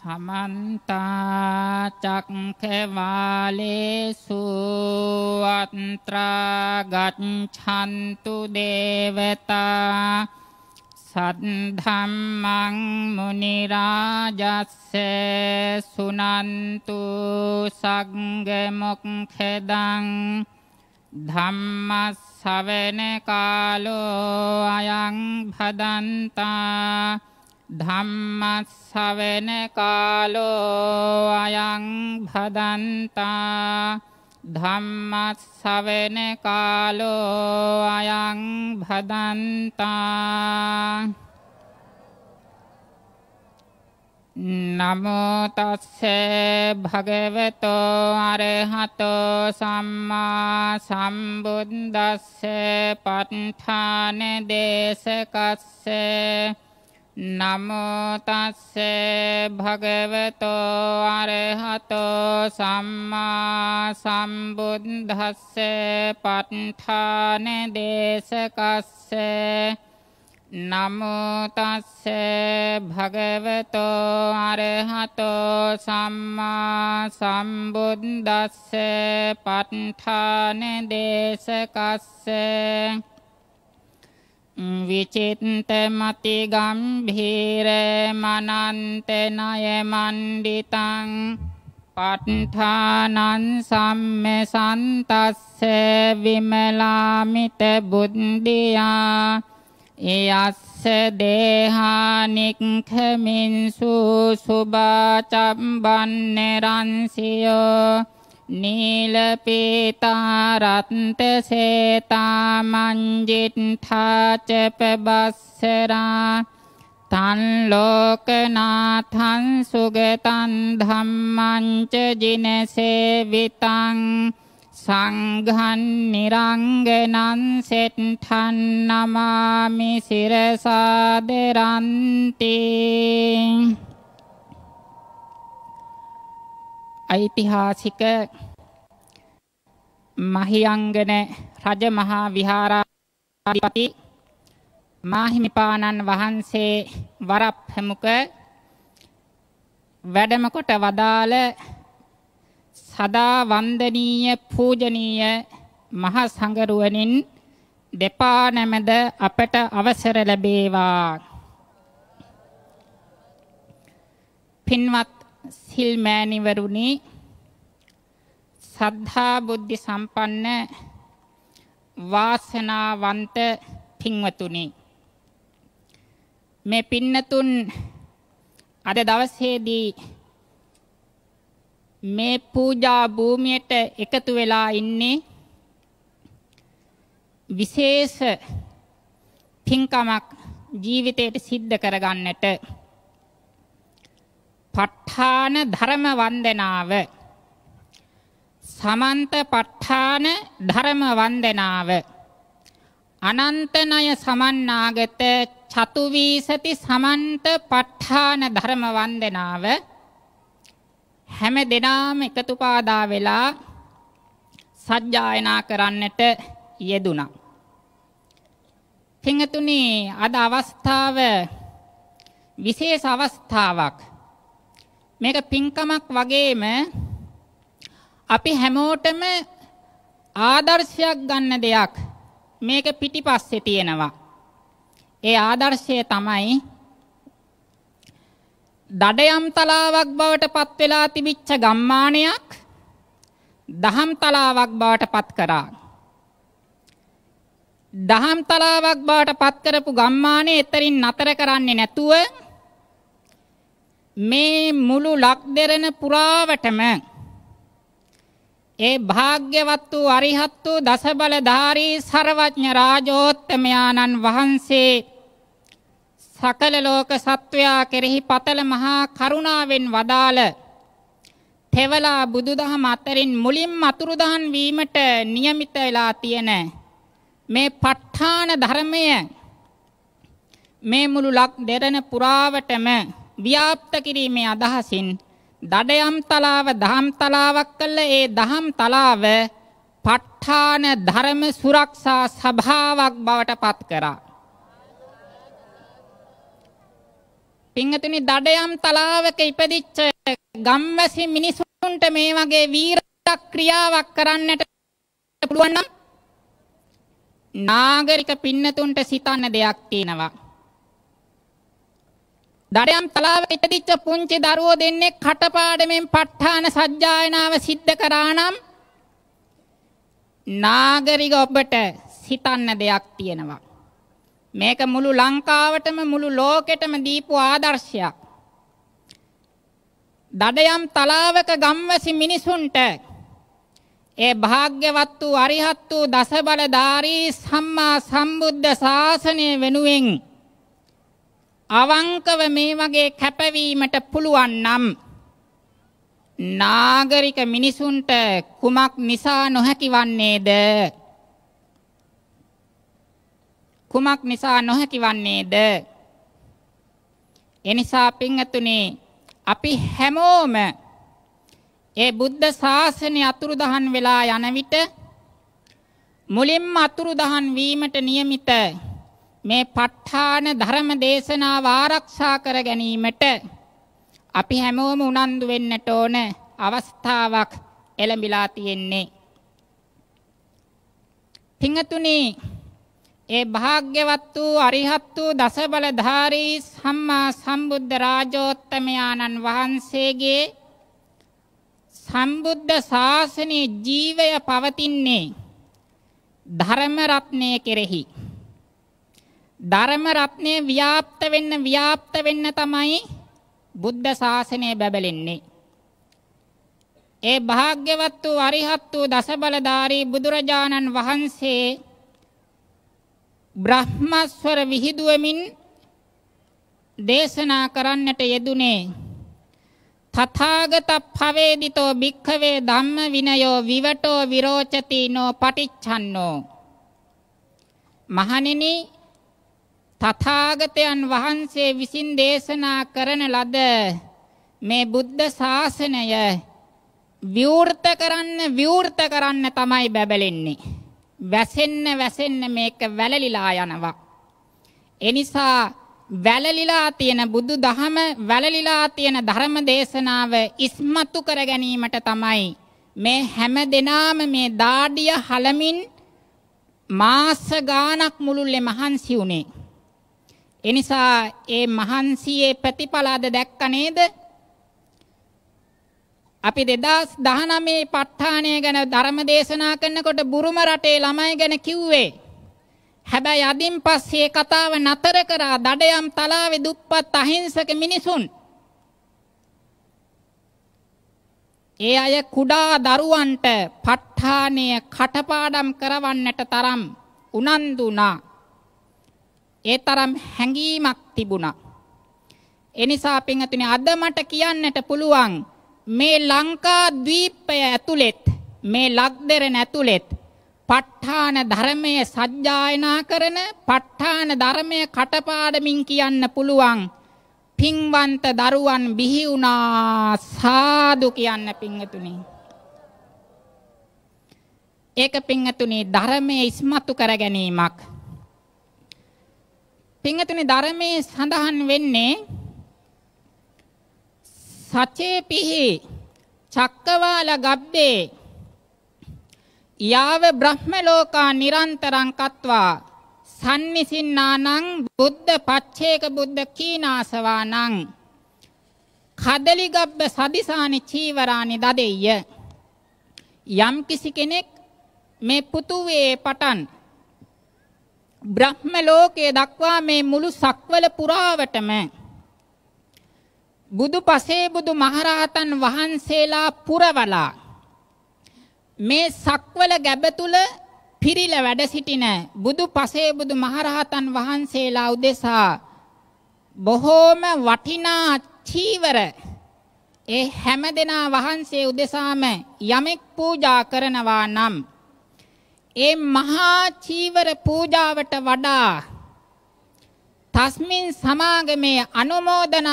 සමන්තා චක්ඛවාලේසු අත්‍රා ගච්ඡන්තු දේවතා සද්ධම්මං මුනි රාජස්ස සුනන්තු සංඝ මොක්ඛදං ධම්මස්සවන කාලෝ අයං භදන්තා ධම්මස්සවන කාලෝ අයං භදන්තා ධම්මස්සවන කාලෝ අයං භදන්තා නමෝ තස්සේ භගවතෝ අරහතෝ සම්මා සම්බුද්දස්සේ ප ဋ ාණ දේශකස්සේ නමෝ තස්ස භගවතෝ අරහතෝ සම්මා සම්බුද්දස්ස පත්ථාන දේශකස්ස නමෝ තස්ස භගවතෝ අරහතෝ සම්මා සම්බුද්දස්ස පත්ථාන දේශකස්ස විචිත්ත මති ගම්භීර මනන්ත නය මණ්ඩිතං පට්ඨානං සම්ම සන්තස්ස විමලාමිත බුද්ධියා යස්ස දේහානික්ඛමින් සුසුබා චම්බන්නේ රන්සියෝ නීලපීතා රත්තසේතා මංජිත්ථාච පබස්සරා තන් ලෝකනාථං සුගතං ධම්මං ච ජිනසේවිතං සංඝං නිරංගනං සෙට්ඨං නමාමි සිරසා දරන්ති ඓතිහාසික මහියංගන රජ මහා විහාරාධිපති මාහිමිපාණන් වහන්සේ වරප්‍රමුඛ වැඩම කොට වදාළ සදා වන්දනීය පූජනීය මහා සංගරුවනින් දෙපා නැමද අපට අවසර ලැබේවා පින්වත් සිල් මෑණිවරුනි සද්ධා බුද්ධ සම්පන්න වාසනාවන්ත පින්වතුනි මේ පින්නතුන් අද දවසේදී මේ පූජා භූමියට එකතු වෙලා ඉන්නේ විශේෂ පින්කමක් ජීවිතයට සිද්ධ කරගන්නට ප ဋ ාණ ධර්ම වන්දනාව සමන්ත ප ဋ ාණ ධර්ම වන්දනාව අනන්ත ණය සමන්නාගත චතුවිසති සමන්ත ප ဋ ාණ ධර්ම වන්දනාව හැම දිනාම එකතුපාදා වෙලා සජ්ජායනා කරන්නට යෙදුණා පින්තුනි අද අවස්ථාව විශේෂ අවස්ථාවක් මේක පින්කමක් වගේම අපි හැමෝටම ආදර්ශයක් ගන්න දෙයක් මේක පිටිපස්සේ තියෙනවා. ඒ ආදර්ශය තමයි දඩයම් තලාවක් බවට පත් වෙලා තිබිච්ච ගම්මානයක් දහම් තලාවක් බවට පත් කරා. දහම් තලාවක් බවට පත් කරපු ගම්මානේ එතරින් නතර කරන්නේ නැතුව මේ මුළු ලක්දෙරණ පුරාවටම ඒ භාග්‍යවත් වූ අරිහත් වූ දසබලධාරී ਸਰවඥ රාජෝත්තමයාණන් වහන්සේ සකල ලෝක සත්වයා කෙරෙහි පතල මහා කරුණාවෙන් වදාළ තෙවලා බුදුදහම අතරින් මුලින්ම අතුරුදහන් වීමට નિયમિત වෙලා තියෙන මේ ප ဋ ාණ ධර්මය මේ මුළු ලක් දෙරණ පුරාවටම ව්‍යාප්ත කිරීමේ අදහසින් දඩයම් තලාව දහම් තලාවක් කළ ඒ දහම් තලාව ප ဋ ාණ ධර්ම සුරක්ෂා සභාවක් බවට පත් කරා. පින්තුනි දඩයම් තලාවක ඉපදිච්ච ගම්වැසි මිනිසුන්ට මේ වගේ වීර ක්‍රියාවක් කරන්නට පුළුවන් නම් නාගරික පින්නතුන්ට සිතන්න දෙයක් තියෙනවා. දඩයම් තලාව ඉපදිච්ච පුංචි දරුවෝ දෙන්නේ කටපාඩමෙන් ප ဋ ාණ සජ්ජායනාව සිද්ධ කරා නම් නාගරික ඔබට සිතන්න දෙයක් තියෙනවා. මේක මුළු ලංකාවටම මුළු ලෝකෙටම දීපු ආදර්ශයක්. දඩයම් තලාවක ගම්වැසි මිනිසුන්ට ඒ භාග්‍යවත් වූ අරිහත් වූ දසබලධාරී සම්මා සම්බුද්ධ ශාසනය වෙනුවෙන් අවංකව මේ වගේ කැපවීමට පුළුවන් නම් නාගරික මිනිසුන්ට කුමක් නිසා නොහැකි වන්නේද කුමක් නිසා නොහැකි වන්නේද එනිසා පින්ඇතුනේ අපි හැමෝම ඒ බුද්ධ ශාසනය අතුරුදහන් වෙලා යන විට මුලින්ම අතුරුදහන් වීමට નિયમિત මේ ප ဋ ාණ ධර්ම දේශනාව ආරක්ෂා කර ගැනීමට අපි හැමෝම උනන්දු වෙන්නට ඕන අවස්ථාවක් එළඹිලා තියෙන්නේ. පිංගතුනි ඒ භාග්‍යවත් වූ අරිහත් වූ දසබලධාරී සම්මා සම්බුද්ධ රාජෝත්තමයාණන් වහන්සේගේ සම්බුද්ධ ශාසනයේ ජීවය පවතින්නේ ධර්ම රත්නය කෙරෙහි ධර්ම රත්නය ව්‍යාප්ත වෙන්න ව්‍යාප්ත වෙන්න තමයි බුද්ධ ශාසනය බැබලෙන්නේ. ඒ භාග්‍යවත් වූ අරිහත් වූ දසබලධාරී බුදුරජාණන් වහන්සේ බ්‍රහ්මස්වර විහිදුවමින් දේශනා කරන්නට යෙදුනේ තථාගත පවේදිතෝ භික්ඛවේ ධම්ම විනයෝ විවටෝ විරෝචති නෝ පටිච්ඡන්නෝ මහණෙනි තථාගතයන් වහන්සේ විසින් දේශනා කරන ලද මේ බුද්ධ ශාසනය විවෘත කරන්න විවෘත කරන්න තමයි බැබලෙන්නේ. වැසෙන්න වැසෙන්න මේක වැළලිලා යනවා. එනිසා වැළලිලා තියෙන බුදු දහම වැළලිලා තියෙන ධර්ම දේශනාව ඉස්මතු කර ගැනීමට තමයි මේ හැම දිනාම මේ දාඩිය හලමින් මාස ගාණක් මුළුල්ලේ මහන්සි වුණේ. එනිසා ඒ මහන්සියේ ප්‍රතිඵල අද දැක්ක නේද? අපි 2019 ප ဋ ාණය ගැන ධර්ම දේශනා කරනකොට බුරුම රටේ ළමයි ගැන කිව්වේ. හැබැයි අදින් පස්සේ කතාව නතර කරා දඩයම් තලාවේ දුප්පත් අහිංසක මිනිසුන්. ඒ අය කුඩා දරුවන්ට ප ဋ ාණය කටපාඩම් කරවන්නට තරම් උනන්දු වුණා. ඒ තරම් හැඟීමක් තිබුණා. එනිසා පින්වතුනි අද මට කියන්නට පුළුවන් මේ ලංකා ද්වීපය ඇතුළෙත් මේ ලක්දෙරණ ඇතුළෙත් ප ဋ ාණ ධර්මය සජ්ජායනා කරන ප ဋ ාණ ධර්මය කටපාඩමින් කියන්න පුළුවන් පින්වන්ත දරුවන් බිහි වුණා සාදු කියන්න පින්වතුනි ඒක පින්වතුනි ධර්මයේ ඉස්මතු කර ගැනීමක් පින්තුනි ධර්මයේ සඳහන් වෙන්නේ සචේ පිහි චක්කවාල ගබ්බේ යාව බ්‍රහ්ම ලෝකා නිරන්තරං කତ୍වා සම්නිසින්නානං බුද්ධ පච්චේක බුද්ධ කීනාසවානං කදලි ගබ්බ සදිසානි චීවරානි දදෙය්‍ය යම් කිසි කෙනෙක් මේ පුතුවේ පටන් බ්‍රහ්ම ලෝකයේ දක්වා මේ මුළු සක්වල පුරාවටම බුදු පසේ බුදු මහරහතන් වහන්සේලා පුරවලා මේ සක්වල ගැබ තුල පිරිල වැඩ සිටින බුදු පසේ බුදු මහරහතන් වහන්සේලා උදෙසා බොහෝම වටිනා චීවර ඒ හැම දෙනා වහන්සේ උදෙසාම යමෙක් පූජා කරනවා නම් ඒ මහා චීවර පූජාවට වඩා තස්මින් සමාගමේ අනුමෝදන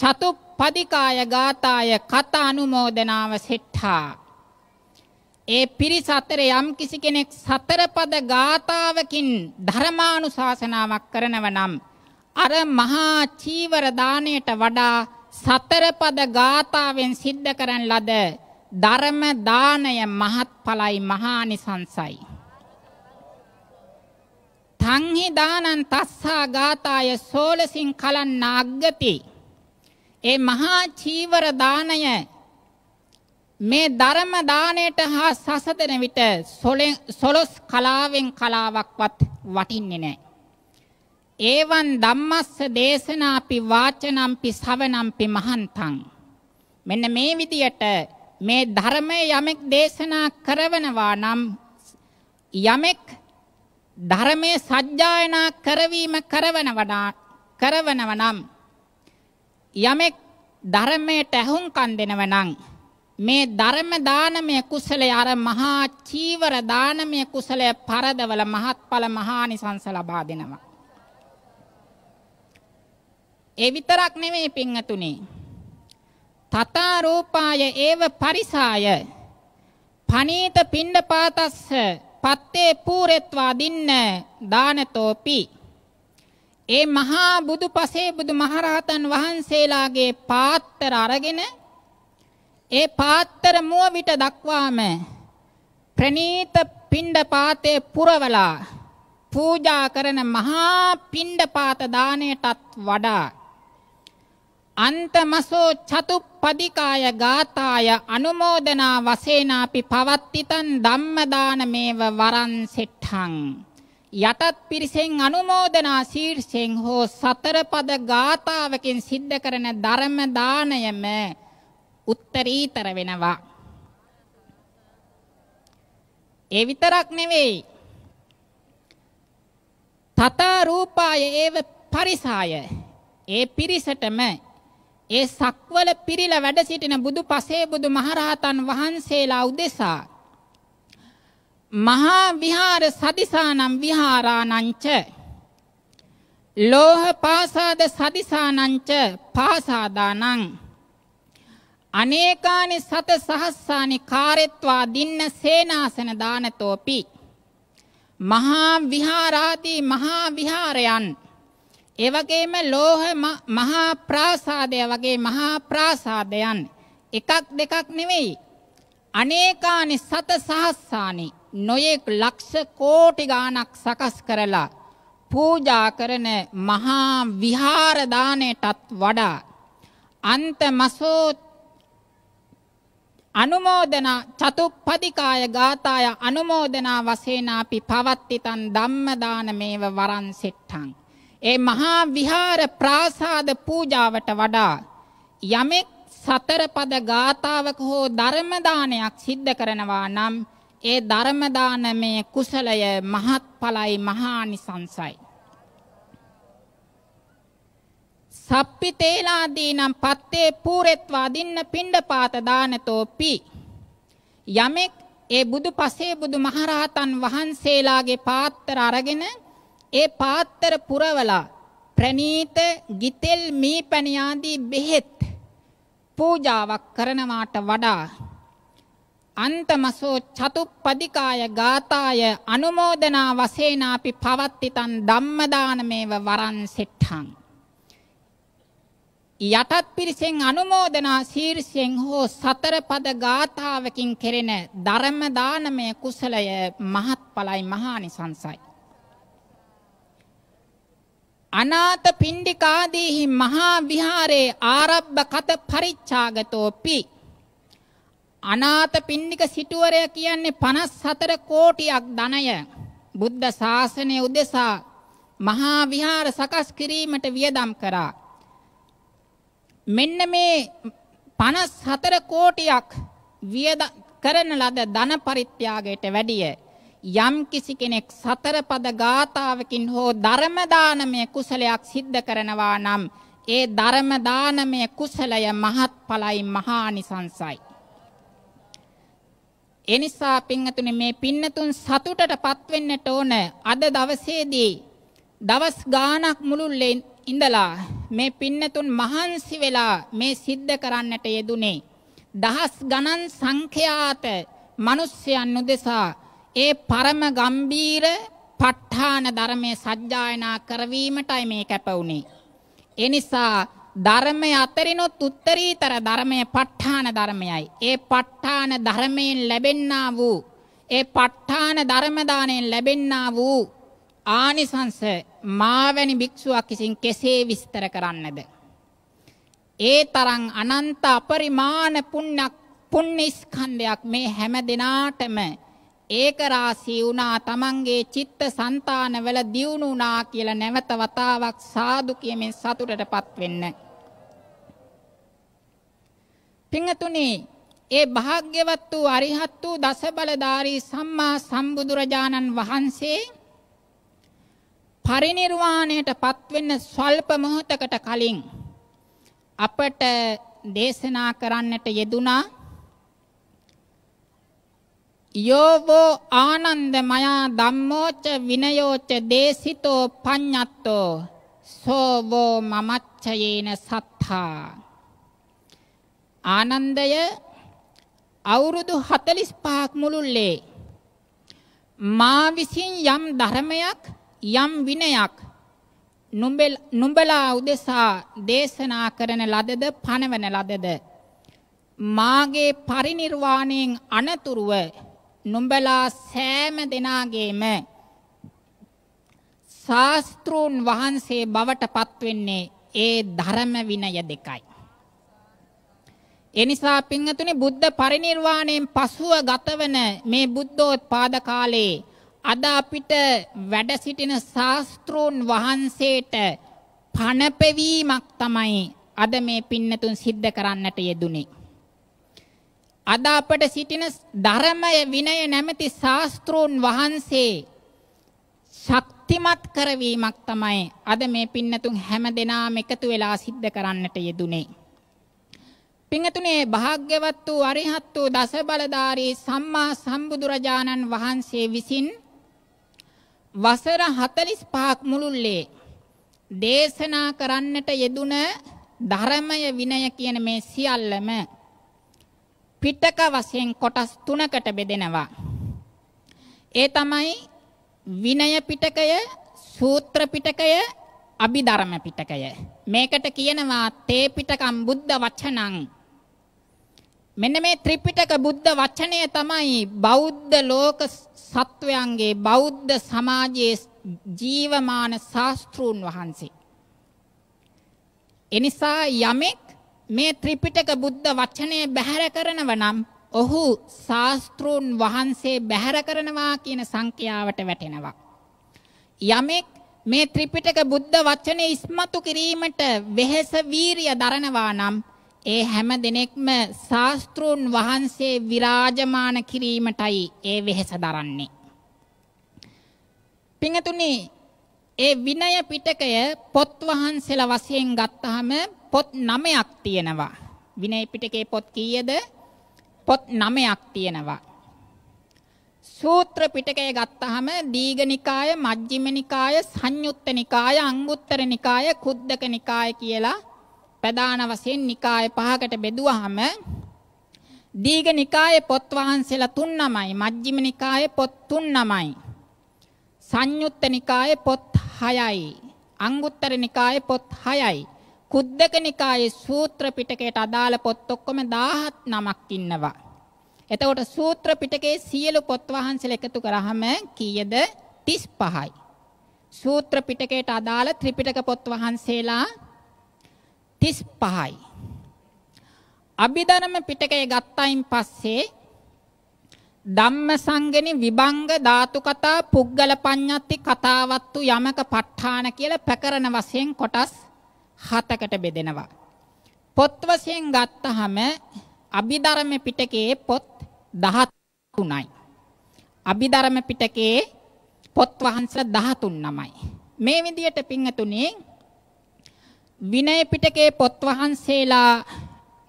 චතුප්පදිකාය ගාතාය කත අනුමෝදනාව සෙට්ඨා ඒ පිරිස අතර යම් කිසි කෙනෙක් සතරපද ගාතාවකින් ධර්මානුශාසනාවක් කරනව නම් අර මහා චීවර දාණයට වඩා සතරපද ගාතාවෙන් සිද්ධ කරන ලද ධර්ම දාණය මහත්ඵලයි මහානිසංසයි තංහි දානං තස්සා ගාතාය සෝලසින් කලන්න අග්ගති. ඒ මහා චීවර දාණය මේ ධර්ම දාණයට හා සසදෙන විට සොලොස් කලාවෙන් කලාවක්වත් වටින්නේ නැහැ. ඒවන් ධම්මස්ස දේශනාපි වාචනම්පි සවනම්පි මහන්තං මෙන්න මේ විදියට මේ ධර්මයේ යමෙක් දේශනා කරවනවා නම් යමෙක් ධර්මයේ සත්‍යයනා කරවීම කරවන වඩා කරවනව නම් යමෙක් ධර්මයට ඇහුම්කන් දෙනව නම් මේ ධර්ම දානමය කුසලය අර මහා චීවර දානමය කුසලය පරදවල මහත්ඵල මහානිසංස ලබා දෙනවා. ඒ විතරක් නෙමෙයි පින්වතුනි. තථා රූපාය ඒව පරිසාය පනීත පිණ්ඩපාතස්ස පත්තේ පූරෙත්වා දින්න දානතෝපි. ඒ මහා බුදු පසේ බුදු මහරහතන් වහන්සේලාගේ පාත්තර අරගෙන ඒ පාත්තර මුවවිට දක්වාම ප්‍රනීත පිණ්ඩ පාතේ පුරවලා පූජා කරන මහා පිණ්ඩපාත දාණයටත් වඩා අන්තමසෝ චතුප්පදිකාය ගාතාය අනුමෝදනා වශයෙන් අපි පවත්තිතන් ධම්මදානමේව වරන් සෙට්ටං යටත් පිරිසෙන් අනුමෝදනා ශීර්ෂයෙන් හෝ සතර පද ගාතාවකින් සිද්ධ කරන ධර්ම දාණයම උත්තරීතර වෙනවා ඒ විතරක් නෙවෙයි තත රූපාය ඒව පරිසාය ඒ පිරිසටම ඒ සක්වල පිරිල වැඩ සිටින බුදු පසේ බුදු මහරහතන් වහන්සේලා උදෙසා මහා විහාර සදිසානම් විහාරානංච ලෝහ පාසාද සදිසානංච පාසාදානං අනේකානි සත සහස්සානි කාරෙත්වා දින්න සේනාසන දානතෝපි මහා විහාරාදී මහා විහාරයන් ඒ වගේම ලෝහ මහා ප්‍රාසාදය වගේ මහා ප්‍රාසාදයන් එකක් දෙකක් නෙවෙයි අනේකානි සත සහස්සානි නොයෙක් ලක්ෂ කෝටි ගාණක් සකස් කරලා පූජා කරන මහා විහාර දාණයටත් වඩා අන්තමසෝ අනුමෝදන චතුප්පදිකාය ගාතාය අනුමෝදනා වශයෙන් අපි පවත්ිතන් ධම්ම දානමේව වරන් සෙට්ටං ඒ මහා විහාර ප්‍රාසාද පූජාවට වඩා යමෙක් සතර පද ගාතාවක හෝ ධර්ම දානයක් සිද්ධ කරනවා නම් ඒ ධර්ම දානමේ කුසලය මහත්ඵලයි මහානිසංසයි සප්පි තේලාදී නම් පත්තේ පූරෙත්වා දින්න පිණ්ඩපාත දානතෝපි යමෙක් ඒ බුදු පසේ බුදු මහරහතන් වහන්සේලාගේ පාත්‍ර අරගෙන ඒ පාත්තර පුරවලා ප්‍රනීත ගිතෙල් මී පැණියාදී බෙහෙත් පූජාවක් කරනවාට වඩා අන්තමසෝ චතුප්පදිකාය ගාතාය අනුමෝදනා වශයෙන් අපි පවත්ිතන් ධම්මදානමේව වරන් සෙට්ටං යටත් පිරිසෙන් අනුමෝදනා ශීර්ෂයෙන් හෝ සතර පද ගාථාවකින් කෙරෙන ධර්ම දානමය කුසලය මහත්ඵලයි මහානිසංසයි අනාත පිණ්ඩිකාදීහි මහා විහාරේ ආරබ්බ කත පරිච්ඡාගතෝපි අනාත පිණ්ඩික සිටුවරය කියන්නේ 54 කෝටියක් ධනය බුද්ධ ශාසනය උදෙසා මහා විහාර සකස් කිරීමට වියදම් කරා මෙන්න මේ 54 කෝටියක් වියදම් කරන ලද ධන පරිත්‍යාගයට වැඩිය යම් කිසි කෙනෙක් සතර පද ගාතාවකින් හෝ ධර්ම දානමය කුසලයක් සිද්ධ කරනවා නම් ඒ ධර්ම දානමය කුසලය මහත්ඵලයි මහානිසංසයි ඒ නිසා පින්තුනේ මේ පින්නතුන් සතුටටපත් වෙන්නට ඕන අද දවසේදී දවස් ගාණක් මුළුල්ලේ ඉඳලා මේ පින්නතුන් මහන්සි වෙලා මේ සිද්ධ කරන්නට යෙදුනේ දහස් ගණන් සංඛ්‍යාත මිනිස්යන් උදෙසා ඒ පරම ගම්බීර ප ဋ ාණ ධර්මයේ සජ්ජායනා කරවීමටයි මේ කැප වුනේ. ඒ නිසා ධර්මය අතරිනොත් උත්තරීතර ධර්මය ප ဋ ාණ ධර්මයයි. ඒ ප ဋ ාණ ධර්මයෙන් ලැබෙන්නා වූ ඒ ප ဋ ාණ ධර්ම දාණයෙන් ලැබෙන්නා වූ ආනිසංස මාවැනි භික්ෂුවක් විසින් කෙසේ විස්තර කරන්නද? ඒ තරම් අනන්ත අපරිමාණ පුණ්‍යක් පුණ්‍ය ස්කන්ධයක් මේ හැම දිනාටම ඒක රාසී වුණා තමන්ගේ චිත්ත સંતાනවල දියුණු වුණා කියලා නැවත වතාවක් සාදු කියමින් සතුටටපත් වෙන්න. පින්තුනි ඒ භාග්‍යවත් වූ අරිහත් වූ දසබලධාරී සම්මා සම්බුදුරජාණන් වහන්සේ පරිනිර්වාණයටපත් වෙන්න ස්වල්ප මොහොතකට කලින් අපට දේශනා කරන්නට යෙදුනා යෝවෝ ආනන්ද මයා ධම්මෝච විනයෝච දේසිතෝ පඤ්ඤත්තෝ සෝවෝ මමච්චයේන සත්තා ආනන්දය අවුරුදු 45ක් මුළුල්ලේ මා විසින් යම් ධර්මයක් යම් විනයක් නුඹලා උදෙසා දේශනා කරන ලදද පනවන ලදද මාගේ පරිණිර්වාණයෙන් අනතුරුව නුඹලා සෑම දෙනාගේම ශාස්ත්‍රූන් වහන්සේ බවට පත්වෙන්නේ ඒ ධර්ම විනය දෙකයි. එනිසා පිංහතුනි බුද්ධ පරිනිර්වාණයෙන් පසුව ගතවන මේ බුද්ධෝත්පාද කාලයේ අද අපිට වැඩ සිටින ශාස්ත්‍රූන් වහන්සේට පණපෙවීමක් තමයි අද මේ පින්නතුන් සිද්ධ කරන්නට යෙදුනේ. අද අපට සිටින ධර්මය විනය නැමැති ශාස්ත්‍රූන් වහන්සේ ශක්තිමත් කරවීමක් තමයි අද මේ පින්නතුන් හැම දෙනාම එකතු වෙලා සිද්ධ කරන්නට යෙදුනේ. පින්නතුනේ භාග්‍යවත් වූ අරිහත් වූ දසබලධාරී සම්මා සම්බුදුරජාණන් වහන්සේ විසින් වසර 45ක් මුළුල්ලේ දේශනා කරන්නට යෙදුන ධර්මය විනය කියන මේ සියල්ලම පිටක වශයෙන් කොටස් තුනකට බෙදෙනවා. ඒ තමයි විනය පිටකය, සූත්‍ර පිටකය, අභිධර්ම පිටකය. මේකට කියනවා තේ පිටකම් බුද්ධ වචනං. මෙන්න මේ ත්‍රිපිටක බුද්ධ වචනය තමයි බෞද්ධ ලෝක සත්වයන්ගේ බෞද්ධ සමාජයේ ජීවමාන ශාස්ත්‍රූන් වහන්සේ. එනිසා යමෙක් මේ ත්‍රිපිටක බුද්ධ වචනය බැහැර කරනව නම් ඔහු ශාස්ත්‍රූන් වහන්සේ බැහැර කරනවා කියන සංඛ්‍යාවට වැටෙනවා. යමෙක් මේ ත්‍රිපිටක බුද්ධ වචනේ ඉස්මතු කිරීමට වෙහෙස වීරිය දරනවා නම් ඒ හැම දිනෙකම ශාස්ත්‍රූන් වහන්සේ විරාජමාන කිරීමටයි ඒ වෙහෙස දරන්නේ. පින්තුනේ ඒ විනය පිටකය පොත් වහන්සේලා වශයෙන් ගත්තාම පොත් 9ක් තියෙනවා. විනය පිටකේ පොත් කීයද? පොත් 9ක් තියෙනවා. සූත්‍ර පිටකය ගත්තාම දීඝනිකාය, මජ්ක්‍ධිමනිකාය, සංයුත්තනිකාය, අංගුත්තරනිකාය, කුද්දකනිකාය කියලා ප්‍රධාන වශයෙන් නිකාය පහකට බෙදුවාම දීඝනිකායේ පොත් වහන්සේලා 3 නමයි, මජ්ක්‍ධිමනිකායේ පොත් 3 නමයි. සංයුත්ත නිකායේ පොත් 6යි. අංගුත්තර නිකායේ පොත් 6යි. කුද්දක නිකායේ සූත්‍ර පිටකයට අදාළ පොත් ඔක්කොම 1000 නමක් ඉන්නවා. එතකොට සූත්‍ර පිටකයේ සියලු පොත් වහන්සේලා එකතු කරාම කීයද? 35යි. සූත්‍ර පිටකයට අදාළ ත්‍රිපිටක පොත් වහන්සේලා 35යි. අභිධර්ම පිටකය ගත්තයින් පස්සේ ධම්මසංගනි විභංග ධාතු කතා පුද්ගල පඤ්ඤත්ති කතාවත්තු යමක ප ဋ ාණ කියලා පැකරන වශයෙන් කොටස් හතකට බෙදෙනවා. පොත් වශයෙන් ගත්තහම අභිධර්ම පිටකයේ පොත් 13යි. අභිධර්ම පිටකයේ පොත් වහන්සලා 13 නමයි. මේ විදියට පින්තුණේ විනය පිටකයේ පොත් වහන්සේලා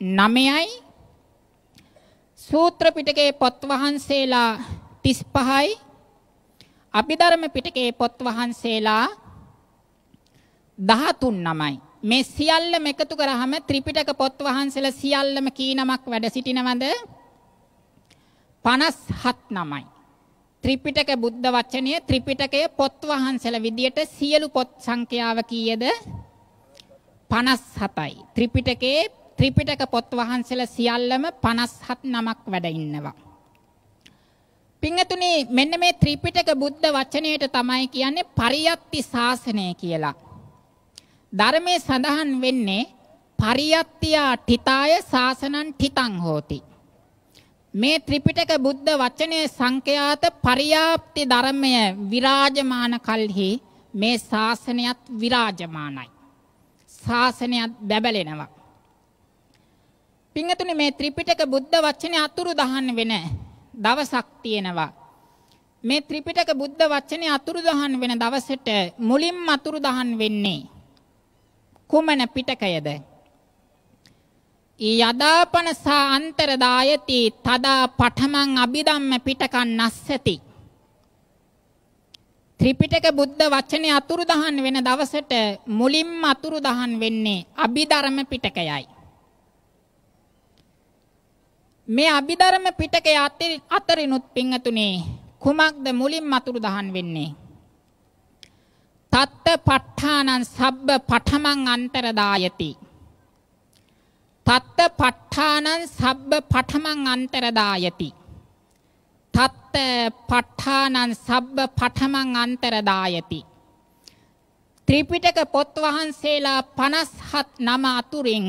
9යි සූත්‍ර පිටකේ පොත් වහන්සේලා 35යි අභිධර්ම පිටකේ පොත් වහන්සේලා 13 නමයි මේ සියල්ලම එකතු කරාම ත්‍රිපිටක පොත් වහන්සේලා සියල්ලම කී නමක් වැඩ සිටිනවද 57 නමයි ත්‍රිපිටක බුද්ධ වචනය ත්‍රිපිටකයේ පොත් වහන්සේලා විදියට සියලු පොත් සංඛ්‍යාව කීයද 57යි ත්‍රිපිටකයේ ත්‍රිපිටක පොත් වහන්සේලා සියල්ලම 57 නමක් වැඩ ඉන්නවා. පින්තුනේ මෙන්න මේ ත්‍රිපිටක බුද්ධ වචනයට තමයි කියන්නේ පරියත්ති ශාසනය කියලා. ධර්මයේ සඳහන් වෙන්නේ පරියත්තියා තිතාය ශාසනං තිතං හෝති. මේ ත්‍රිපිටක බුද්ධ වචනයේ සංඛ්‍යාත පරියාප්ති ධර්මය විරාජමාන කල්හි මේ ශාසනයත් විරාජමානයි. ශාසනයත් බැබලෙනවා. පිංගතුනි මේ ත්‍රිපිටක බුද්ධ වචනේ අතුරු දහන් වෙන දවසක් තියෙනවා. මේ ත්‍රිපිටක බුද්ධ වචනේ අතුරු දහන් වෙන දවසට මුලින්ම අතුරු දහන් වෙන්නේ කුමන පිටකයද? යදාපනසා අන්තරදායති තදා පඨමං අභිධම්ම පිටකන් නැස්සති. ත්‍රිපිටක බුද්ධ වචනේ අතුරු දහන් වෙන දවසට මුලින්ම අතුරු දහන් වෙන්නේ අභිධර්ම පිටකයයි. මේ අභිධර්ම පිටකයේ අතරිනුත් පින්ඇතුනේ කුමක්ද මුලින්ම අතුරු දහන් වෙන්නේ? තත්ත ප ဋ ාණං සබ්බ පඨමං අන්තරදායති. තත්ත ප ဋ ාණං සබ්බ පඨමං අන්තරදායති. තත්ත ප ဋ ාණං සබ්බ පඨමං අන්තරදායති. ත්‍රිපිටක පොත් වහන්සේලා 57 නම අතුරින්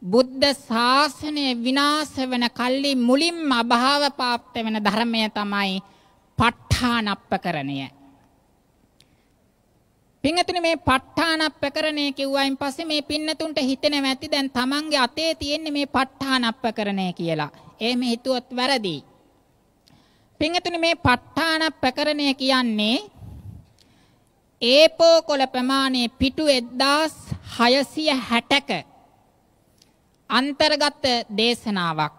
බුද්ධ ශාසනය විනාශ වෙන කල්ලි මුලින්ම අභාව පාප්ත වෙන ධර්මය තමයි ප ဋ ාණප්පකරණය. පින්නතුනි මේ ප ဋ ාණප්පකරණය කිව්වයින් පස්සේ මේ පින්නතුන්ට හිතෙන වැති දැන් තමන්ගේ අතේ තියෙන්නේ මේ ප ဋ ාණප්පකරණය කියලා. එහෙම හිතුවොත් වැරදි. පින්නතුනි මේ ප ဋ ාණප්පකරණය කියන්නේ ඒපෝකොළ ප්‍රමාණය පිටු 1660ක අන්තර්ගත දේශනාවක්.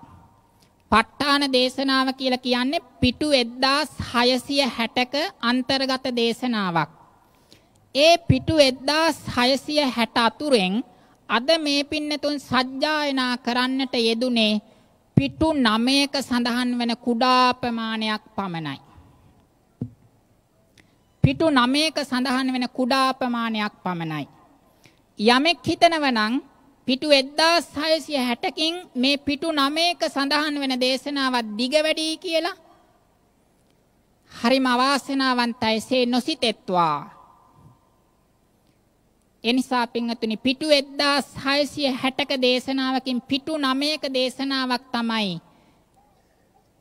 පට්ඨාන දේශනාව කියලා කියන්නේ පිටු 1660ක අන්තර්ගත දේශනාවක්. ඒ පිටු 1660 අතුරෙන් අද මේ පින්නතුන් සජ්ජායනා කරන්නට යෙදුනේ පිටු 9ක සඳහන් වෙන කුඩා ප්‍රමාණයක් පමණයි. පිටු 9ක සඳහන් වෙන කුඩා ප්‍රමාණයක් පමණයි. යමෙක් හිතනවනම් පිටු 1660කින් මේ පිටු 9ක සඳහන් වෙන දේශනාවක් දිග වැඩි කියලා හරිම අවාසනාවන්තයි සේ නොසිතෙත්වා. එනිසා පින්වතුනි පිටු 1660ක දේශනාවකින් පිටු 9ක දේශනාවක් තමයි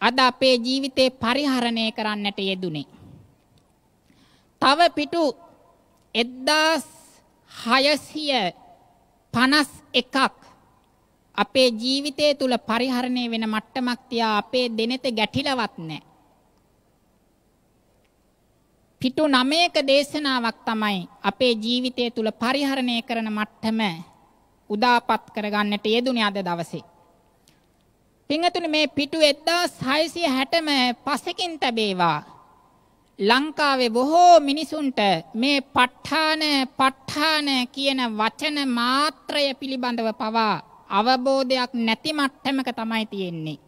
අද අපේ ජීවිතේ පරිහරණය කරන්නට යෙදුනේ. තව පිටු 1600 පනස් එකක් අපේ ජීවිතය තුල පරිහරණය වෙන මට්ටමක් තියා අපේ දෙනෙත ගැටිලවත් නැහැ. පිටු 9ක දේශනාවක් තමයි අපේ ජීවිතය තුල පරිහරණය කරන මට්ටම උදාපත් කරගන්නට යෙදුනේ අද දවසේ. පින්තුනි මේ පිටු 1660ම පසකින් තැබේවා. ලංකාවේ බොහෝ මිනිසුන්ට මේ ප ဋ ාණ ප ဋ ාණ කියන වචන මාත්‍රය පිළිබඳව පවා අවබෝධයක් නැති මට්ටමක තමයි තියෙන්නේ.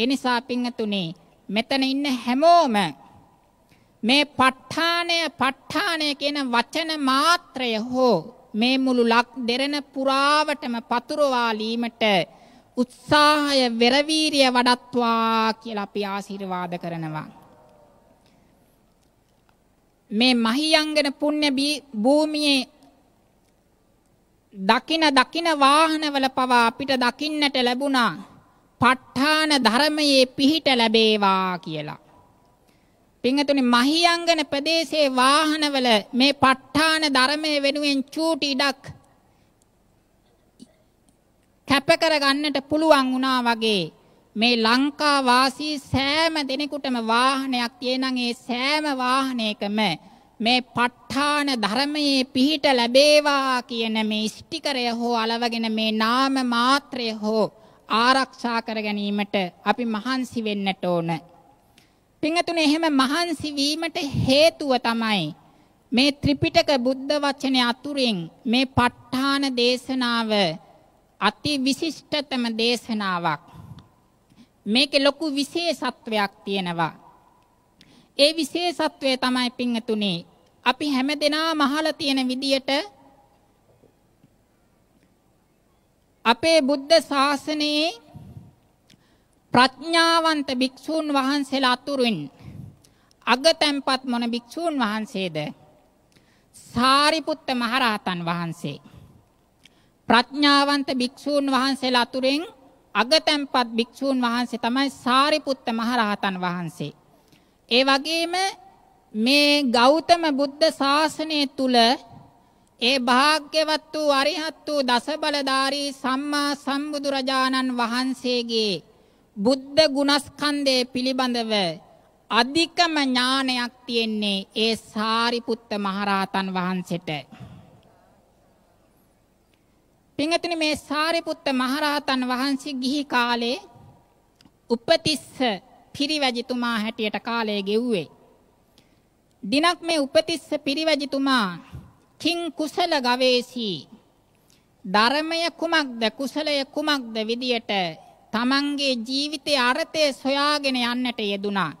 ඒ නිසා පින්තුනේ මෙතන ඉන්න හැමෝම මේ ප ဋ ාණය ප ဋ ාණය කියන වචන මාත්‍රය හෝ මේ මුළු ලක් දෙරණ පුරාවටම පතුරවාලීමට උත්සාහය වෙරවීරිය වඩත්වා කියලා අපි ආශිර්වාද කරනවා. මේ මහියංගන පුණ්‍ය භූමියේ දකින දකින වාහනවල පවා අපිට දකින්නට ලැබුණා ප ဋ ාණ ධර්මයේ පිහිට ලැබේවා කියලා. පින්තුනි මහියංගන ප්‍රදේශයේ වාහනවල මේ ප ဋ ාණ ධර්මයේ වෙනුවෙන් චූටි ඉඩක් කැප කර ගන්නට පුළුවන් වුණා වගේ මේ ලංකා වාසී සෑම දෙනෙකුටම වාහනයක් තියෙනනම් ඒ සෑම වාහනයකම මේ ප ဋ ාණ ධර්මයේ පිහිට ලැබේවා කියන මේ ස්ටිකරය හෝ අලවගෙන මේ නාම මාත්‍රය හෝ ආරක්ෂා කර ගැනීමට අපි මහන්සි වෙන්නට ඕන. පින්තුනේ එහෙම මහන්සි වීමට හේතුව තමයි මේ ත්‍රිපිටක බුද්ධ වචනේ අතුරින් මේ ප ဋ ාණ දේශනාව අති විශිෂ්ටතම දේශනාවක්. මේකේ ලොකු විශේෂත්වයක් තියෙනවා. ඒ විශේෂත්වය තමයි පින්තුනේ අපි හැමදෙනාම අහලා තියෙන විදියට අපේ බුද්ධ ශාසනයේ ප්‍රඥාවන්ත භික්ෂූන් වහන්සේලා අතුරින් අගතැන්පත් මොන භික්ෂූන් වහන්සේද සාරිපුත්ත මහරහතන් වහන්සේ ප්‍රඥාවන්ත භික්ෂූන් වහන්සේලා අතුරින් අගතැන්පත් භික්ෂූන් වහන්සේ තමයි සාරිපුත්ත මහරහතන් වහන්සේ. ඒ වගේම මේ ගෞතම බුද්ධ ශාසනය තුල ඒ භාග්‍යවත් වූ අරිහත් වූ දසබලධාරී සම්මා සම්බුදුරජාණන් වහන්සේගේ බුද්ධ ගුණස්කන්ධය පිළිබඳව අධිකම ඥානයක් තියෙන්නේ ඒ සාරිපුත්ත මහරහතන් වහන්සේට. පින්වතුනි මේ සාරිපුත්ත මහරහතන් වහන්සේ ගිහි කාලේ උපතිස්ස පිරිවැජිතුමා හැටියට කාලය ගෙව්වේ. දිනක් මේ උපතිස්ස පිරිවැජිතුමා කිං කුසල ගවේෂී ධර්මය කුමක්ද කුසලය කුමක්ද විදියට තමන්ගේ ජීවිතයේ අර්ථය සොයාගෙන යන්නට යෙදුනා.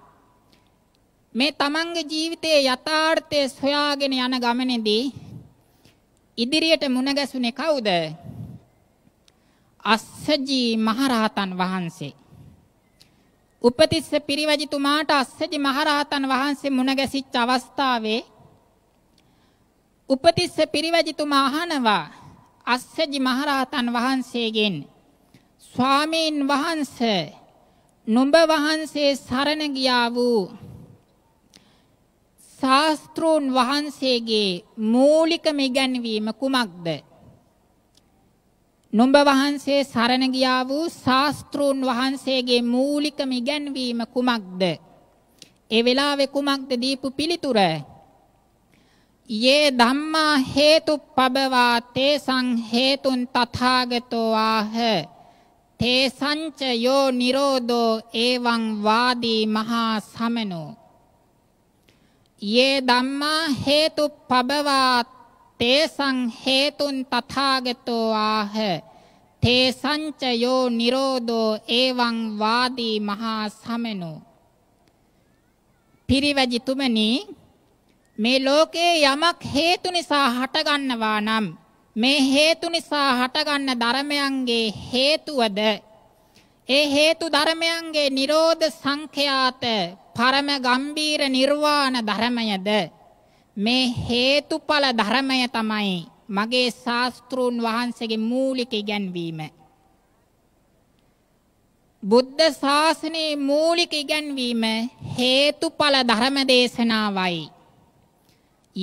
මේ තමන්ගේ ජීවිතයේ යථාර්ථය සොයාගෙන යන ගමනේදී ඉදිරියට මුණ ගැසුනේ කවුද? අස්සජී මහරහතන් වහන්සේ. උපතිස්ස පිරිවැජිතුමාට අස්සජී මහරහතන් වහන්සේ මුණ ගැසිච්ච අවස්ථාවේ උපතිස්ස පිරිවැජිතුමා අහනවා අස්සජී මහරහතන් වහන්සේගෙන් ස්වාමීන් වහන්සේ නුඹ වහන්සේ සරණ ගියා වූ ශාස්ත්‍රෝන් වහන්සේගේ මූලික මෙගැන්වීම කුමක්ද? නුඹ වහන්සේ සරණ ගියා වූ ශාස්ත්‍රෝන් වහන්සේගේ මූලික මෙගැන්වීම කුමක්ද? ඒ වෙලාවේ කුමක්ද දීපු පිළිතුර? යේ ධම්මා හේතුප්පබවා තේසං හේතුන් තථාගතෝ ආහ තේසංච යෝ නිරෝධෝ එවං වාදී මහා සමනෝ යේ ධම්මා හේතු පබවා තේසං හේතුන් තථාගතෝ ආහ තේ සංචයෝ නිරෝධෝ එවං වාදී මහා සමනෝ පිරිවැජි තුමනි මේ ලෝකේ යමක් හේතු නිසා හටගන්නවා නම් මේ හේතු නිසා හටගන්න ධර්මයන්ගේ හේතුවද ඒ හේතු ධර්මයන්ගේ නිරෝධ සංඛ්‍යාත පරම ගම්බීර නිර්වාණ ධර්මයද මේ හේතුඵල ධර්මය තමයි මගේ ශාස්ත්‍රූන් වහන්සේගේ මූලික ඉගැන්වීම. බුද්ධ ශාසනයේ මූලික ඉගැන්වීම හේතුඵල ධර්ම දේශනාවයි.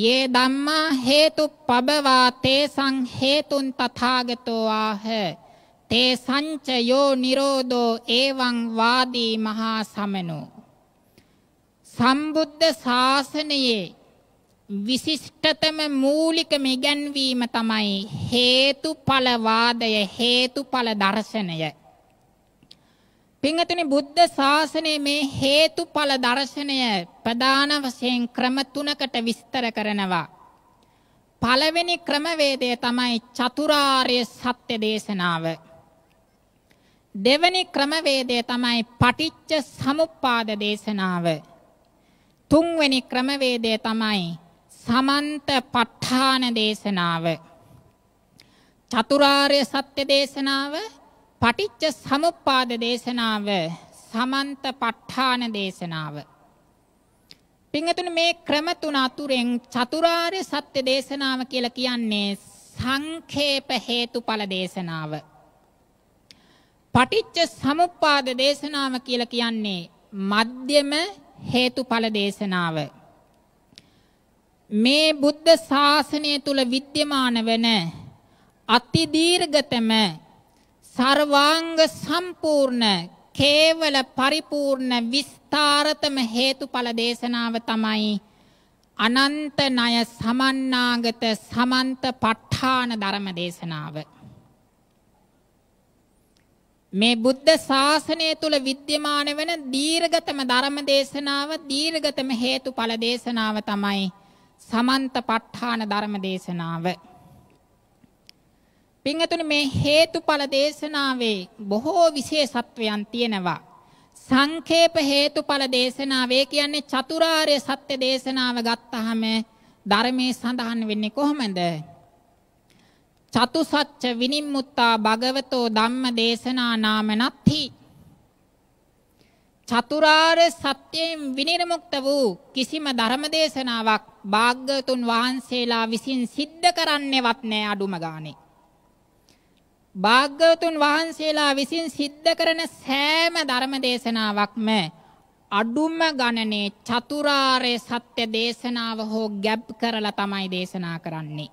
යේ ධම්මා හේතු පබවා තේසං හේතුන් තථාගතෝ ආහ තේ සංචයෝ නිරෝධෝ එවං වාදී මහා සමනෝ සම්බුද්ධ ශාසනයේ විශිෂ්ටතම මූලිකම ඉගැන්වීම තමයි හේතුඵල වාදය හේතුඵල දර්ශනය. පින්වතුනි බුද්ධ ශාසනයේ මේ හේතුඵල දර්ශනය ප්‍රධාන වශයෙන් ක්‍රම තුනකට විස්තර කරනවා. පළවෙනි ක්‍රමවේදය තමයි චතුරාර්ය සත්‍ය දේශනාව. දෙවැනි ක්‍රමවේදය තමයි පටිච්ච සමුප්පාද දේශනාව. තුන්වෙනි ක්‍රමවේදය තමයි සමන්ත ප ဋ ාණ දේශනාව. චතුරාර්ය සත්‍ය දේශනාව, පටිච්ච සමුප්පාද දේශනාව, සමන්ත ප ဋ ාණ දේශනාව. පින්තුනි මේ ක්‍රම තුන අතුරෙන් චතුරාර්ය සත්‍ය දේශනාව කියලා කියන්නේ සංඛේප හේතුඵල දේශනාව. පටිච්ච සමුප්පාද දේශනාව කියලා කියන්නේ මධ්‍යම හේතුඵල දේශනාව මේ බුද්ධ ශාසනය තුල විද්‍යමාන වන අති දීර්ඝතම සර්වාංග සම්පූර්ණ කේවල පරිපූර්ණ විස්තරතම හේතුඵල දේශනාව තමයි අනන්ත ණය සමන්නාගත සමන්ත ප ဋ ාණ ධර්ම දේශනාව මේ බුද්ධ ශාසනය තුල විද්‍යමාන වෙන දීර්ඝතම ධර්ම දේශනාව දීර්ඝතම හේතුඵල දේශනාව තමයි සමන්ත ප ဋ ාණ ධර්ම දේශනාව. පින්තුනි මේ හේතුඵල දේශනාවේ බොහෝ විශේෂත්වයන් තියෙනවා. සංකේප හේතුඵල දේශනාවේ කියන්නේ චතුරාර්ය සත්‍ය දේශනාව ගත්තාම ධර්මයේ සඳහන් වෙන්නේ කොහොමද? චතුසච්ච විනිම්මුත්තා භගවතෝ ධම්ම දේශනා නාමනත්හි චතුරාර්ය සත්‍යයෙන් විනිර්මුක්ත වූ කිසිම ධර්ම දේශනාවක් භාග්‍යතුන් වහන්සේලා විසින් සිද්ධ කරන්නේවත් නෑ අඩුම ගානේ භාග්‍යතුන් වහන්සේලා විසින් සිද්ධ කරන සෑම ධර්ම දේශනාවක්ම අඩුම ගණනේ චතුරාර්ය සත්‍ය දේශනාව හෝ ගැබ් කරලා තමයි දේශනා කරන්නේ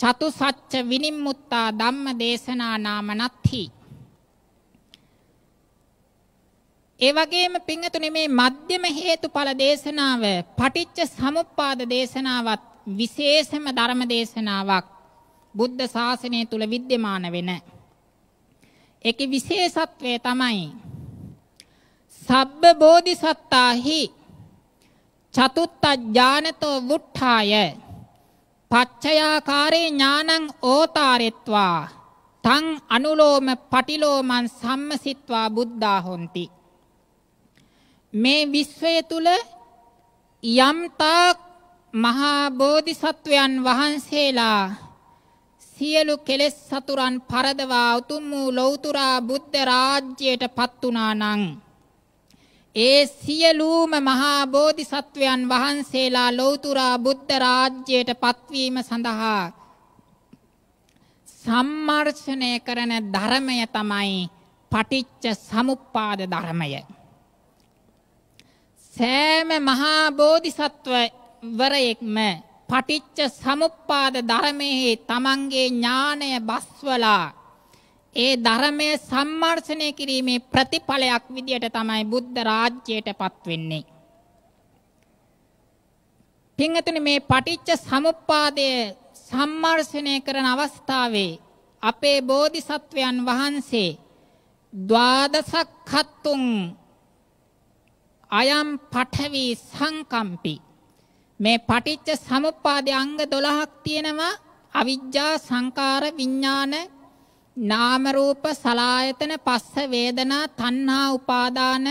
චතු සච්ච විනිම්මුත්තා ධම්ම දේශනා නාමනත්හි. ඒ වගේම පිංහතුනි මේ මධ්‍යම හේතුඵල දේශනාව පටිච්ච සමුප්පාද දේශනාවත් විශේෂම ධර්ම දේශනාවක් බුද්ධ ශාසනය තුල විද්‍යමාන වෙන. ඒකේ විශේෂත්වය තමයි සබ්බ බෝධිසත්තාහි චතුත්ථ ඥානතෝ වුට්ඨාය පච්චයාකාරේ ඥානං ඕතාරෙත්වා තං අනුලෝම පටිලෝමන් සම්මසිත්වා බුද්ධා හොಂತಿ මේ විශ්වය තුල යම්තා මහා බෝධිසත්වයන් වහන්සේලා සියලු කෙලෙස් සතුරන් පරදවා උතුම් වූ ලෞතර බුද්ධ රාජ්‍යයට පත් වුණා නම් ඒ සියලුම මහා බෝධිසත්වයන් වහන්සේලා ලෞතුරා බුද්ධ රාජ්‍යයට පත්වීම සඳහා සම්මර්ෂණය කරන ධර්මය තමයි පටිච්ච සමුප්පාද ධර්මය. සෑම මහා බෝධිසත්වවරයෙක්ම පටිච්ච සමුප්පාද ධර්මයේ තමන්ගේ ඥාණය බස්වලා ඒ ධර්මයේ සම්මර්ෂණය කිරීමේ ප්‍රතිඵලයක් විදියට තමයි බුද්ධ රාජ්‍යයටපත් වෙන්නේ. පින්වතුනි මේ පටිච්ච සමුප්පාදය සම්මර්ෂණය කරන අවස්ථාවේ අපේ බෝධිසත්වයන් වහන්සේ ද්වාදසක්ඛත්තුං අයම් පඨවි සංකම්පි මේ පටිච්ච සමුප්පාදයේ අංග 12ක් තියෙනවා අවිජ්ජා සංකාර විඥාන නාම රූප සලායතන පස්ස වේදනා තණ්හා උපාදාන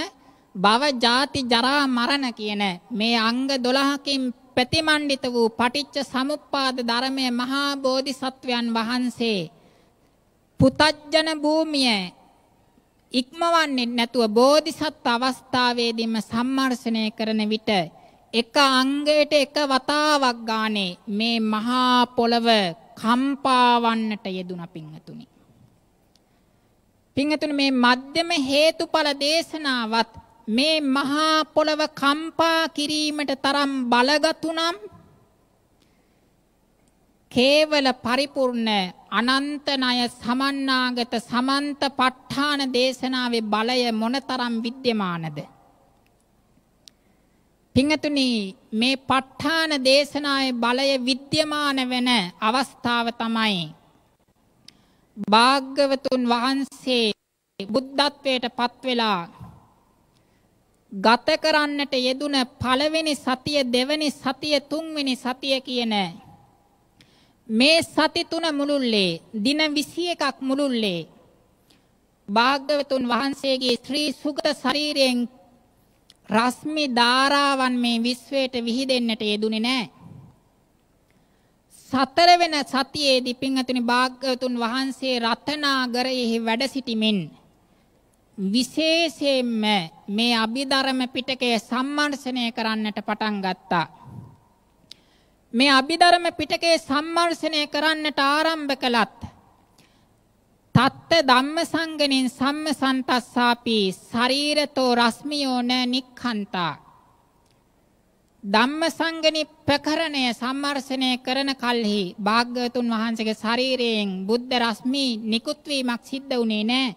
භව ජාති ජරා මරණ කියන මේ අංග 12කින් ප්‍රතිමණ්ඩිත වූ පටිච්ච සමුප්පාද ධර්මයේ මහා බෝධිසත්වයන් වහන්සේ පුතජන භූමිය ඉක්මවන්නේ නැතුව බෝධිසත් අවස්ථාවේදීම සම්මර්ෂණය කරන විට එක අංගයට එක වතාවක් ගානේ මේ මහා පොළව කම්පාවන්නට යෙදුණ පිංහතුනි පිංහතුන මේ මධ්‍යම හේතුඵල දේශනාවත් මේ මහා පොළව කම්පා කිරීමට තරම් බලගතුනම් කේවල පරිපූර්ණ අනන්ත ණය සමන්නාගත සමන්ත ප ဋ ාණ දේශනාවේ බලය මොනතරම් විද්‍යමානද පිංගතුනි මේ ප ဋ ාණ දේශනාවේ බලය විද්‍යමාන වෙන අවස්ථාව තමයි භාග්‍යවතුන් වහන්සේ බුද්ධත්වයට පත් වෙලා ගත කරන්නට යෙදුන පළවෙනි සතිය දෙවෙනි සතිය තුන්වෙනි සතිය කියන මේ සති තුන මුළුල්ලේ දින 21ක් මුළුල්ලේ භාග්‍යවතුන් වහන්සේගේ ශ්‍රී සුගත ශරීරයෙන් රශ්මි ධාරාවන් මේ විශ්වයට විහිදෙන්නට යෙදුනේ නැහැ සතර වෙන සතියේදී පින්වතුනි භාග්‍යවතුන් වහන්සේ රතනාගරයේ වැඩ සිටිමින් විශේෂයෙන්ම මේ අභිධර්ම පිටකය සම්මර්ෂණය කරන්නට පටන් ගත්තා. මේ අභිධර්ම පිටකේ සම්මර්ෂණය කරන්නට ආරම්භ කළත් තත්ත ධම්මසංගණින් සම්මසන්තස්සාපි ශරීරතෝ රස්මියෝ න නික්ඛන්තා ධම්මසංගනි ප්‍රකරණය සම්මර්ෂණය කරන කල්හි භාග්‍යවතුන් වහන්සේගේ ශරීරයෙන් බුද්ධ රශ්මි නිකුත් වීමක් සිද්ධ වුණේ නැහැ.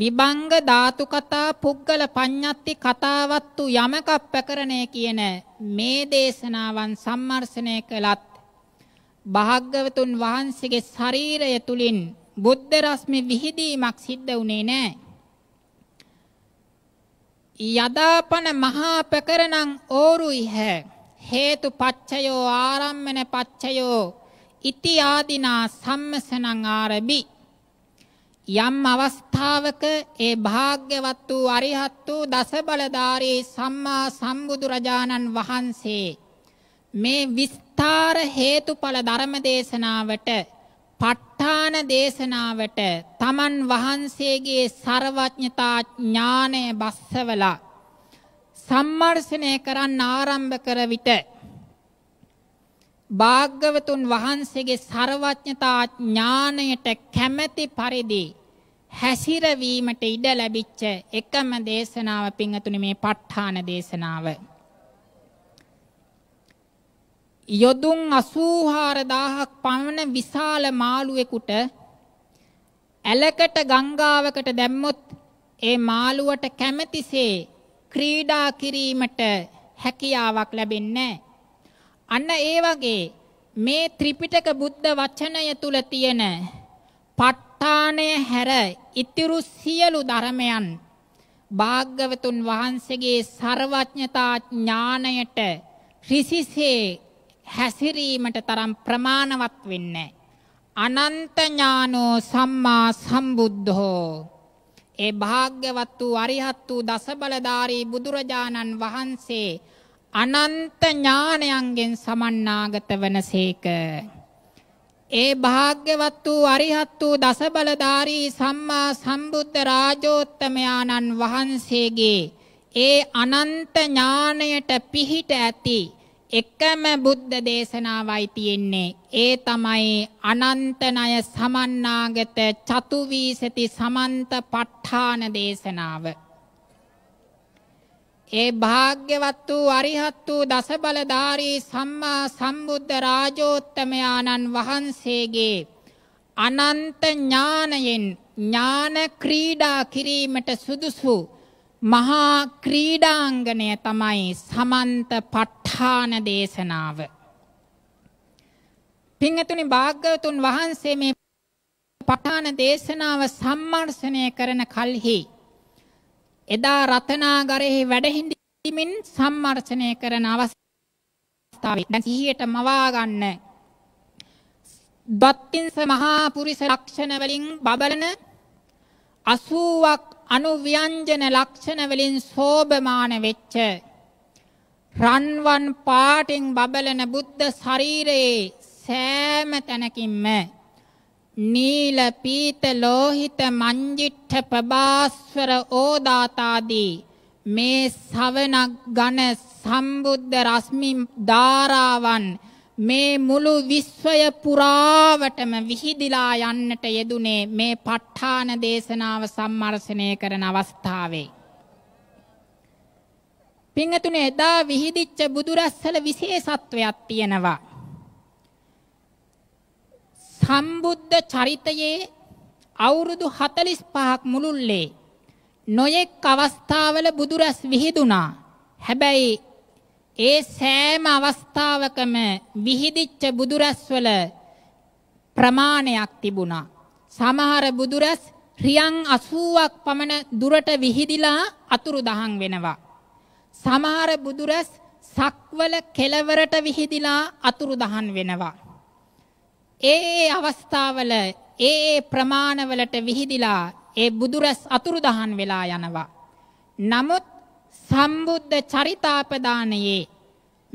විභංග ධාතු කතා පුද්ගල පඤ්ඤත්ති කතාවත්තු යමක ප්‍රකරණය කියන මේ දේශනාවන් සම්මර්ෂණය කළත් භාග්‍යවතුන් වහන්සේගේ ශරීරය තුලින් බුද්ධ රශ්මි විහිදීමක් සිද්ධ වුණේ නැහැ. යදාපන මහා ප්‍රකරණං ඕරුයි හැ හේතු පච්චයෝ ආරම්මන පච්චයෝ ඉති ආදිනා සම්මසනං ආරබි යම් අවස්ථාවක ඒ භාග්‍යවත් වූ අරිහත් වූ දසබලධාරී සම්මා සම්බුදු රජාණන් වහන්සේ මේ විස්තර හේතුඵල ධර්ම දේශනාවට ප ဋ ාණ දේශනාවට තමන් වහන්සේගේ ਸਰවඥතා ඥානය බස්සවලා සම්මර්ෂණය කරන්න ආරම්භ කර විට භාග්‍යවතුන් වහන්සේගේ ਸਰවඥතා ඥාණයට කැමැති පරිදි හැසිරවීමට ඉඩ ලැබිච්ච එකම දේශනාව පිංගතුනි මේ ප ဋ ාණ දේශනාව යොදුන් 84000ක් පමණ විශාල මාළුවෙකුට ඇලකට ගංගාවකට දැම්මොත් ඒ මාළුවට කැමැතිසේ ක්‍රීඩා කිරීමට හැකියාවක් ලැබෙන්නේ අන්න ඒ වගේ මේ ත්‍රිපිටක බුද්ධ වචනය තුල තියෙන ප ဋ ාණය හැර ඉතිරු සියලු ධර්මයන් භාග්‍යවතුන් වහන්සේගේ ਸਰවඥතා ඥාණයට ඍසිසේ හැසිරීමට තරම් ප්‍රමාණවත් වෙන්නේ අනන්ත ඥානෝ සම්මා සම්බුද්ධෝ ඒ භාග්‍යවත් වූ අරිහත් වූ දසබලධාරී බුදුරජාණන් වහන්සේ අනන්ත ඥානයන්ගෙන් සමන්නාගත වනසේක ඒ භාග්‍යවත් වූ අරිහත් වූ දසබලධාරී සම්මා සම්බුද්ධ රාජෝත්තමයාණන් වහන්සේගේ ඒ අනන්ත ඥාණයට පිහිට ඇති එකම බුද්ධ දේශනාවයි තියෙන්නේ ඒ තමයි අනන්ත ණය සමන්නාගත චතුවිසති සමන්ත ප ဋ ාණ දේශනාව ඒ භාග්‍යවත් වූ අරිහත් වූ දසබලධාරී සම්මා සම්බුද්ධ රාජෝත්තමයාණන් වහන්සේගේ අනන්ත ඥානයෙන් ඥාන ක්‍රීඩා කිරීමට සුදුසු වූ මහා ක්‍රීඩාංගණය තමයි සමන්ත පට්ඨාන දේශනාව. පිංගතුනි භාග්‍යවතුන් වහන්සේ මේ පඨාන දේශනාව සම්මර්ෂණය කරන කල්හි එදා රතනාගරෙහි වැඩ හිඳීමින් සම්මර්ෂණය කරන අවස්ථාවේ දැන් සිහියට මවා ගන්න බත්තින්ස මහා පුරිස ලක්ෂණ වලින් බබලන 80ක් අනුව්‍යංජන ලක්ෂණ වලින් සෝභමාන වෙච්ච රන්වන් පාටින් බබලන බුද්ධ ශරීරයේ සෑම තැනකින්ම නීල පීත ලෝහිත මංජිට්ඨ ප්‍රභාස්වර ඕදාතාදී මේ ශවණක් ඝන සම්බුද්ධ රශ්මි ධාරාවන් මේ මුළු විශ්වය පුරාවටම විහිදිලා යන්නට යෙදුනේ මේ ප ဋ ාණ දේශනාව සම්මර්ෂණය කරන අවස්ථාවේ. පින්තුනේ එදා විහිදිච්ච බුදුරස්සල විශේෂත්වයක් තියෙනවා. සම්බුද්ධ චරිතයේ අවුරුදු 45ක් මුළුල්ලේ නොයෙක් අවස්ථාවල බුදුරස් විහිදුනා. හැබැයි ඒ සෑම අවස්ථාවකම විහිදිච්ච බුදුරැස්වල ප්‍රමාණයක් තිබුණා. සමහර බුදුරැස් රියන් 80ක් පමණ දුරට විහිදිලා අතුරු දහන් වෙනවා. සමහර බුදුරැස් සක්වල කෙළවරට විහිදිලා අතුරු දහන් වෙනවා. ඒ ඒ අවස්ථාවල ඒ ඒ ප්‍රමාණවලට විහිදිලා ඒ බුදුරැස් අතුරු දහන් වෙලා යනවා. නමුත් සම්බුද්ධ චරිතාපදානයේ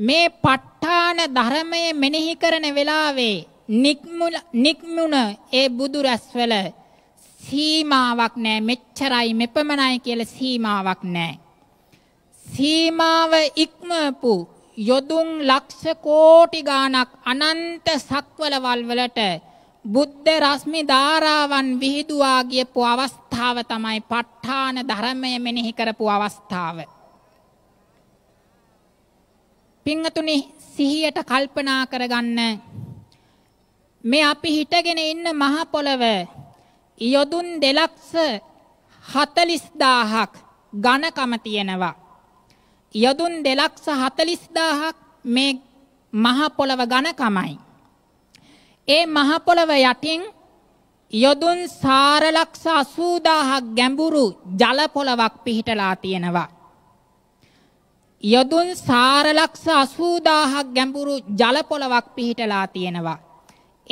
මේ ප ဋ ාණ ධර්මය මෙනෙහි කරන වෙලාවේ නික්මුණ නික්මුණ ඒ බුදු රැස්වල සීමාවක් නැහැ මෙච්චරයි මෙපමණයි කියලා සීමාවක් නැහැ සීමාව ඉක්මපු යොදුන් ලක්ෂ කෝටි ගාණක් අනන්ත සක්වල වලට බුද්ධ රශ්මි ධාරාවන් විහිදුවා ගියපු අවස්ථාව තමයි ප ဋ ාණ ධර්මය මෙනෙහි කරපු අවස්ථාව පින්වතුනි සිහියට කල්පනා කරගන්න මේ අපි හිටගෙන ඉන්න මහ පොළව යොදුන් 2 40000ක් ඝනකම තියෙනවා. යොදුන් 240000ක් මේ මහ පොළව ඝනකමයි. ඒ මහ පොළව යටින් යොදුන් 480000ක් ගැඹුරු ජල පොළවක් පිහිටලා තියෙනවා. යොදුන් සාරලක්ෂ 80000ක් ගැඹුරු ජල පොළවක් පිහිටලා තියෙනවා.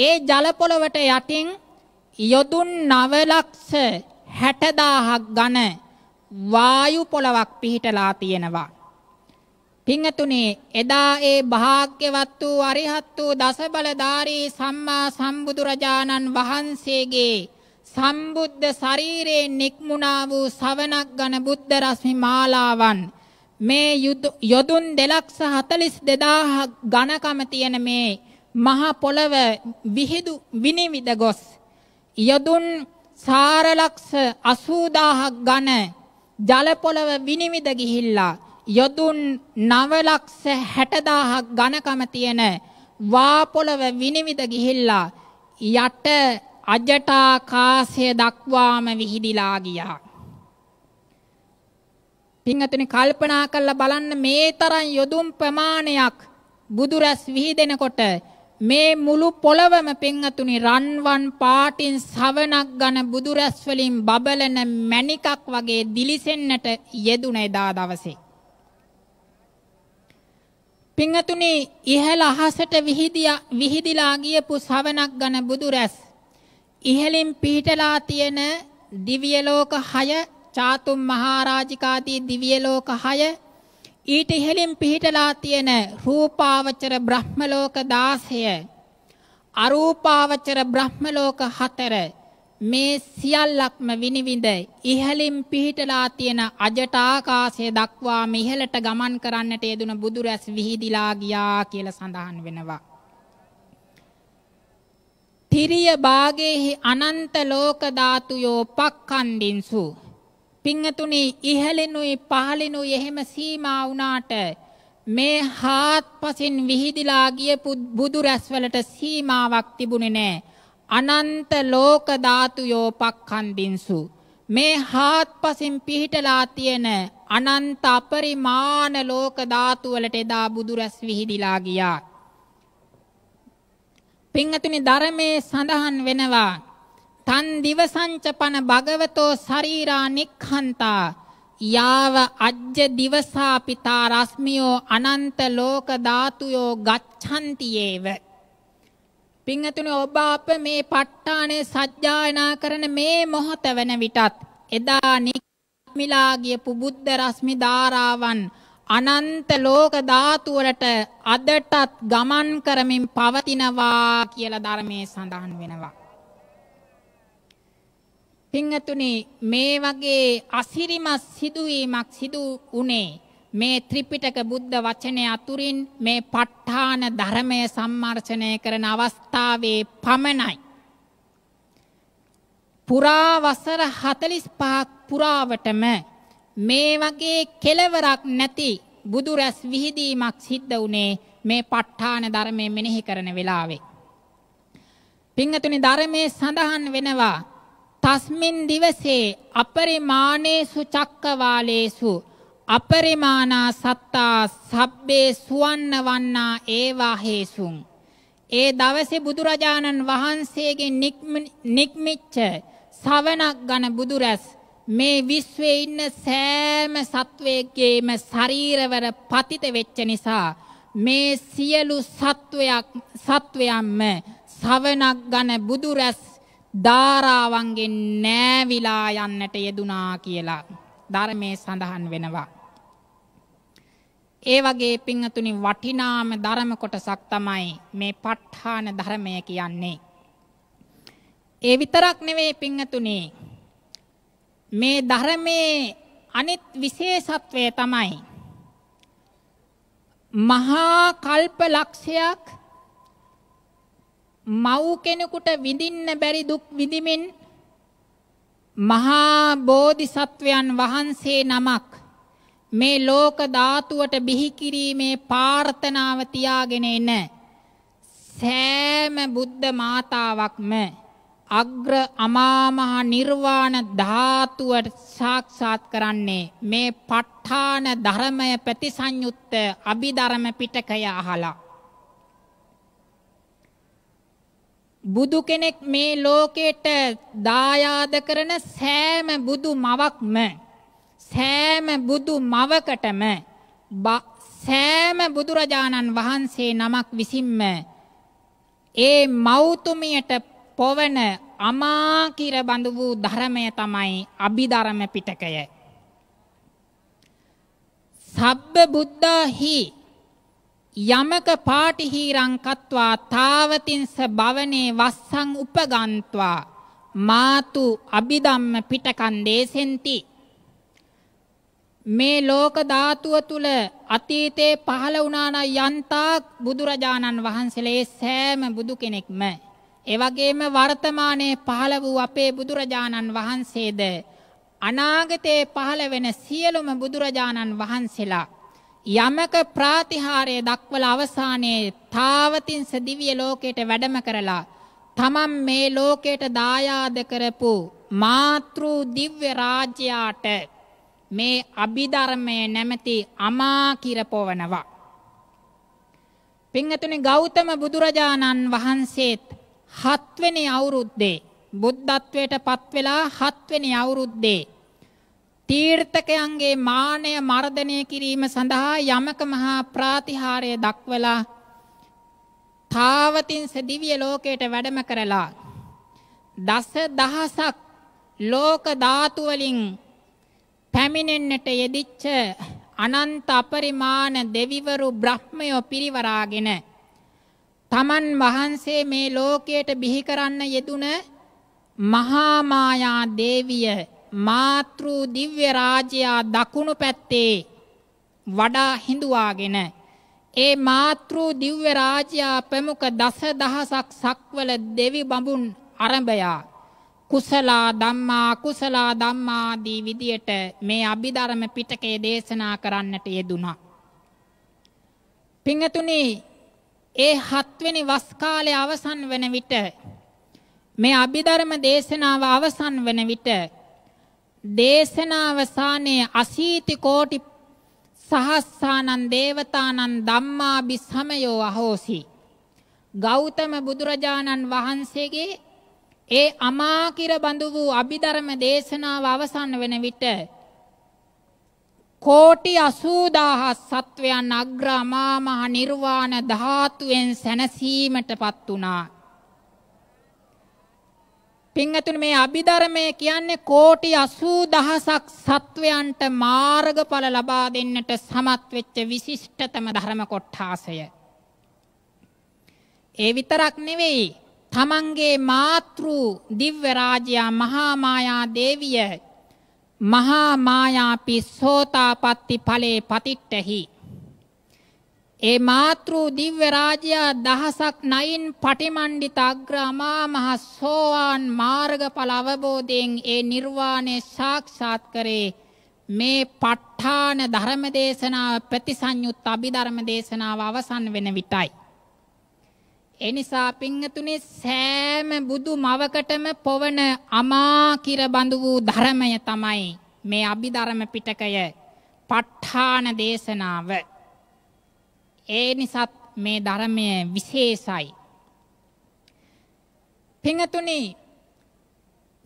ඒ ජල පොළවට යටින් යොදුන් 9 ලක්ෂ 60000ක් ඝන වායු පොළවක් පිහිටලා තියෙනවා. පින්තුනේ එදා ඒ භාග්‍යවත් වූ අරිහත් වූ දසබලධාරී සම්මා සම්බුදුරජාණන් වහන්සේගේ සම්බුද්ධ ශරීරයෙන් නික්මුණා වූ ශවණක් ඝන බුද්ධ රශ්මි මාලාවන් මේ යොදුන් 242000 ඝනකම තියෙන මේ මහ පොළව විහිදු විනිවිද ගොස් යොදුන් සාර ලක්ෂ 80000ක් ඝන ජල පොළව විනිවිද ගිහිල්ලා යොදුන් 9 ලක්ෂ 60000ක් ඝනකම තියෙන වා පොළව විනිවිද ගිහිල්ලා යට අජටාකාශය දක්වාම විහිදිලා ගියා පින්වතුනි කල්පනා කරලා බලන්න මේ තරම් යොදුම් ප්‍රමාණයක් බුදු රැස් විහිදෙනකොට මේ මුළු පොළවම පින්වතුනි රන්වන් පාටින් සවනක් ගන බුදු රැස් වලින් බබලන මණිකක් වගේ දිලිසෙන්නට යෙදුණ එදා දවසේ පින්වතුනි ඉහළ අහසට විහිදිලා ගියපු සවනක් ගන බුදු රැස් ඉහළින් පිහිටලා තියෙන දිව්‍ය ලෝක 6 චාතුම් මහරාජිකාදී දිව්‍ය ලෝක 6 ඊට ඉහළින් පිහිටලා තියෙන රූපාවචර බ්‍රහ්ම ලෝක 16 අරූපාවචර බ්‍රහ්ම ලෝක 4 මේ සියල්ලක්ම විනිවිද ඉහළින් පිහිටලා තියෙන අජට ආකාශය දක්වා ඉහළට ගමන් කරන්නට යෙදුන බුදුරැස් විහිදිලා ගියා කියලා සඳහන් වෙනවා. තිරිය භාගේහි අනන්ත ලෝක ධාතුයෝ පක්ඛන්ඩින්සු පිංහතුනි ඉහලෙනුයි පහලෙනුයි එහෙම සීමා වුණාට මේ හාත්පසින් විහිදිලා ගිය බුදු රැස්වලට සීමාවක් තිබුණේ නැහැ. අනන්ත ලෝක ධාතුයෝ පක්ඛන්දින්සු මේ හාත්පසින් පිහිටලා තියෙන අනන්ත අපරිමාණ ලෝක ධාතු වලට එදා බුදුරස් විහිදිලා ගියා. පින්තුනි ධර්මයේ සඳහන් වෙනවා තන් දිවසංචපන භගවතෝ ශරීරා නික්ඛන්තා යාව අජ්ජ දිවසා පිතා රස්මියෝ අනන්ත ලෝක ධාතුයෝ ගච්ඡanti ඒව පින්තුනි ඔබ අප මේ ප ဋ ාණේ සත්‍යයනා කරන මේ මොහොත වෙන විටත් එදා නික්මිලාගේ පුබුද්ධ රශ්මි ධාරාවන් අනන්ත ලෝක ධාතු වලට අදටත් ගමන් කරමින් පවතිනවා කියලා ධර්මයේ සඳහන් වෙනවා පිංහතුනි මේ වගේ අසිරිමත් සිදුවීමක් සිදු වනේ මේ ත්‍රිපිටක බුද්ධ වචනය අතුරින් මේ පට්ඨාන ධර්මය සම්මර්ෂණය කරන අවස්ථාවේ පමණයි. පුරා වසර 45ක් පුරාවටම මේ වගේ කෙලවරක් නැති බුදුරැස් විහිදීමක් සිද්ධ වුණේ මේ පට්ඨාන ධර්මය මෙනෙහි කරන වෙලාවේ. පිංගතුනි ධර්මයේ සඳහන් වෙනවා තස්මින් දිවසේ අපරිමාණේසු චක්කවාලේසු අපරිමාණා සත්තා සබ්බේ සුවන්න වන්නා ඒවා හේසුන් ඒ දවසේ බුදුරජාණන් වහන්සේගේ නික්මිච්ච සවනක් ගන බුදුරැස් මේ විශ්වයේ ඉන්න සෑම සත්වයකගේම ශරීරවර පතිත වෙච්ච නිසා මේ සියලු සත්වයක් සත්වයන්ම සවනක් ගන බුදුරැස් ධාරාවන්ගෙන් නෑවිලා යන්නට යෙදුනා කියලා ධර්මයේ සඳහන් වෙනවා. ඒ වගේ පිංහතුනි වටිනාම ධර්ම කොටසක් තමයි මේ ප ဋ ාණ ධර්මය කියන්නේ. ඒ විතරක් නෙවෙයි පිංහතුනි මේ ධර්මයේ අනිත් විශේෂත්වය තමයි මහා කල්ප ලක්ෂයක් මව් කෙනෙකුට විඳින්න බැරි දුක් විඳිමින් මහා බෝධිසත්වයන් වහන්සේ නමක් මේ ලෝක ධාතුවට බිහි කිරීමේ ප්‍රාර්ථනාව තියාගෙන එන සෑම බුද්ධ මාතාවක්ම අග්‍ර අමාමහ නිර්වාණ ධාතුවට සාක්ෂාත් කරන්නේ මේ ප ဋ ාණ ධර්මය ප්‍රතිසංයුක්ත අභිධර්ම පිටකය අහලා බුදු කෙනෙක් මේ ලෝකයට දායාද කරන සෑම බුදු මවක්ම සෑම බුදු මවකටම සෑම බුදුරජාණන් වහන්සේ නමක් විසින්ම ඒ මෞතුමියට පොවන අමාකිර බඳු වූ ධර්මය තමයි අභිධර්ම පිටකය. සබ්බ බුද්ධාහි යමක පාටිහීරං කତ୍වා තාවතින්ස භවනේ වස්සං උපගන්්වා මාතු අභිධම්ම පිටකන්දේ සෙන්ති මේ ලෝක ධාතුව තුල අතීතේ පහළ වුණාන යන්තාක් බුදුරජාණන් වහන්සේලේ සෑම බුදු කෙනෙක්ම ඒ වගේම වර්තමානයේ පහළ වූ අපේ බුදුරජාණන් වහන්සේද අනාගතයේ පහළ වෙන සියලුම බුදුරජාණන් වහන්සේලා යමක ප්‍රාතිහාරය දක්වල අවසානයේ තාවතින්ස දිව්‍ය ලෝකයට වැඩම කරලා තමන් මේ ලෝකයට දායාද කරපු මාතෘ දිව්‍ය රාජ්‍යයට මේ අභිධර්මයේ නැමැති අමා කිර පොවනවා. පින්වතුනි ගෞතම බුදුරජාණන් වහන්සේත් හත්වෙනි අවුරුද්දේ බුද්ධත්වයට පත් වෙලා හත්වෙනි අවුරුද්දේ තීර්ථකයන්ගේ මානය මර්ධනය කිරීම සඳහා යමක මහා ප්‍රාතිහාරය දක්වලා තාවතින්ස දිව්‍ය ලෝකයට වැඩම කරලා දස දහසක් ලෝක ධාතු වලින් පැමිණෙන්නට යෙදිච්ච අනන්ත අපරිමාණ දෙවිවරු බ්‍රහ්මයෝ පිරිවරාගෙන තමන් වහන්සේ මේ ලෝකයට බිහි කරන්න යෙදුන මහා මායා දේවිය මාතෘ දිව්‍ය රාජයා දකුණු පැත්තේ වඩා හිඳුවාගෙන ඒ මාතෘ දිව්‍ය රාජයා ප්‍රමුඛ දස දහසක් සක්වල දෙවි බඹුන් අරඹයා කුසලා ධම්මා කුසලා ධම්මා දී විදියට මේ අභිධර්ම පිටකේ දේශනා කරන්නට යෙදුනා. පිංගතුනි ඒ හත්වෙනි වස් කාලය අවසන් වන විට මේ අභිධර්ම දේශනාව අවසන් වන විට දේශනාවසානයේ අසීති කෝටි සහස්සානන් දේවතානන් ධම්මා බිස්සමයෝ අහෝසි. ගෞතම බුදුරජාණන් වහන්සේගේ ඒ අමාකිර බඳු වූ අභිධර්ම දේශනාව අවසන් වෙන විට කෝටි 80000 සත්වයන් අග්‍ර අමාමහ නිර්වාණ ධාතුවෙන් සැනසීමටපත් වුණා. පින්ඇතුනි මේ අභිධර්මය කියන්නේ කෝටි 80000ක් සත්වයන්ට මාර්ගඵල ලබා දෙන්නට සමත් වෙච්ච විශිෂ්ටතම ධර්ම කොටාසය. ඒ විතරක් නෙවෙයි තමන්ගේ මාතෘ දිව්‍ය රාජයා මහා මායා දේවිය මහා මායාපි සෝතාපට්ටි ඵලේ පතිට්ඨහි ඒ මාතෘ දිව්‍ය රාජයා දහසක් නයින් පටිමණ්ඩිත අග්‍ර අමා මහ සෝවාන් මාර්ගඵල අවබෝධයෙන් ඒ නිර්වාණය සාක්ෂාත් කරේ මේ ප ဋ ාණ ධර්ම දේශනාව ප්‍රතිසංයුත් අභිධර්ම දේශනාව අවසන් වෙන විටයි ඒ නිසා පින්තුනේ සෑම බුදු මවකටම පොවන අමා කිර බඳු වූ ධර්මය තමයි මේ අභිධර්ම පිටකය ප ဋ ාණ දේශනාව ඒ නිසාත් මේ ධර්මය විශේෂයි. පිඟතුනි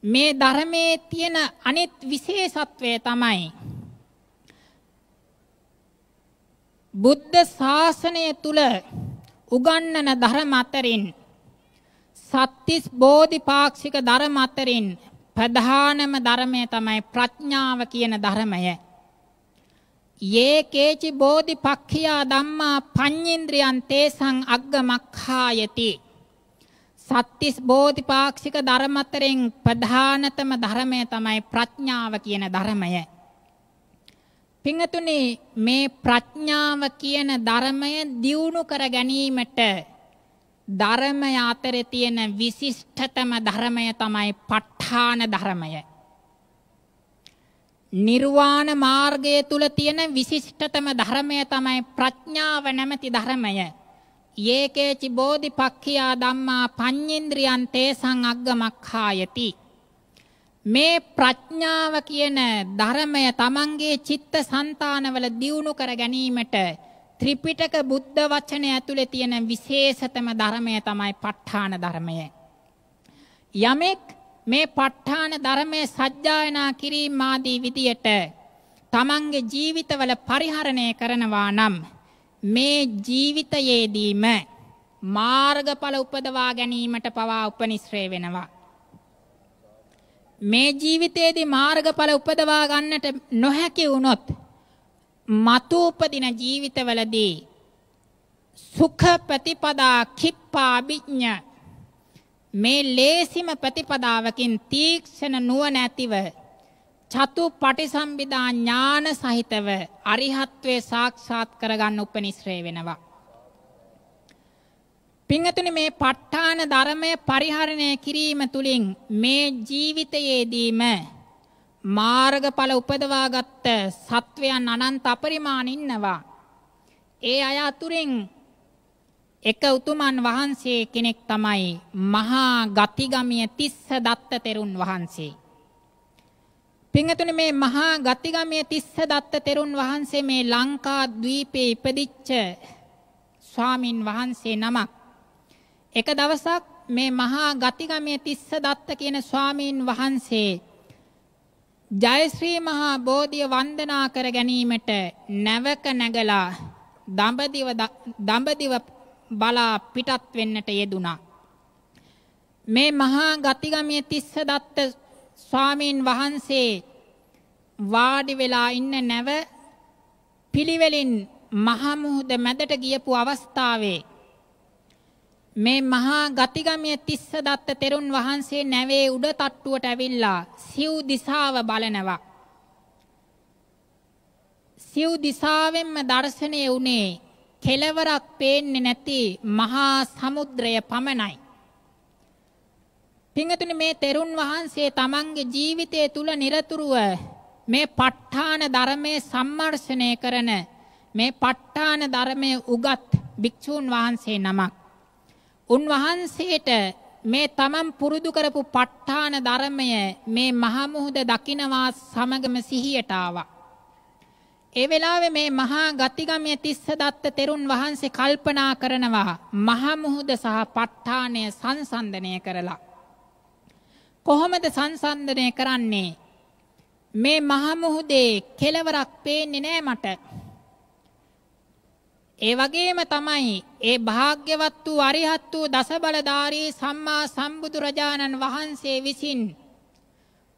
මේ ධර්මයේ තියෙන අනිත් විශේෂත්වය තමයි බුද්ධ ශාසනය තුල උගන්නන ධර්ම අතරින් සත්‍තිස් බෝධිපාක්ෂික ධර්ම අතරින් ප්‍රධානම ධර්මය තමයි ප්‍රඥාව කියන ධර්මය. යේ කේචි බෝධිපක්ඛියා ධම්මා පඤ්ඤේන්ද්‍රයන් තේසං අග්ගමක්ඛායති සත්‍තිස් බෝධිපාක්ෂික ධර්මතරෙන් ප්‍රධානතම ධර්මය තමයි ප්‍රඥාව කියන ධර්මය. පිංගතුනි මේ ප්‍රඥාව කියන ධර්මය දියුණු කර ගැනීමට ධර්මය අතර තියෙන විශිෂ්ටතම ධර්මය තමයි ප ဋ ාණ ධර්මය. නිර්වාණ මාර්ගය තුල තියෙන විශිෂ්ටතම ධර්මය තමයි ප්‍රඥාව නැමැති ධර්මය. යේකේචි බෝධිපක්ඛියා ධම්මා පඤ්ඤේන්ද්‍රියන් තේසං අග්ගමක්ඛායති. මේ ප්‍රඥාව කියන ධර්මය තමන්ගේ චිත්ත સંතානවල දියුණු කර ගැනීමට ත්‍රිපිටක බුද්ධ වචනය ඇතුලේ තියෙන විශේෂතම ධර්මය තමයි ප ဋ ාණ ධර්මය. යමෙක් මේ ප ဋ ාණ ධර්මයේ සත්‍යයනා කිරීම ආදී විදියට තමන්ගේ ජීවිතවල පරිහරණය කරනවා නම් මේ ජීවිතයේදීම මාර්ගඵල උපදවා ගැනීමට පවා උපනිශ්‍රේ වෙනවා මේ ජීවිතයේදී මාර්ගඵල උපදවා ගන්නට නොහැකි වුණොත් මතු උපදින ජීවිතවලදී සුඛ ප්‍රතිපදා කිප්පා විඥා මේ ලේසිම ප්‍රතිපදාවකින් තීක්ෂණ නුවණ ඇතිව චතු පටිසම්භිදා ඥාන සහිතව අරිහත්වේ සාක්ෂාත් කරගන්න උපනිශ්‍රේ වෙනවා. පිංගතුනි මේ ප ဋ ාණ ධර්මය පරිහරණය කිරීම තුළින් මේ ජීවිතයේදීම මාර්ගඵල උපදවාගත් සත්වයන් අනන්ත අපරිමාණ ඉන්නවා. ඒ අය අතුරින් එක උතුමන් වහන්සේ කෙනෙක් තමයි මහා ගතිගමිය තිස්ස දත්ත තෙරුන් වහන්සේ. පිංහතුනි මේ මහා ගතිගමිය තිස්ස දත්ත තෙරුන් වහන්සේ මේ ලංකා ද්වීපයේ ඉපදිච්ච ස්වාමින් වහන්සේ නමක්. එක දවසක් මේ මහා ගතිගමිය තිස්ස දත්ත කියන ස්වාමීන් වහන්සේ ජයශ්‍රී මහා බෝධිය වන්දනා කර ගැනීමට නැවක නැගලා දඹදිව දඹදිව බලා පිටත් වෙන්නට යෙදුනා. මේ මහා ගතිගමේ තිස්ස දත්ත ස්වාමීන් වහන්සේ වාඩි වෙලා ඉන්න නැව පිළිවෙලින් මහා මුහුද මැදට ගියපු අවස්ථාවේ මේ මහා ගතිගමයේ තිස්ස දත්ත තෙරුන් වහන්සේ නැවේ උඩ තට්ටුවට ඇවිල්ලා සිව් දිසාව බලනවා. සිව් දිසාවෙන්ම දර්ශනය වුණේ කෙලවරක් පේන්නේ නැති මහා සමුද්‍රය පමණයි. පිංගතුනි මේ තෙරුන් වහන්සේ තමන්ගේ ජීවිතය තුල নিরතුරුව මේ ප ဋ ාණ ධර්මයේ සම්මර්ෂණය කරන මේ ප ဋ ාණ ධර්මයේ උගත් භික්ෂූන් වහන්සේ නමක්. උන්වහන්සේට මේ තමන් පුරුදු කරපු ප ဋ ාණ ධර්මය මේ මහමුහුද දකින්වා සමගම සිහියට ආවා. ඒ වෙලාවේ මේ මහා ගතිගමේ තිස්ස දත්ත තෙරුන් වහන්සේ කල්පනා කරනවා මහා මුහුද සහ ප ဋ ාණය සංසන්දනය කරලා කොහොමද සංසන්දනය කරන්නේ මේ මහා මුහුදේ කෙලවරක් පේන්නේ නෑ මට ඒ වගේම තමයි ඒ භාග්‍යවත් වූ අරිහත් වූ දසබලධාරී සම්මා සම්බුදු රජාණන් වහන්සේ විසින්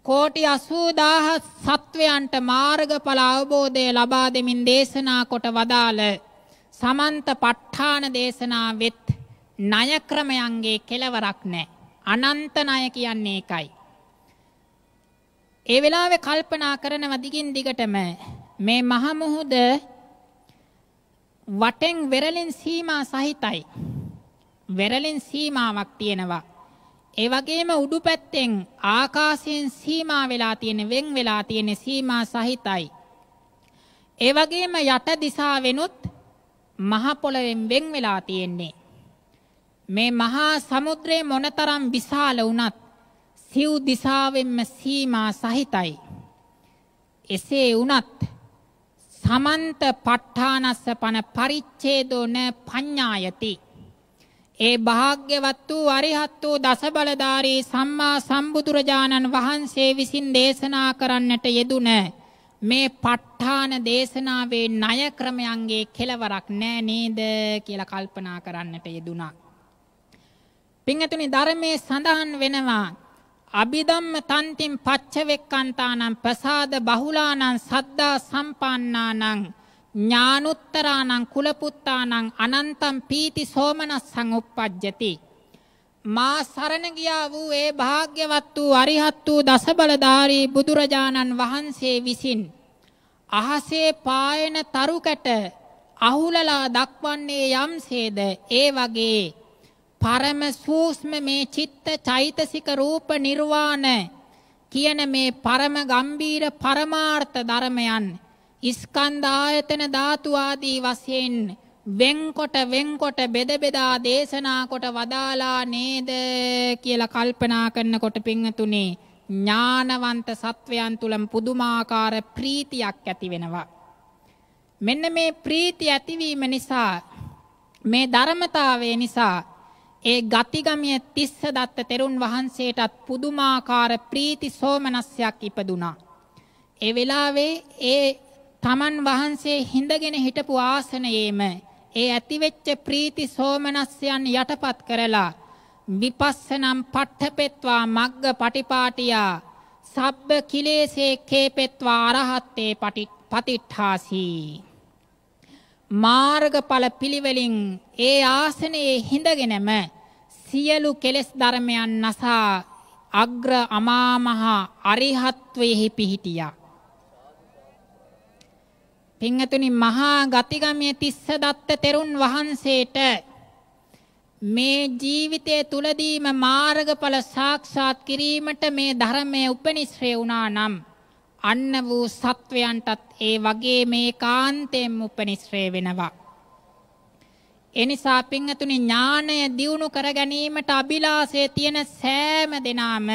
කෝටි 80000 සත්වයන්ට මාර්ගඵල අවබෝධය ලබා දෙමින් දේශනා කොට වදාළ සමන්ත ප ဋ ාණ දේශනාවෙත් ණය ක්‍රමයන්ගේ කෙලවරක් නැහැ. අනන්ත ණය කියන්නේ ඒකයි. ඒ වෙලාවේ කල්පනා කරනව දිගින් දිගටම මේ මහ මුහුද වටෙන් වෙරළින් සීමා සහිතයි. වෙරළින් සීමාවක් තියෙනවා. ඒ වගේම උඩු පැත්තෙන් ආකාශයෙන් සීමා වෙලා තියෙන වෙන් වෙලා තියෙන සීමා සහිතයි. ඒ වගේම යට දිශාවෙනුත් මහ පොළවෙන් වෙන් වෙලා තියෙන්නේ. මේ මහා සමුද්‍රයේ මොනතරම් විශාල වුණත් සිව් දිශාවෙන්ම සීමා සහිතයි. එසේ වුණත් සමන්ත පට්ඨානස්ස පන පරිච්ඡේදෝ න පඤ්ඤායති ඒ භාග්‍යවත් වූ අරිහත් වූ දසබලධාරී සම්මා සම්බුදුරජාණන් වහන්සේ විසින් දේශනා කරන්නට යෙදුන මේ ප ဋ ාණ දේශනාවේ ණය ක්‍රමයන්ගේ කෙලවරක් නෑ නේද කියලා කල්පනා කරන්නට යෙදුනා. පින්තුනි ධර්මයේ සඳහන් වෙනවා අභිධම්ම තන්තිම් පච්චවෙක්කන්තානම් ප්‍රසාද බහුලානං සද්දා සම්පන්නානං ඥානුත්තරානං කුලපුත්තානං අනන්තම් පීති සෝමනස්සං උප්පජ්ජති මා සරණ ගියා වූ ඒ භාග්‍යවත් වූ අරිහත් වූ දසබලධාරී බුදුරජාණන් වහන්සේ විසින් අහසේ පායන තරුකට අහුලලා දක්වන්නේ යම්සේද ඒ වගේ පරම සූක්ෂම මේ චිත්ත චෛතසික රූප නිර්වාණ කියන මේ පරම ගම්බීර පරමාර්ථ ධර්මයන් ස්කන්ධ ආයතන ධාතු ආදී වශයෙන් වෙන්කොට වෙන්කොට බෙද බෙදා දේශනා කොට වදාලා නේද කියලා කල්පනා කරනකොට පින්තුනේ ඥානවන්ත සත්වයන් තුලම පුදුමාකාර ප්‍රීතියක් ඇති වෙනවා. මෙන්න මේ ප්‍රීති ඇතිවීම නිසා මේ ධර්මතාවය නිසා ඒ ගතිගමිය තිස්ස දත්ත තෙරුන් වහන්සේටත් පුදුමාකාර ප්‍රීති සෝමනස්යක් ඉපදුනා. ඒ වෙලාවේ ඒ තමන් වහන්සේ හිඳගෙන හිටපු ආසනයේම ඒ ඇතිවෙච්ච ප්‍රීති සෝමනස්යන් යටපත් කරලා විපස්සනම් පට්ඨපෙත්වා මග්ග පටිපාටියා සබ්බ කිලේසේ කේපෙත්වා අරහත්තේ පටිඨාසී මාර්ගඵල පිළිවෙලින් ඒ ආසනයේ හිඳගෙනම සියලු කෙලෙස් ධර්මයන් නසා අග්‍ර අමාමහා අරිහත්වයෙහි පිහිටියා පින්ඇතුනි මහා ගතිගමේ තිස්ස දත්ත තෙරුන් වහන්සේට මේ ජීවිතය තුලදීම මාර්ගඵල සාක්ෂාත් කිරීමට මේ ධර්මය උපනිශ්‍රේ වුණා නම් අන්න වූ සත්වයන්ටත් ඒ වගේ මේ කාන්තයෙන් උපනිශ්‍රේ වෙනවා. එනිසා පින්ඇතුනි ඥාණය දියුණු කර ගැනීමට අභිලාෂය තියෙන සෑම දෙනාම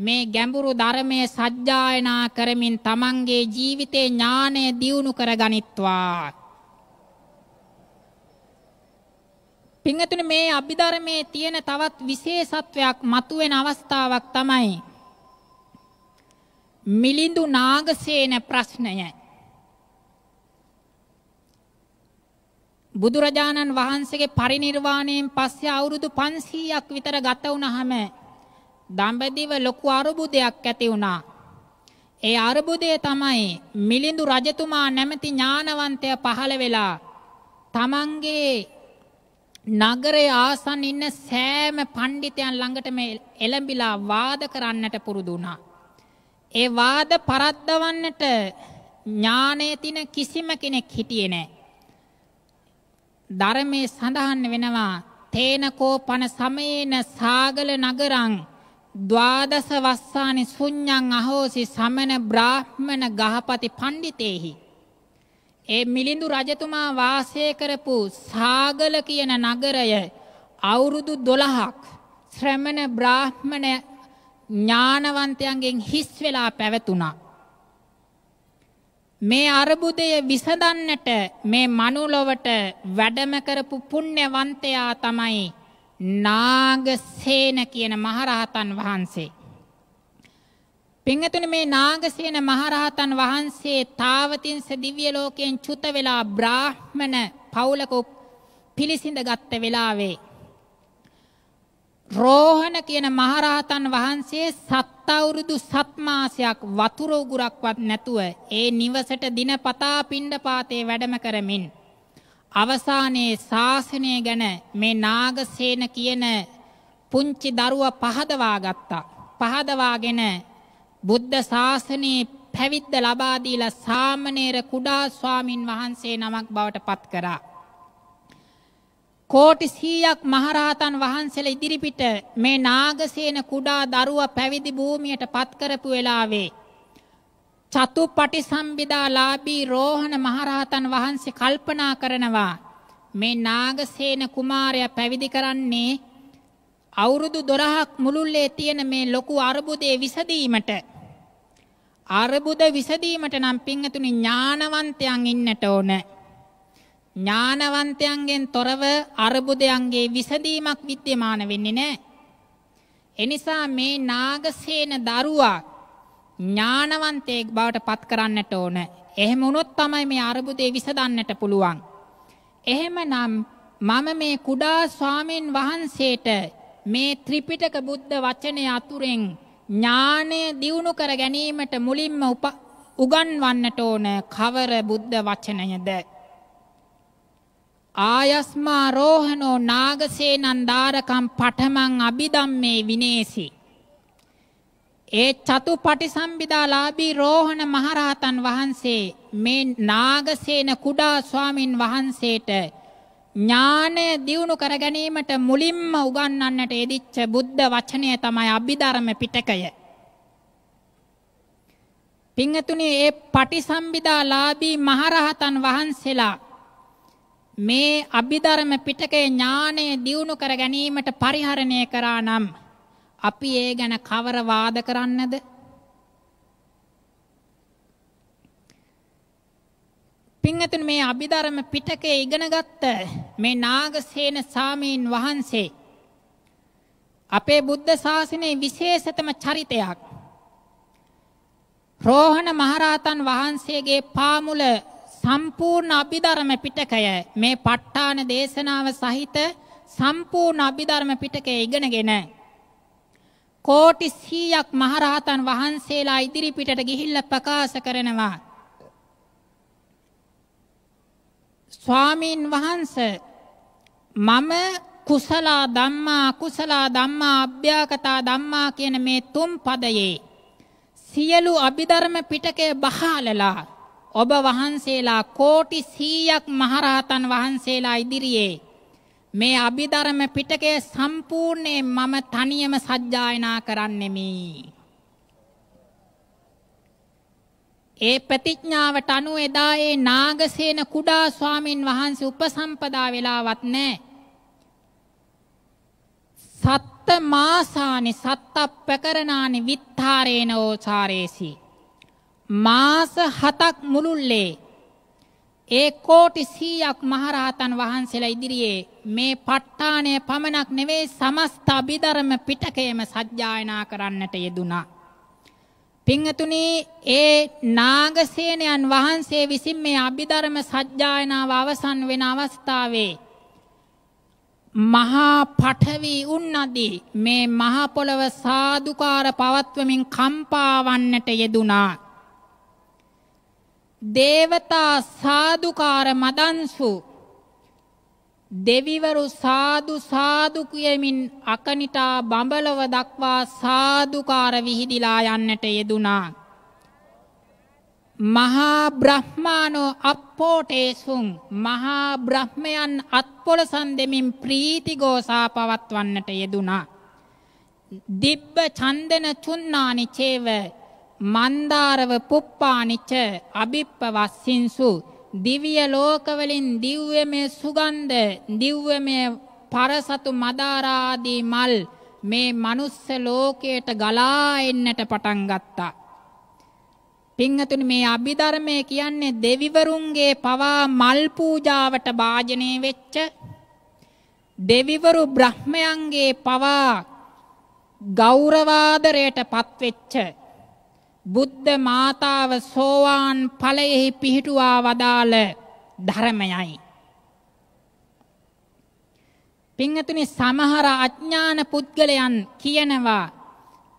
මේ ගැඹුරු ධර්මයේ සජ්ජායනා කරමින් තමන්ගේ ජීවිතේ ඥානය දියුණු කරගනිත්වා. පින්තුනි මේ අභිධර්මයේ තියෙන තවත් විශේෂත්වයක් මතුවෙන අවස්ථාවක් තමයි මිලිඳු නාගසේන ප්‍රශ්නය. බුදුරජාණන් වහන්සේගේ පරිණිර්වාණයෙන් පස්සේ අවුරුදු 500ක් විතර ගත වුණාම දඹදිව ලොකු අරුබුදයක් ඇති වුණා. ඒ අරුබුදය තමයි මිලිඳු රජතුමා නැමැති ඥානවන්තය පහළ වෙලා තමන්ගේ නගරයේ ආසන්න ඉන්න සෑම පඬිතයන් ළඟට මේ එළඹිලා වාද කරන්නට පුරුදු වුණා. ඒ වාද පරද්දවන්නට ඥානයේ තින කිසිම කෙනෙක් හිටියේ නැහැ. ධර්මයේ සඳහන් වෙනවා තේනකෝ පන සමයේන සාගල නගරං ද්වාදස වස්සානි සුඤ්ඤං අහෝසි සමන බ්‍රාහ්මණ ගහපති පණ්ඩිතේහි ඒ මිලිඳු රජතුමා වාසය කරපු සාගල කියන නගරය අවුරුදු 12ක් ශ්‍රමණ බ්‍රාහ්මණ ඥානවන්තයන්ගෙන් හිස් වෙලා පැවතුණා මේ අරුබුදය විසඳන්නට මේ මනුලොවට වැඩම කරපු පුණ්‍යවන්තයා තමයි නාගසේන කියන මහරහතන් වහන්සේ. පිංගතුනි මේ නාගසේන මහරහතන් වහන්සේ තාවතින්ස දිව්‍ය ලෝකයෙන් චුත වෙලා බ්‍රාහ්මණ පවුලක පිළිසිඳ ගත්ත වෙලාවේ රෝහණ කියන මහරහතන් වහන්සේ සත් අවුරුදු සත් මාසයක් වතුර උගුරක්වත් නැතුව ඒ නිවසට දිනපතා පිණ්ඩපාතේ වැඩම කරමින් අවසානයේ ශාසනය ගැන මේ නාගසේන කියන පුංචි දරුව පහදවා ගත්තා. පහදවාගෙන බුද්ධ ශාසනයේ පැවිද්ද ලබා දීලා සාමණේර කුඩා ස්වාමින් වහන්සේ නමක් බවට පත් කරා. කෝටි 100ක් මහරහතන් වහන්සේලා ඉදිරිපිට මේ නාගසේන කුඩා දරුව පැවිදි භූමියට පත් කරපු වෙලාවේ චතුපටි සම්බිදාලාබී රෝහණ මහරහතන් වහන්සේ කල්පනා කරනවා. මේ නාගසේන කුමාරය පැවිදි කරන්නේ අවුරුදු දොරහක් මුළුල්ලේ තියෙන මේ ලොකු අරබුදේ විසදීමට. අරබුද විසදීමට නම් පිංහතුනි ඥානවන්තයන් ඉන්නට ඕන. ඥානවන්තයන්ගෙන් තොරව අරබුදයන්ගේ විසදීමක් විද්‍යමාන වෙන්නේ නෑ. එනිසා මේ නාගසේන දරුවක් ඥානවන්තයෙක් බවට පත් කරන්නට ඕන. එහෙම වුණොත් තමයි මේ අරුබුදේ විසඳන්නට පුළුවන්. එහෙමනම් මම මේ කුඩා ස්වාමීන් වහන්සේට මේ ත්‍රිපිටක බුද්ධ වචනය අතුරෙන් ඥානය දියුණු කර ගැනීමට මුලින්ම උගන්වන්නට ඕන කවර බුද්ධ වචනයද ආයස්මා රෝහණෝ නාගසේනන් දාරකම් පඨමං අභිදම්මේ විනේසී ඒ චතුපටි සම්බිදාලාබී රෝහණ මහරහතන් වහන්සේ මේ නාගසේන කුඩා ස්වාමින් වහන්සේට ඥානය දියුණු කර ගැනීමට මුලින්ම උගන්වන්නට එදිච්ච බුද්ධ වචනය තමයි අභිධර්ම පිටකය. පිංගතුනි ඒ පටිසම්භිදාලාභී මහරහතන් වහන්සේලා මේ අභිධර්ම පිටකේ ඥානය දියුණු කර ගැනීමට පරිහරණය කරා නම් අපි ඒ ගැන කවර වාද කරන්නද? පින්වතුනි මේ අභිධර්ම පිටකේ ඉගෙනගත්ත මේ නාගසේන සාමීන් වහන්සේ අපේ බුද්ධ ශාසනයේ විශේෂතම චරිතයක් රෝහණ මහරහතන් වහන්සේගේ පාමුල සම්පූර්ණ අභිධර්ම පිටකය මේ ප ဋ ාණ දේශනාව සහිත සම්පූර්ණ අභිධර්ම පිටකය ඉගෙනගෙන කෝටි 100ක් මහරහතන් වහන්සේලා ඉදිරිපිටට ගිහිල්ලා ප්‍රකාශ කරනවා. ස්වාමින් වහන්සේ මම කුසල ධම්මා කුසල ධම්මා අභ්‍යාකතා ධම්මා කියන මේ තුන් පදයේ සියලු අභිධර්ම පිටකේ බහාලලා ඔබ වහන්සේලා කෝටි 100ක් මහරහතන් වහන්සේලා ඉදිරියේ මේ අභිධර්ම පිටකය සම්පූර්ණයෙන් මම තනියම සජ්ජායනා කරන්නෙමි. ඒ ප්‍රතිඥාවට අනුව එදා ඒ නාගසේන කුඩා ස්වාමින් වහන්සේ උපසම්පදා වෙලාවත් නැහැ. සත්ත මාසානි සත්ත ප්‍රකරණානි විත්තරේන ඕචාරේසි. මාස හතක් මුළුල්ලේ ඒ කෝටි 100ක් මහරහතන් වහන්සේලා ඉදිරියේ මේ ප ဋ ාණය පමණක් නෙවෙයි සමස්ත අභිධර්ම පිටකයේම සජ්ජායනා කරන්නට යෙදුනා. පින්තුනි ඒ නාගසේනයන් වහන්සේ විසින් මේ අභිධර්ම සජ්ජායනාව අවසන් වෙන අවස්ථාවේ මහා පඨවි උන්නදී මේ මහ පොළව සාදුකාර පවත්වමින් කම්පාවන්නට යෙදුනා. දේවතා සාදුකාර මදන්සු දෙවිවරු සාදු සාදු කියමින් අකනිටා බඹලව දක්වා සාදුකාර විහිදිලා යන්නට යෙදුනා මහා බ්‍රහ්මානෝ අප්පෝටේසුන් මහා බ්‍රහ්මයන් අත්පොළසන් දෙමින් ප්‍රීතිගෝසා පවත්වන්නට යෙදුනා දිබ්බ චන්දන චුන්නානි චේව මන්දාරව පුප්පානිච්ච අභිප්පවස්සින්සු දිව්‍ය ලෝකවලින් දිව්‍යමය සුගන්ධ දිව්‍යමය පරසතු මදාරාදී මල් මේ මනුස්ස ලෝකයට ගලා එන්නට පටන් ගත්තා. පින්හතුනි මේ අභිධර්මය කියන්නේ දෙවිවරුන්ගේ පවා මල් පූජාවට භාජනය වෙච්ච දෙවිවරු බ්‍රහ්මයන්ගේ පවා ගෞරවාදරයට පත්වෙච්ච බුද්ධ මාතාව සෝවාන් ඵලයෙහි පිහිටුවා වදාළ ධර්මයයි. පින්ඇතුනි සමහර අඥාන පුද්ගලයන් කියනවා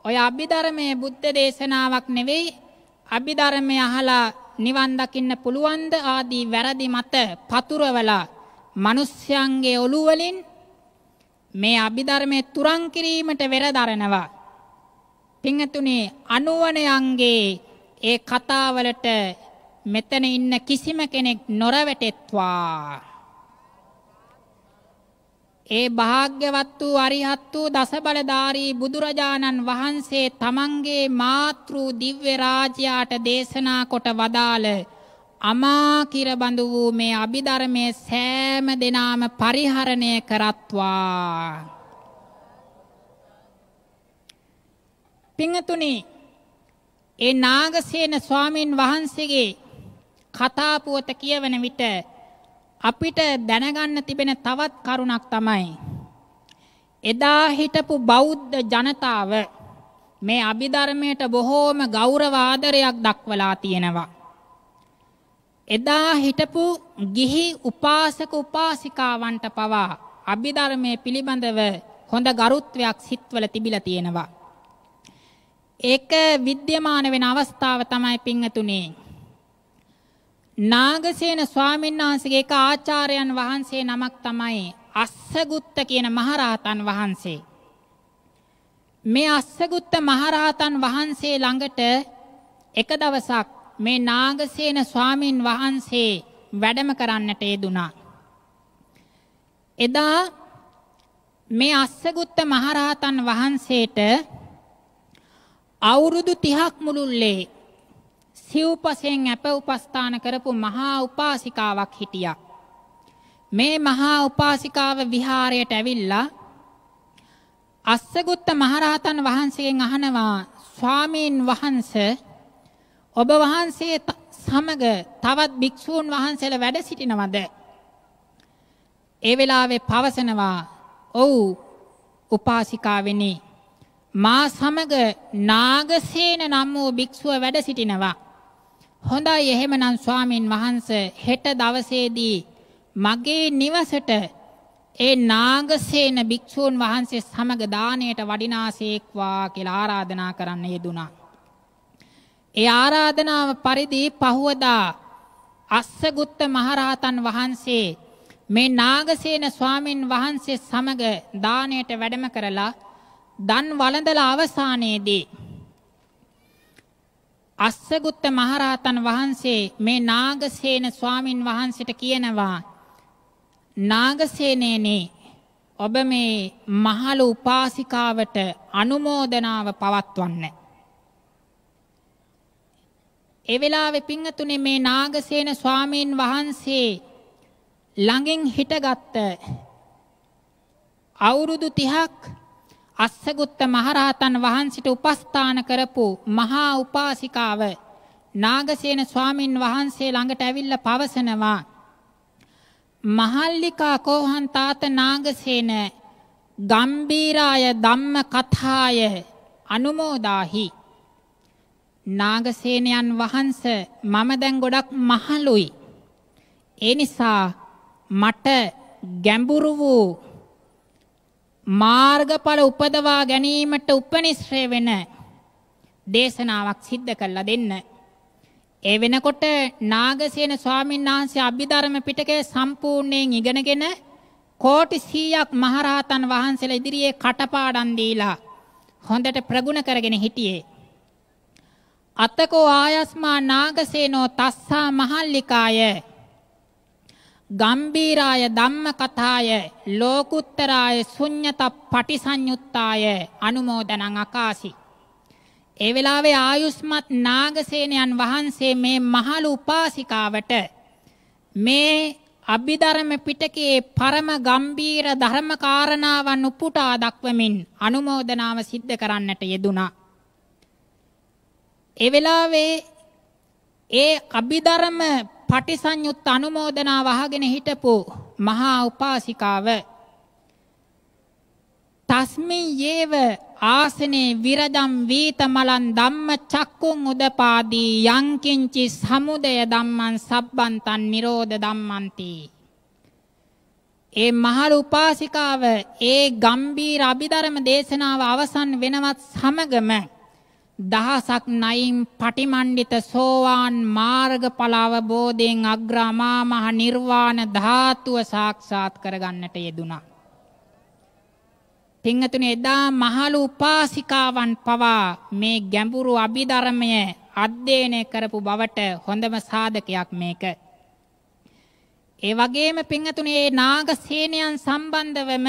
ඔය අභිධර්මයේ බුද්ධ දේශනාවක් නෙවෙයි අභිධර්මය අහලා නිවන් දකින්න පුළුවන්ද ආදී වැරදි මත පතුරවලා මිනිස්යන්ගේ ඔළුව වලින් මේ අභිධර්මයේ තුරන් කිරීමට වෙරදරනවා පිංහතුනේ අනුවනයන්ගේ ඒ කතාවලට මෙතන ඉන්න කිසිම කෙනෙක් නොරවැටෙත්වා. ඒ භාග්‍යවත් වූ අරිහත් වූ දසබලධාරී බුදුරජාණන් වහන්සේ තමන්ගේ මාතෘ දිව්‍ය රාජයාට දේශනා කොට වදාළ අමාකිර බඳු වූ මේ අභිධර්මයේ සෑම දිනාම පරිහරණය කරත්වා පිංහතුනි ඒ නාගසේන ස්වාමීන් වහන්සේගේ කතාපුවත කියවන විට අපිට දැනගන්න තිබෙන තවත් කරුණක් තමයි එදා හිටපු බෞද්ධ ජනතාව මේ අභිධර්මයට බොහෝම ගෞරව ආදරයක් දක්වලා තියෙනවා. එදා හිටපු ගිහි උපාසක උපාසිකාවන්ට පවා අභිධර්මයේ පිළිබඳව හොඳ ගරුත්වයක් සිත්වල තිබිලා තියෙනවා. ඒක විද්‍යමාන වෙන අවස්ථාව තමයි පිංගතුනේ. නාගසේන ස්වාමීන් වහන්සේගේ එක ආචාර්යයන් වහන්සේ නමක් තමයි අස්සගුත්ත කියන මහරහතන් වහන්සේ. මේ අස්සගුත්ත මහරහතන් වහන්සේ ළඟට එක දවසක් මේ නාගසේන ස්වාමින් වහන්සේ වැඩම කරන්නට යෙදුනා. එදා මේ අස්සගුත්ත මහරහතන් වහන්සේට අවුරුදු 30ක් මුළුල්ලේ සිව්පසෙන් අප උපස්ථාන කරපු මහා උපාසිකාවක් හිටියා. මේ මහා උපාසිකාව විහාරයට ඇවිල්ලා අස්සගුත්ත මහරහතන් වහන්සේගෙන් අහනවා ස්වාමීන් වහන්ස ඔබ වහන්සේ සමග තවත් භික්ෂූන් වහන්සේලා වැඩ සිටිනවද? ඒ වෙලාවේ පවසනවා ඔව් උපාසිකාවෙනි මා සමග නාගසේන නම් වූ භික්ෂුව වැඩ සිටිනවා. හොඳයි එහෙමනම් ස්වාමින් වහන්සේ හෙට දවසේදී මගේ නිවසට ඒ නාගසේන භික්ෂූන් වහන්සේ සමග දාණයට වඩිනාසේක්වා කියලා ආරාධනා කරන්න යෙදුනා. ඒ ආරාධනාව පරිදි පහවදා අස්සගුත්ත මහරහතන් වහන්සේ මේ නාගසේන ස්වාමින් වහන්සේ සමග දාණයට වැඩම කරලා දන් වළඳලා අවසානයේදී අස්සගුත්ත මහරහතන් වහන්සේ මේ නාගසේන ස්වාමින් වහන්සේට කියනවා නාගසේනේනේ ඔබ මේ මහලු උපාසිකාවට අනුමෝදනාව පවත්වන්න. ඒ වෙලාවේ පිංගතුනේ මේ නාගසේන ස්වාමීන් වහන්සේ ළඟින් හිටගත්ත අවුරුදු 30ක් අස්සගුත්ත මහරහතන් වහන්සිට උපස්ථාන කරපු මහා උපාසිකාව නාගසේන ස්වාමින් වහන්සේ ළඟට ඇවිල්ලා පවසනවා මහල්ලිකා කෝහන් තාත නාගසේන ගම්බීරාය ධම්ම කථාය අනුමෝදාහි නාගසේනයන් වහන්ස මම දැන් ගොඩක් මහලුයි ඒ නිසා මට ගැඹුරු වූ මාර්ගඵල උපදවා ගැනීමට උපනිශ්‍රය වෙන දේශනාවක් සිද්ධ කරලා දෙන්න. ඒ වෙනකොට නාගසේන ස්වාමීන් වහන්සේ අභිධර්ම පිටකය සම්පූර්ණයෙන් ඉගෙනගෙන කෝටි 100ක් මහරහතන් වහන්සේලා ඉදිරියේ කටපාඩම් දීලා හොඳට ප්‍රගුණ කරගෙන හිටියේ. අතකෝ ආයස්මා නාගසේනෝ තස්සා මහල්ලිකාය ගම්බීරාය ධම්ම කතාය ලෝකුත්තරාය ශුඤ්ඤත පටිසඤ්ඤුත්තාය අනුමෝදනං අකාසි ඒ වෙලාවේ ආයුෂ්මත් නාගසේනයන් වහන්සේ මේ මහලු උපාසිකාවට මේ අභිධර්ම පිටකයේ පරම ගම්බීර ධර්ම කාරණාවන් උපුටා දක්වමින් අනුමෝදනාව සිද්ධ කරන්නට යෙදුනා. ඒ වෙලාවේ ඒ අභිධර්ම පටිසඤ්ඤුත් අනුමෝදනා වහගෙන හිටපු මහා උපාසිකාව තස්මින් යේව ආසනේ විරදම් වීතමලන් ධම්ම චක්කුං උදපාදී යංකින්චි සමුදය ධම්මං සබ්බන්තං නිරෝධ ධම්මන්ති ඒ මහල් උපාසිකාව ඒ ගම්බීර අභිධර්ම දේශනාව අවසන් වෙනවත් සමගම දහසක් නයිම් පටිමණ්ඩිත සෝවාන් මාර්ගඵල අවබෝධයෙන් අග්‍ර අමා මහ නිර්වාණ ධාතුව සාක්ෂාත් කරගන්නට යෙදුණා. පින්වතුනි එදා මහලු උපාසිකාවන් පවා මේ ගැඹුරු අභිධර්මය අධ්‍යයනය කරපු බවට හොඳම සාධකයක් මේක. ඒ වගේම පින්වතුනි මේ නාගසේනයන් සම්බන්ධවම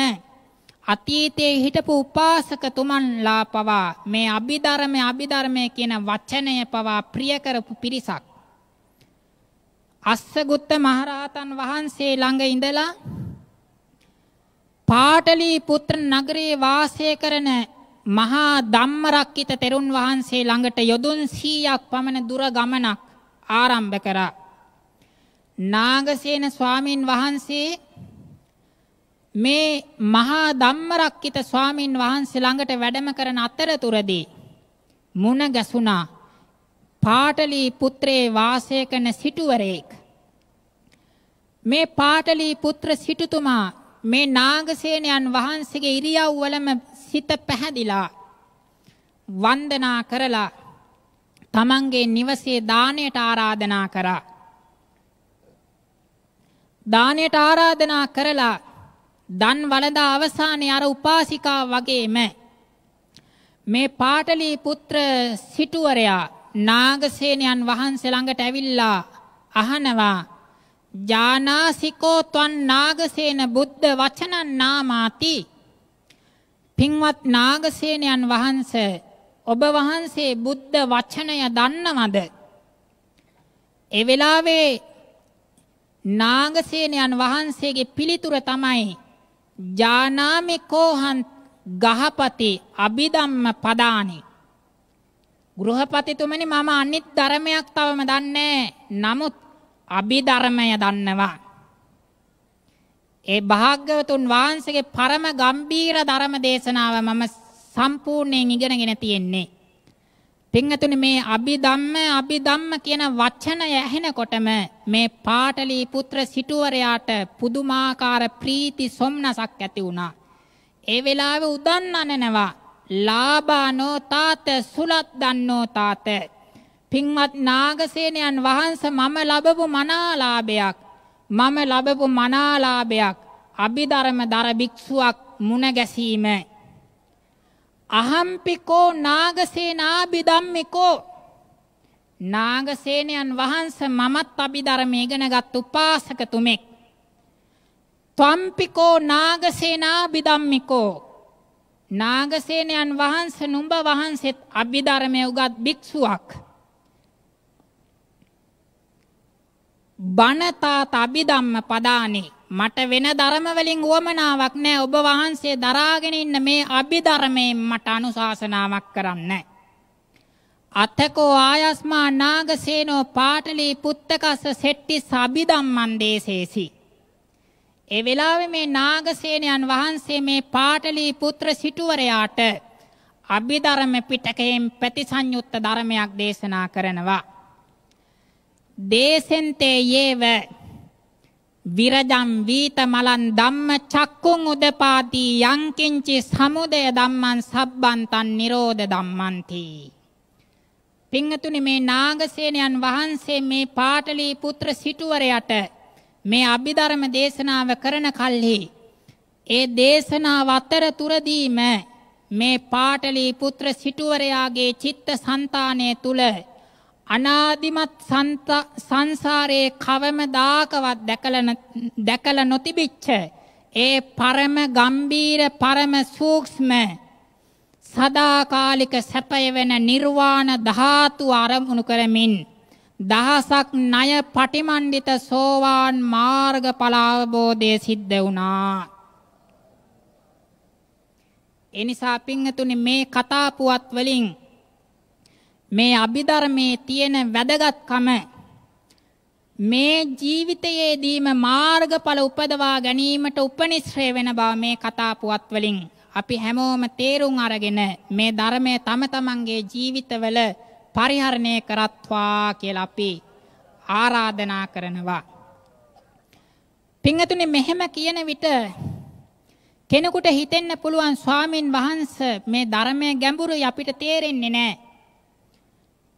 අතීතයේ හිටපු උපාසකතුමන්ලා පවා මේ අභිධර්මයේ අභිධර්මයේ කියන වචනය පවා ප්‍රිය කරපු පිරිසක්. අස්සගුත්ත මහරහතන් වහන්සේ ළඟ ඉඳලා පාටලී පුත්‍ර නගරයේ වාසය කරන මහා ධම්මරක්කිත තෙරුන් වහන්සේ ළඟට යොදුන් 100ක් පමණ දුර ගමනක් ආරම්භ කරා. නාගසේන ස්වාමින් වහන්සේ මේ මහා ධම්මරක්කිත ස්වාමින් වහන්සේ ළඟට වැඩම කරන අතරතුරදී මුණ ගැසුණා පාටලි පුත්‍රේ වාසය කරන සිටුවරයෙක් මේ පාටලි පුත්‍ර සිටුතුමා මේ නාගසේනයන් වහන්සේගේ ඉරියව්වලම සිත පැහැදිලා වන්දනා කරලා තමන්ගේ නිවසේ දාණයට ආරාධනා කරා දාණයට ආරාධනා කරලා දන් වලදා අවසානයේ අර උපාසිකා වගේම මේ පාටලී පුත්‍ර සිටුවරයා නාගසේනයන් වහන්සේ ළඟට ඇවිල්ලා අහනවා ජානාසිකෝ ත්වන් නාගසේන බුද්ධ වචනං නාමාති පින්වත් නාගසේනයන් වහන්ස ඔබ වහන්සේ බුද්ධ වචනය දන්නවද ඒ වෙලාවේ නාගසේනයන් වහන්සේගේ පිළිතුර තමයි ජානාමිකෝහන් ගහපති අභිධම්ම පදානි. ගෘහපතිතුමනි මම අනිත් ධර්මයක් තවම දන්නේ නමුත් අභිධර්මය දන්නවා. ඒ භාග්‍යවතුන් වහන්සේගේ පරම ගම්බීර ධර්ම දේශනාව මම සම්පූර්ණයෙන් ඉගෙනගෙන තියෙන්නේ. පින්වතුනි මේ අභිධම්ම අභිධම්ම කියන වචනය ඇහෙනකොටම මේ පාටලී පුත්‍ර සිටුවරයාට පුදුමාකාර ප්‍රීති සොම්නසක් ඇති වුණා. ඒ වෙලාවේ උදන් අනනවා ලාබානෝ තාත සුලත් දන්නෝ තාත පින්වත් නාගසේනයන් වහන්සේ මම ලැබපු මනාලාභයක් මම ලැබපු මනාලාභයක් අභිධර්ම දර භික්ෂුවක් මුණ ගැසීම අහම්පිකෝ නාගසේනා බිදම්මිකෝ නාගසේනයන් වහන්ස මමත් අභිධර්ම ඉගෙනගත් උපාසකතුමෙක් ත්වම්පිකෝ නාගසේනා බිදම්මිකෝ නාගසේනයන් වහන්ස නුඹ වහන්සෙත් අභිධර්මය උගත් භික්ෂුවක් බණතාත් අභිධම්ම පදානේ මට වෙන ධර්ම වලින් උවමනාවක් නැහැ ඔබ වහන්සේ දරාගෙන ඉන්න මේ අභිධර්මයෙන් මට අනුශාසනාවක් කරන්න. අතකෝ ආයස්මා නාගසේනෝ පාටලී පුත්තකස්ස සෙට්ටි සබිදම්මන් දේශේසි. ඒ වෙලාවේ මේ නාගසේනයන් වහන්සේ මේ පාටලී පුත්‍ර සිටුවරයාට අභිධර්ම පිටකයෙන් ප්‍රතිසංයුක්ත ධර්මයක් දේශනා කරනවා. දේශෙන්තේ යේව විරජම් වීත මලන් ධම්ම චක්කුං උදපාති යංකින්චි සමුදය ධම්මං සබ්බන්තං නිරෝධ ධම්මන්ති පිංගතුනි මේ නාගසේනයන් වහන්සේ මේ පාටලී පුත්‍ර සිටුවරයට මේ අභිධර්ම දේශනාව කරන කල්හි ඒ දේශනාව අතරතුරදීම මේ පාටලී පුත්‍ර සිටුවරයාගේ චිත්ත સંතානය තුල අනාදිමත් සංසාරයේ කවමදාකවත් දැකලා නොතිබිච්ච ඒ පරම ගම්බීර පරම සූක්ෂම සදාකාලික සැපය වෙන නිර්වාණ ධාතු අරමුණු කරමින් දහසක් ණය පටිමණ්ඩිත සෝවාන් මාර්ගඵල අවබෝධය සිද්ධ වුණා. එනිසා පින්තුනි මේ කතා පුවත් වලින් මේ අභිධර්මයේ තියෙන වැදගත්කම මේ ජීවිතයේදීම මාර්ගඵල උපදවා ගැනීමට උපනිශ්‍රේ වෙන බව මේ කතා පුවත් වලින් අපි හැමෝම තේරුම් අරගෙන මේ ධර්මය තම තමන්ගේ ජීවිතවල පරිහරණය කරත්වා කියලා අපි ආරාධනා කරනවා. පිංගතුනි මෙහෙම කියන විට කෙනෙකුට හිතෙන්න පුළුවන් ස්වාමින් වහන්සේ මේ ධර්මයේ ගැඹුරු අපිට තේරෙන්නේ නැහැ.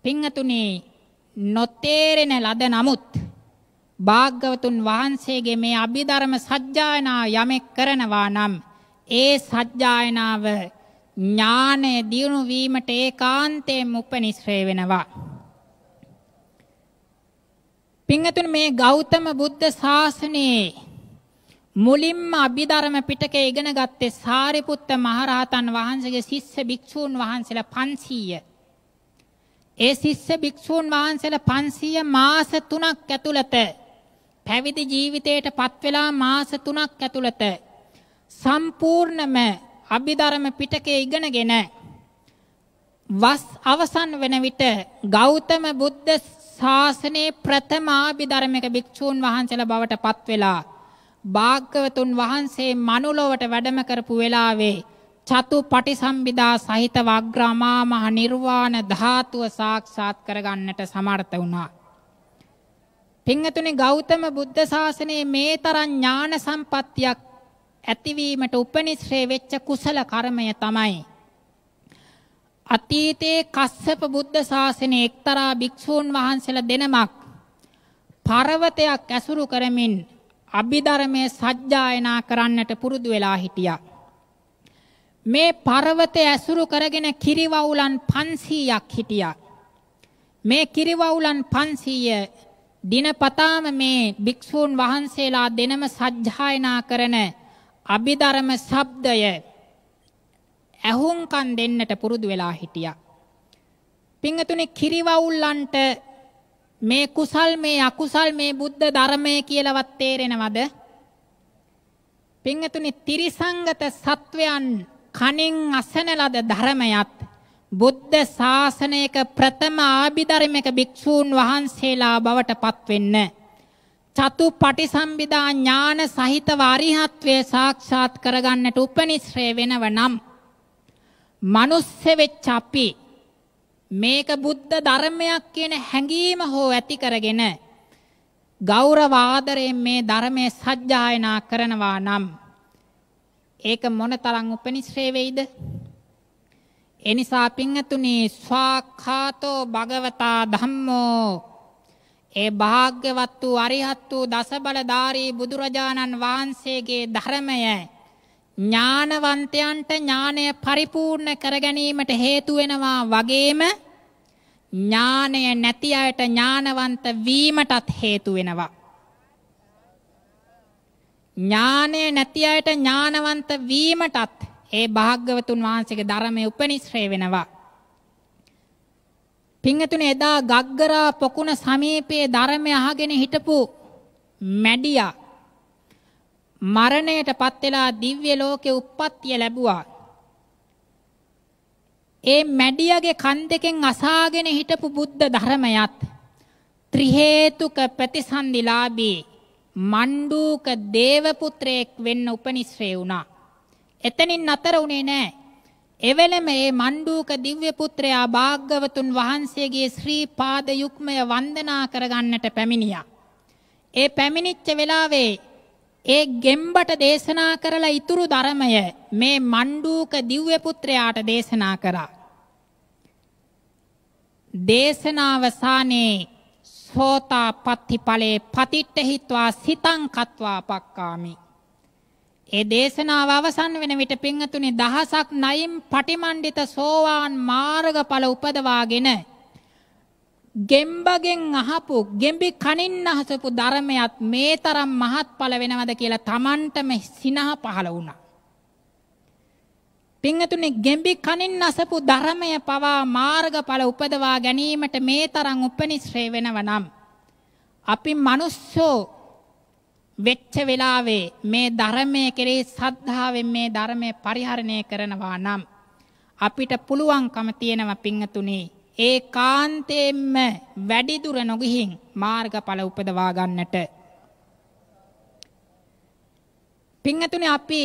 පිංහතුනේ නොතේරෙන ලද නමුත් භාග්‍යවතුන් වහන්සේගේ මේ අභිධර්ම සජ්ජායනා යමෙක් කරනවා නම් ඒ සජ්ජායනාව ඥානය දියුණු වීමට ඒකාන්තයෙන් උපනිශ්‍රේ වෙනවා. පිංහතුන් මේ ගෞතම බුද්ධ ශාසනයේ මුලින්ම අභිධර්ම පිටකේ ඉගෙන ගත්තේ සාරිපුත්ත මහරහතන් වහන්සේගේ ශිෂ්‍ය භික්ෂූන් වහන්සේලා 500. ඒ ශිෂ්‍ය භික්ෂූන් වහන්සේලා 500 මාස 3ක් ඇතුළත පැවිදි ජීවිතයට පත්වලා මාස 3ක් ඇතුළත සම්පූර්ණම අභිධර්ම පිටකය ඉගෙනගෙන වස් අවසන් වෙන විට ගෞතම බුද්ධ ශාසනයේ ප්‍රථම ආභිධර්මික භික්ෂූන් වහන්සේලා බවට පත්වෙලා භාග්‍යවතුන් වහන්සේ මනුලොවට වැඩම කරපු වෙලාවේ චතු පටිසම්භිදා සහිත වග්‍රාමා මහ නිර්වාණ ධාතුව සාක්ෂාත් කරගන්නට සමර්ථ වුණා. පිංගතුනි ගෞතම බුද්ධ ශාසනයේ මේ තරම් ඥාන සම්පත්තියක් ඇතිවීමට උපනිශ්‍රේ වෙච්ච කුසල කර්මය තමයි අතීතයේ කස්සප බුද්ධ ශාසනයේ එක්තරා භික්ෂූන් වහන්සේලා දෙනමක් පර්වතයක් ඇසුරු කරමින් අභිධර්මයේ සජ්ජායනා කරන්නට පුරුදු වෙලා හිටියා. මේ පර්වතය ඇසුරු කරගෙන කිරිවවුලන් 500ක් හිටියා. මේ කිරිවවුලන් 500 දිනපතාම මේ භික්ෂූන් වහන්සේලා දෙනම සජ්ජායනා කරන අභිධර්ම ශබ්දය ඇහුම්කන් දෙන්නට පුරුදු වෙලා හිටියා. පිංගතුනි කිරිවවුල්ලන්ට මේ කුසල් මේ අකුසල් මේ බුද්ධ ධර්මය කියලාවත් තේරෙනවද? පිංගතුනි ත්‍රිසංගත සත්වයන් කනින් අසන ලද ධර්මයත් බුද්ධ ශාසනයක ප්‍රථම ආභිධර්මික භික්ෂූන් වහන්සේලා බවට පත්වෙන්න. චතුපටිසම්භිදා ඥාන සහිතව අරිහත්ත්වයේ සාක්ෂාත් කරගන්නට උපනිශ්‍රේ වෙනව නම් මනුස්ස වෙච්ච අපි මේක බුද්ධ ධර්මයක් කියන හැඟීම හෝ ඇති කරගෙන ගෞරව ආදරයෙන් මේ ධර්මයේ සත්‍යයනා කරනවා නම් ඒක මොන තරම් උපනිශ්‍රේ වෙයිද? එනිසා පිංහතුනි ස්වාක්ඛාතෝ භගවතා ධම්මෝ ඒ භාග්‍යවත් වූ අරිහත් වූ දසබලධාරී බුදුරජාණන් වහන්සේගේ ධර්මය ඥානවන්තයන්ට ඥානය පරිපූර්ණ කර ගැනීමට හේතු වෙනවා වගේම ඥානය නැති අයට ඥානවන්ත වීමටත් හේතු වෙනවා ඥානය නැති අයට ඥානවන්ත වීමටත් ඒ භාග්‍යවතුන් වහන්සේගේ ධර්මයේ උපනිශ්‍රේ වෙනවා. පිංගතුනේ එදා ගග්ගරා පොකුණ සමීපයේ ධර්මය අහගෙන හිටපු මැඩියා මරණයටපත් වෙලා දිව්‍ය ලෝකේ උප්පත්තිය ලැබුවා. ඒ මැඩියගේ කන් දෙකෙන් අසාගෙන හිටපු බුද්ධ ධර්මයත් ත්‍රි හේතුක ප්‍රතිසන්දිලාභී මණ්ඩූක දේවපුත්‍රයෙක් වෙන්න උපනිශ්‍රේ වුණා. එතනින් අතර උනේ නෑ. එවෙලම මේ මණ්ඩූක දිව්‍ය පුත්‍රයා භාග්‍යවතුන් වහන්සේගේ ශ්‍රී පාද යුක්මය වන්දනා කරගන්නට පැමිණියා. ඒ පැමිණිච්ච වෙලාවේ ඒ ගෙම්බට දේශනා කරලා ඉතුරු ධර්මය මේ මණ්ඩූක දිව්‍ය පුත්‍රයාට දේශනා කරා. දේශනාවසානයේ සෝතා පත්ති පලේ පතිට්ට හිත්වා සිතං කත්වා පක්කාමි. ඒ දේශනාව අවසන් වෙන විට පිංහතුනි දහසක් නයිම් පටිමණ්ඩිත සෝවාන් මාර්ගඵල උපදවාගෙන ගෙම්බගෙන් අහපු ගෙම්බි කනින් අහසපු ධර්මයත් මේ තරම් මහත්ඵල වෙනවද කියලා Tamanටම සිනහ පහළ වුණා. පින්වතුනි ගෙඹි කනින් නසපු ධර්මය පවා මාර්ගඵල උපදවා ගැනීමට මේ තරම් උපනිශ්‍රේ වෙනවනම් අපි මිනිස්සෝ වෙච්ච වෙලාවේ මේ ධර්මයේ කෙරෙහි සද්ධාවෙන් මේ ධර්මය පරිහරණය කරනවා නම් අපිට පුළුවන්කම තියෙනවා පින්වතුනි ඒ කාන්තේම්ම වැඩි දුර නොගිහින් මාර්ගඵල උපදවා ගන්නට පින්වතුනි අපි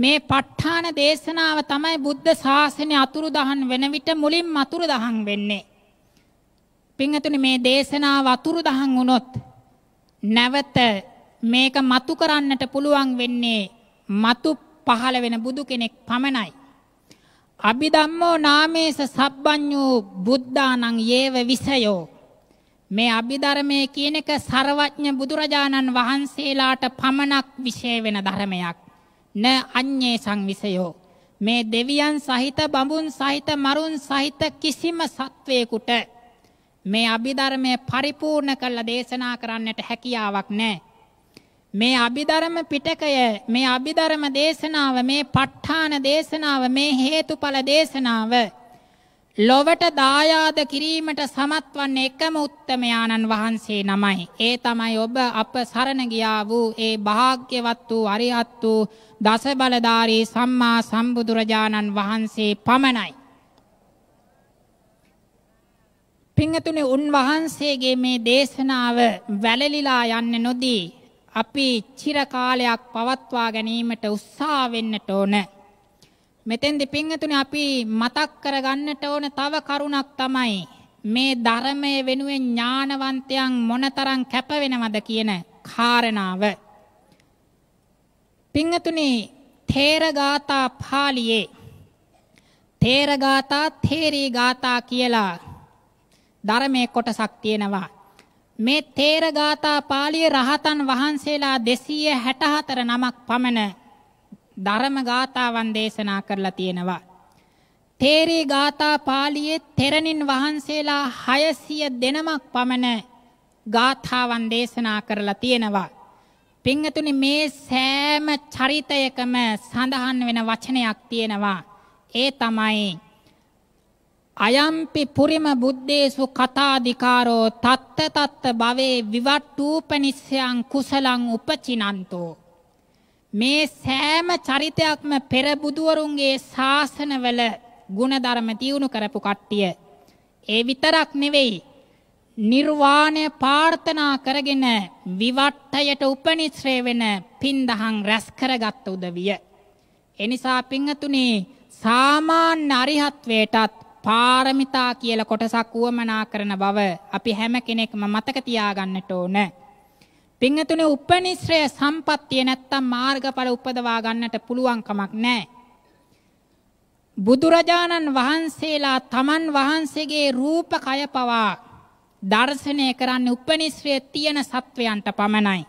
මේ ප ဋ ාණ දේශනාව තමයි බුද්ධ ශාසනය අතුරු දහන් වෙන විට මුලින්ම අතුරු දහන් වෙන්නේ. පින්වතුනි මේ දේශනාව අතුරු දහන් වුණොත් නැවත මේක මතු කරන්නට පුළුවන් වෙන්නේ මතු පහළ වෙන බුදු කෙනෙක් පමණයි. අභිධම්මෝ නාමේස සබ්බඤ්ඤෝ බුද්ධානං යේව විසයෝ මේ අභිධර්මයේ කියන එක ਸਰවඥ බුදුරජාණන් වහන්සේලාට පමණක් විශේෂ වෙන ධර්මයක්. න අඤ්ඤේ සංවිසයෝ මේ දෙවියන් සහිත බඹුන් සහිත මරුන් සහිත කිසිම සත්වයකට මේ අභිධර්මය පරිපූර්ණ කළ දේශනා කරන්නට හැකියාවක් නැහැ. මේ අභිධර්ම පිටකය මේ අභිධර්ම දේශනාව මේ ප ဋ ාණ දේශනාව මේ හේතුඵල දේශනාව ලොවට දායාද කිරීමට සමත් වන්නේ එකම උත්තමයාණන් වහන්සේ නමයි. ඒ තමයි ඔබ අප සරණ ගියා වූ ඒ භාග්‍යවත් වූ අරිහත් වූ දස බලධාරී සම්මා සම්බුදුරජාණන් වහන්සේ පමණයි. පිංහතුනි උන්වහන්සේගේ මේ දේශනාව වැලලිලා යන්න නොදී අපි චිරකාලයක් පවත්වා ගැනීමට උත්සා වෙන්නට ඕන. මෙතෙන්දි පිංහතුනි අපි මතක් කරගන්නට ඕන තව කරුණක් තමයි මේ ධර්මය වෙනුවෙන් ඥානවන්තයන් මොනතරම් කැප වෙනවද කියන කාරණාව. පිංහතුනේ තේරගාතා පාලියේ තේරගාතා තේරී ගාතා කියලා ධර්මයේ කොටසක් තියෙනවා. මේ තේරගාතා පාලිය රහතන් වහන්සේලා 264 නමක් පමණ ධර්ම ගාතාවන් දේශනා කරලා තියෙනවා. තේරී ගාථා පාලියේ තෙරණින් වහන්සේලා 600 දෙනමක් පමණ ගාථාවන් දේශනා කරලා තියෙනවා. පින්ඇතුනි මේ සෑම චරිතයකම සඳහන් වෙන වචනයක් තියෙනවා. ඒ තමයි අයම්පි පුරිම බුද්දේසු කතාධිකාරෝ තත්ත තත්ත භවේ විවට්ටූපනිස්යන් කුසලං උපචිනන්තෝ. මේ සෑම චරිතයක්ම පෙරබුදුවරුන්ගේ ශාසනවල ගුණධර්ම තියුණු කරපු කට්ටිය. ඒ විතරක් නෙවෙයි නිර්වාණය ප්‍රාර්ථනා කරගෙන විවට්ටයට උපනිශ්‍රේ වෙන පින්දහම් රැස් කරගත් උදවිය. එනිසා පිංහතුනේ සාමාන්‍ය අරිහත්වයටත් පාරමිතා කියලා කොටසක් වුවමනා කරන බව අපි හැම කෙනෙක්ම මතක තියාගන්නට ඕන. පිංහතුනේ උපනිශ්‍රය සම්පත්තිය නැත්තම් මාර්ගඵල උපදවා ගන්නට පුළුවන් කමක් නැහැ. බුදුරජාණන් වහන්සේලා තමන් වහන්සේගේ රූප කය පවා දර්ශනය කරන්නේ උපනිශ්‍රයේ තියෙන සත්වයන්ට පමණයි.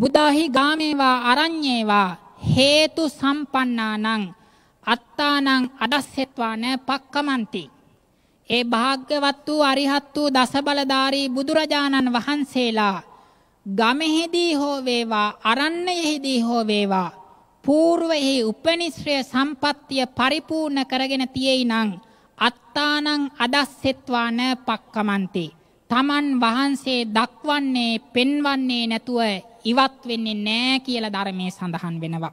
බුදාහි ගාමේවා අරඤ්ඤේවා හේතු සම්පන්නානං අත්තානං අදස්සෙත්වා න පක්කමන්ති. ඒ භාග්‍යවත් වූ අරිහත් වූ දසබලධාරී බුදුරජාණන් වහන්සේලා ගමෙහිදී හෝ වේවා අරණ්‍යයේදී හෝ වේවා పూర్වෙහි උපනිශ්‍රය සම්පත්තිය පරිපූර්ණ කරගෙන තියෙයි නම් අත්තානං අදස්සෙත්වාන පක්කමන්තේ. තමන් වහන්සේ දක්වන්නේ පෙන්වන්නේ නැතුව ඉවත් වෙන්නේ නෑ කියල ධර්මය සඳහන් වෙනවා.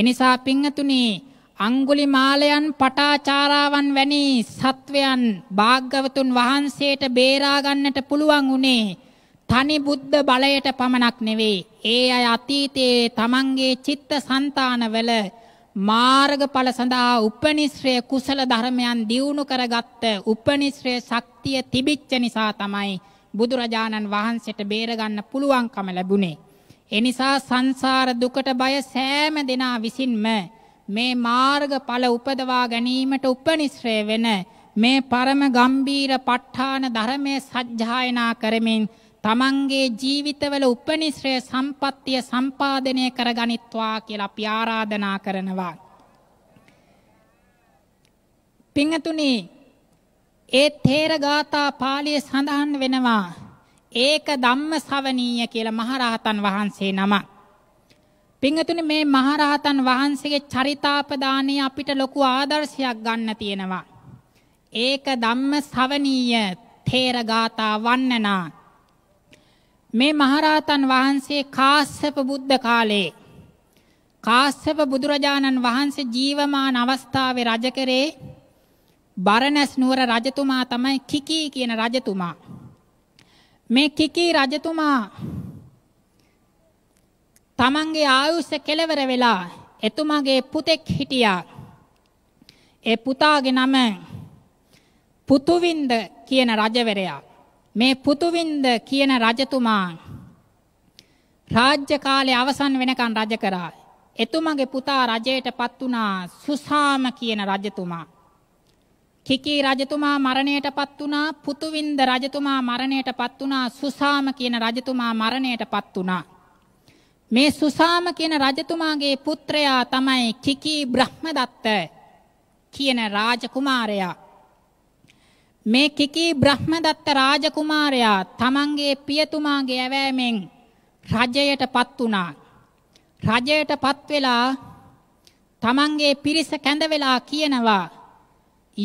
එනිසා පිංහතුනේ අංගුලි මාලයන් පටාචාරාවන් වැනි සත්වයන් භාග්‍යවතුන් වහන්සේට බේරාගන්නට පුළුවන් වුණේ තනි බුද්ධ බලයට පමණක් නෙවෙයි. ඒ අය අතීතයේ තමන්ගේ චිත්ත සන්තානවල මාර්ගඵල සඳහා උපනිශ්‍රය කුසල ධර්මයන් දියුණු කරගත්ත උපනිශ්‍රය ශක්තිය තිබිච්ච නිසා තමයි බුදුරජාණන් වහන්සේට බේරගන්න පුළුවන්කම ලැබුණේ. එනිසා සංසාර දුකට බය සෑම දෙනා විසින්ම මේ මාර්ගඵල උපදවා ගැනීමට උපනිශ්‍රය වෙන මේ පරම ගම්බීර ප ဋ ාණ ධර්මයේ සත්‍යයනා කරමින් තමන්ගේ ජීවිතවල උපනිශ්‍රය සම්පත්තිය සම්පාදනය කරගනිත්වා කියලා අපි ආරාධනා කරනවා. පිංගතුනි ඒ තේරගාථා පාළිය සඳහන් වෙනවා ඒක ධම්ම ශවණීය කියලා මහරහතන් වහන්සේ නම. පිංගතුනි මේ මහරහතන් වහන්සේගේ චරිතාපදානය අපිට ලොකු ආදර්ශයක් ගන්න තියෙනවා. ඒක ධම්ම ශවණීය තේරගාථා වන්නනා මේ මහරහතන් වහන්සේ කාශ්‍යප බුද්ධ කාලේ කාශ්‍යප බුදුරජාණන් වහන්සේ ජීවමාන අවස්ථාවේ රජ කරේ බරණැස් නුවර රජතුමා තමයි කිකි කියන රජතුමා. මේ කිකි රජතුමා තමන්ගේ ආයුෂ කෙලවර වෙලා එතුමාගේ පුතෙක් හිටියා. ඒ පුතාගේ නම පුතුවින්ද කියන රජවරයා. මේ පුතුවින්ද කියන රජතුමා රාජ්‍ය කාලේ අවසන් වෙනකන් රජ කරා. එතුමගේ පුතා රජයටපත් වුණා සුසාම කියන රජතුමා. කිකි රජතුමා මරණයටපත් වුණා පුතුවින්ද රජතුමා මරණයටපත් වුණා සුසාම කියන රජතුමා මරණයටපත් වුණා. මේ සුසාම කියන රජතුමාගේ පුත්‍රයා තමයි කිකි බ්‍රහ්මදත්ත කියන රාජකුමාරයා. මේ කිකී බ්‍රහ්මදත්ත රාජකුමාරයා තමන්ගේ පියතුමාගේ ඇවෑමෙන් රජයටපත් වුණා. රජයටපත් වෙලා තමන්ගේ පිරිස කැඳ වෙලා කියනවා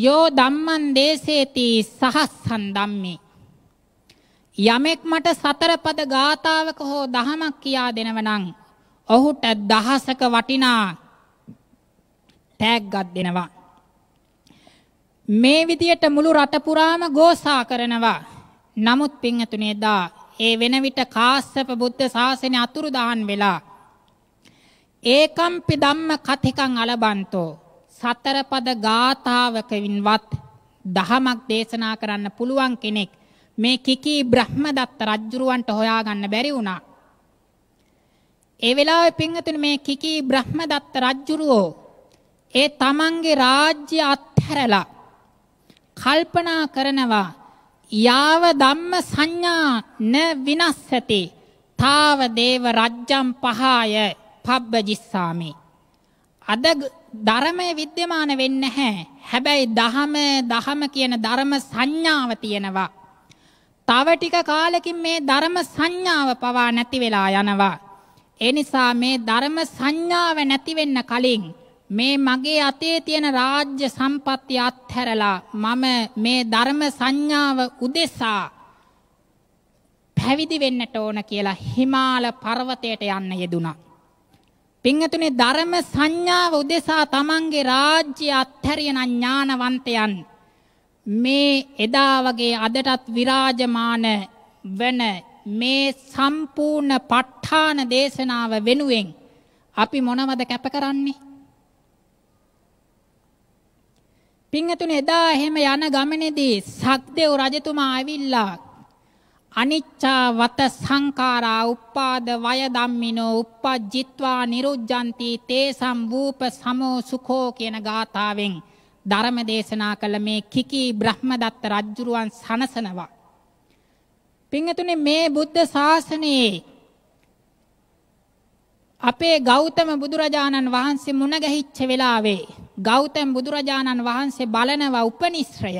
යෝ ධම්මං දේසේති සහස්සන් ධම්මේ යමෙක් මට සතරපද ගාතාවක හෝ දහමක් කියා දෙනව නම් ඔහුට දහසක වටිනා ටැග්ගක් දෙනවා මේ විදියට මුළු රට පුරාම ගෝසා කරනවා. නමුත් පින්ඇතුනේ දා ඒ වෙන විට කාස්සප බුද්ධ ශාසනය අතුරුදහන් වෙලා ඒකම්පි ධම්ම කතිකං අලබන්තෝ සතර පද ගාථාවකින්වත් දහමක් දේශනා කරන්න පුළුවන් කෙනෙක් මේ කිකී බ්‍රහ්මදත්ත රජුරවන්ට හොයාගන්න බැරි වුණා. ඒ වෙලාවේ පින්වතුනි මේ කිකී බ්‍රහ්මදත්ත රජුරෝ ඒ තමන්ගේ රාජ්‍ය අත්හැරලා කල්පනා කරනවා යාව ධම්ම සංඥා න විනස්සති තාව දේව රජ්ජම් පහාය පබ්බජිස්සාමි අද ධර්මයේ विद्यमान වෙන්නේ නැහැ හැබැයි දහම දහම කියන ධර්ම සංඥාව තියෙනවා තව ටික කාලෙකින් මේ ධර්ම සංඥාව පවා නැති වෙලා යනවා ඒ නිසා මේ ධර්ම සංඥාව නැති වෙන්න කලින් මේ මගේ අතේ තියෙන රාජ්‍ය සම්පත්තිය අත්හැරලා මම මේ ධර්ම සංඥාව උදෙසා පැවිදි වෙන්නට ඕන කියලා හිමාල පර්වතයට යන්න යෙදුනා. පින්තුනේ ධර්ම සංඥාව උදෙසා තමන්ගේ රාජ්‍ය අත්හැරියන ඥානවන්තයන් මේ එදා වගේ අදටත් විරාජමාන වෙන මේ සම්පූර්ණ ප ဋ ාණ දේශනාව වෙනුවෙන් අපි මොනවද කැප කරන්නේ පින්ඇතුනේ එදා එහෙම යන ගමනේදී සක්දෙව් රජතුමා ඇවිල්ලා අනිච්චා වත සංඛාරා උප්පාද වය ධම්මිනෝ uppajjitva nirujanti තේසම් වූප සමෝ සුඛෝ කියන ගාථාවෙන් ධර්ම දේශනා කළ මේ කිකි බ්‍රහ්මදත්ත රජුරුවන් සනසනවා. පින්ඇතුනේ මේ බුද්ධ ශාසනයේ අපේ ගෞතම බුදුරජාණන් වහන්සේ මුණ ගැහිච්ච වෙලාවේ ගෞතම බුදුරජාණන් වහන්සේ බලනවා උපනිශ්‍රය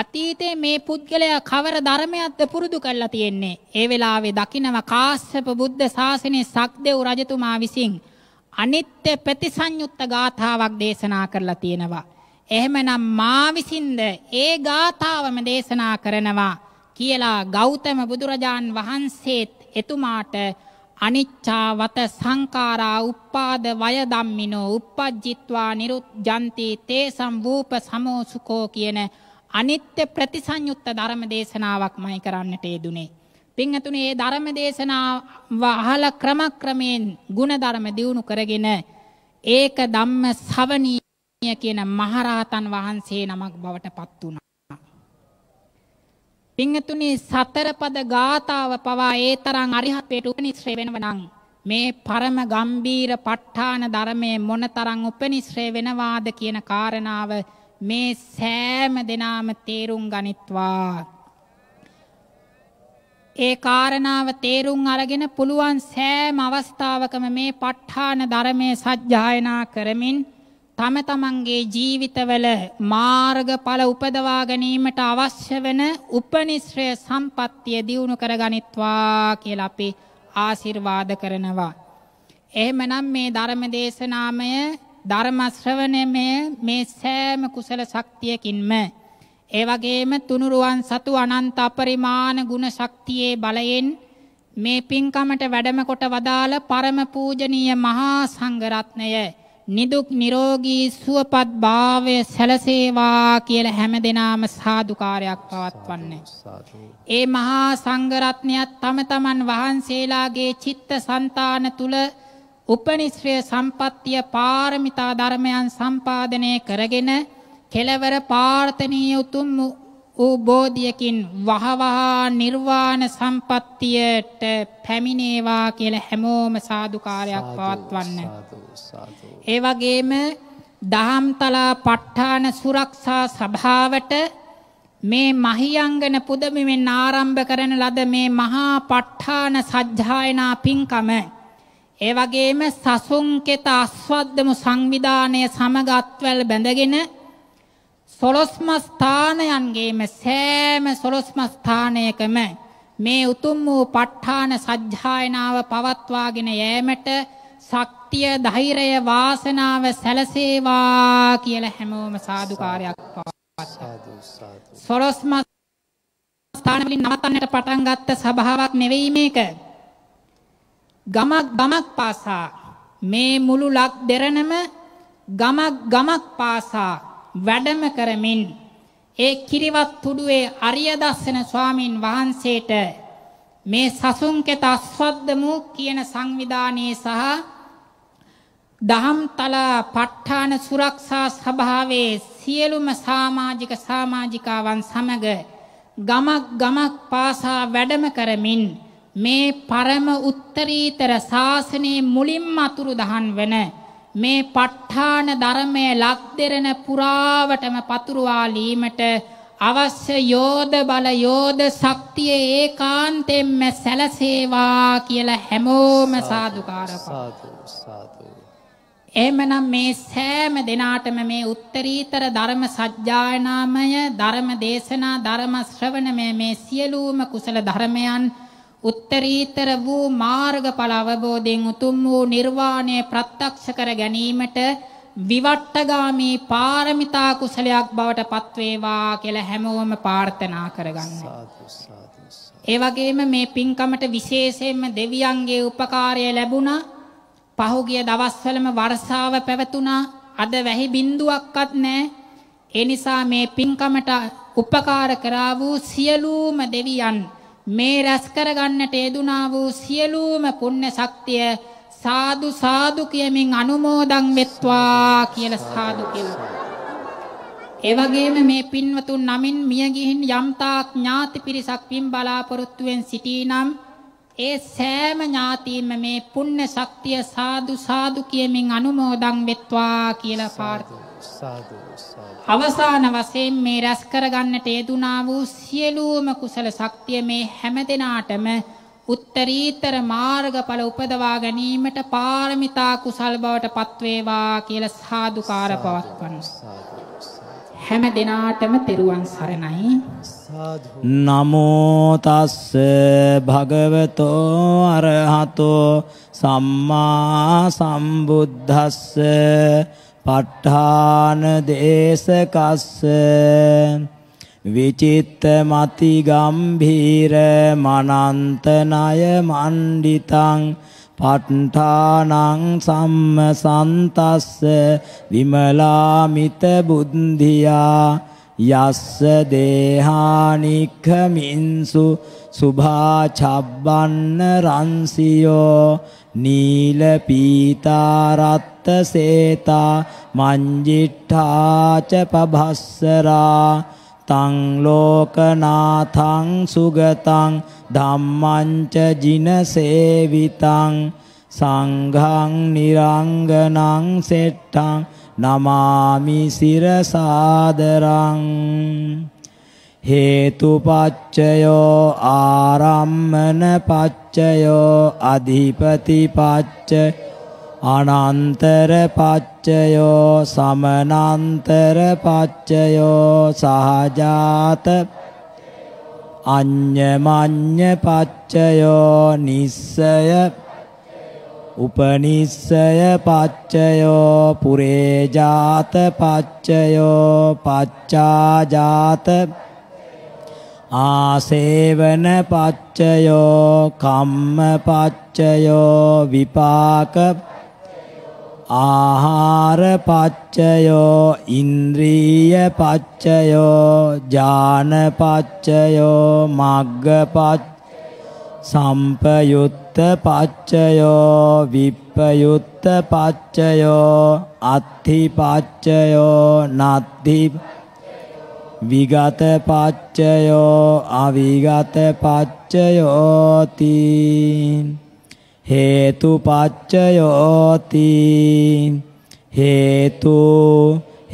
අතීතේ මේ පුද්ගලයා කවර ධර්මයක්ද පුරුදු කරලා තියෙන්නේ ඒ වෙලාවේ දකින්ව කාශ්‍යප බුද්ධ ශාසනයේ සක්දෙව් රජතුමා විසින් අනිත්‍ය ප්‍රතිසංයුක්ත ගාථාවක් දේශනා කරලා තියෙනවා එහෙමනම් මා විසින්ද ඒ ගාථාවම දේශනා කරනවා කියලා ගෞතම බුදුරජාන් වහන්සේත් එතුමාට අනිච්චාවත සංකාරා උප්පාද වය ධම්මිනෝ uppajjitwa niruddhanti තේසම් වූප සමෝසුකෝ කියන අනිත්‍ය ප්‍රතිසංයුක්ත ධර්ම දේශනාවක්මයි කරන්නට යෙදුනේ. පින්තුනේ මේ ධර්ම දේශනාව අහලා ක්‍රමක්‍රමයෙන් ගුණ ධර්ම දියුණු කරගෙන ඒක ධම්ම ශවණීය කියන මහරහතන් වහන්සේ නමක් බවට පත් වුණා. පිංගතුනි සතර පද ගාතාව පවා ඒ තරම් අරිහත්යට උපනිශ්‍රේ වෙනව නම් මේ පරම ගම්බීර ප ဋ ාණ ධර්මයේ මොනතරම් උපනිශ්‍රේ වෙනවාද කියන කාරණාව මේ සෑම දිනාම තේරුම් ගනිත්වා ඒ කාරණාව තේරුම් අරගෙන පුළුවන් සෑම අවස්ථාවකම මේ ප ဋ ාණ ධර්මයේ සත්‍යයනා කරමින් තම තමන්ගේ ජීවිතවල මාර්ගඵල උපදවා ගැනීමට අවශ්‍ය වෙන උපනිශ්‍රය සම්පත්තිය දියුණු කරගනිත්වා කියලා අපි ආශිර්වාද කරනවා. එහෙමනම් මේ ධර්ම දේශනාමය ධර්ම ශ්‍රවණමය මේ සෑම කුසල ශක්තියකින්ම ඒ වගේම තුනුරුවන් සතු අනන්ත අපරිමාණ ගුණ ශක්තියේ බලයෙන් මේ පින්කමට වැඩම කොට වදාළ පරම පූජනීය මහා සංඝ රත්නය නිදුක් නිරෝගී සුවපත් භාවය සැලසේවා කියලා හැම දෙනාම සාදුකාරයක් පවත්වන්නේ. ඒ මහා සංඝරත්නයත් තම තමන් වහන්සේලාගේ චිත්ත සන්තාන තුල උපනිශ්‍රය සම්පත්තිය පාරමිතා ධර්මයන් සම්පාදනය කරගෙන කෙලවර පාර්ථනීය උතුම් වූ බෝධියකින් වහවහා නිර්වාණ සම්පත්තියට පැමිණේවා කියලා හැමෝම සාදුකාරයක් පවත්වන්න. ඒ වගේම දහම්තලා ප ဋ ාණ සුරක්ෂා සභාවට මේ මහියංගන පුදබිමෙන් ආරම්භ කරන ලද මේ මහා ප ဋ ාණ සජ්ජායනා පින්කම ඒ වගේම සසුන් කෙත අස්වද්දමු සංවිධානය සමගත්වල් බැඳගෙන සොළොස්ම ස්ථානයන්ගේම සෑම සොළොස්ම ස්ථානයකම මේ උතුම් වූ ප ဋ ාණ සජ්ජායනාව පවත්වාගෙන යෑමට ශක්තිය ධෛර්යය වාසනාව සැලසේවා කියලා හැමෝම සාදුකාරයක් පවත්වා සොළොස්ම ස්ථානවලින් නවත්තන්නට පටන් ගත්ත සභාවක් නෙවෙයි මේක ගමක් ගමක් පාසා මේ මුළු ලක් දෙරණම ගමක් ගමක් පාසා වැඩම කරමින් ඒ කිරිවත් තුඩුවේ අරියදස්සන ස්වාමින් වහන්සේට මේ සසුන්කෙත අස්වද්දමු කියන සංවිධානයේ සහ දහම්තලා ප ဋ ාණ සුරක්ෂා සභාවේ සියලුම සමාජික සමාජිකාවන් සමග ගමක් ගමක් පාසා වැඩම කරමින් මේ පරම උත්තරීතර ශාසනයේ මුලින්ම අතුරු දහන් වෙන මේ ප ဋ ාණ ධර්මයේ ලක්දෙරණ පුරාවටම පතුරවාලීමට අවශ්‍ය යෝධ බල යෝධ ශක්තිය ඒකාන්තයෙන්ම සැලසේවා කියලා හැමෝම සාදුකාර එමනම් මේ සෑම දෙනාටම මේ උත්තරීතර ධර්ම සජ්ජායනාමය ධර්ම දේශනා ධර්ම ශ්‍රවණමය මේ සියලුම කුසල ධර්මයන් උත්තරීතර වූ මාර්ගඵල අවබෝධයෙන් උතුම් වූ නිර්වාණය ප්‍රත්‍යක්ෂ කර ගැනීමට විවට්ටගාමී පාරමිතා කුසලයක් බවට පත්වේවා කියලා හැමෝම ප්‍රාර්ථනා කරගන්න. ඒ වගේම මේ පින්කමට විශේෂයෙන්ම දෙවියන්ගේ උපකාරය ලැබුණා. පහුගිය දවස්වලම වර්ෂාව පැවතුණා. අද වැහි බින්දුවක්වත් නැහැ. ඒ නිසා මේ පින්කමට උපකාර කරා වූ සියලුම දෙවියන් මේ රැස් කරගන්නට යෙදුනා වූ සියලුම පුණ්‍ය ශක්තිය සාදු සාදු කියමින් අනුමෝදන් වෙත්වා කියලා සාදු කිව්වා. ඒ වගේම මේ පින්වතුන් නමින් මිය ගිහින් යම්තාක් ඥාති පිරිසක් පින් බලාපොරොත්තුෙන් සිටීනම් ඒ සෑම ඥාතීන්ම මේ පුණ්‍ය ශක්තිය සාදු සාදු කියමින් අනුමෝදන් වෙත්වා කියලා පාර්ථනා. සාදු සාදු අවසාන වශයෙන් මේ රැස් කරගන්නට යෙදුනා වූ සියලුම කුසල ශක්තිය මේ හැමදෙනාටම උත්තරීතර මාර්ගඵල උපදවා ගැනීමට පාරමිතා කුසල් බවට පත්වේවා කියලා සාදුකාර පවත්වනවා. හැම දෙනාටම තෙරුවන් සරණයි නමෝ තස්ස භගවතෝ අරහතෝ සම්මා සම්බුද්දස්ස ප ဋ ාණ දේශකස්ස විචිත්ත මති ගම්භීර මනන්ත ණය මණ්ඩිතං පට්ඨානං සම්මසන්තස්ස විමලාමිත බුද්ධියා යස්ස දේහානික්ඛමින්සු සුභා චබ්බන්න රන්සියෝ නීල පීතාරත් සේතා මංජිට්ඨාච පබස්සරා තං ලෝකනාථං සුගතං ධම්මං ච ජිනසේවිතං සංඝං නිරංගනං සෙට්ටං නමාමි සිරසාදරං හේතුපච්චයෝ ආරම්මන පච්චයෝ අධිපති පච්චයෝ අනන්තර පච්චයෝ සමනන්තර පච්චයෝ සහජාත අඤ්ඤමඤ්ඤ පච්චයෝ නිස්සය උපනිස්සය පච්චයෝ පුරේජාත පච්චයෝ පච්චාජාත ආසේවන පච්චයෝ කම්ම පච්චයෝ විපාක පච්චයෝ ආහාර පච්චයෝ ඉන්ද්‍රිය පච්චයෝ ඥාන පච්චයෝ මග්ග පච්ච සම්පයුත්ත පච්චයෝ විප්පයුත්ත පච්චයෝ අත්ථි පච්චයෝ නත්ථි විගත පච්චයෝ අවිගත පච්චයෝ තී හේතුපච්චයෝති හේතු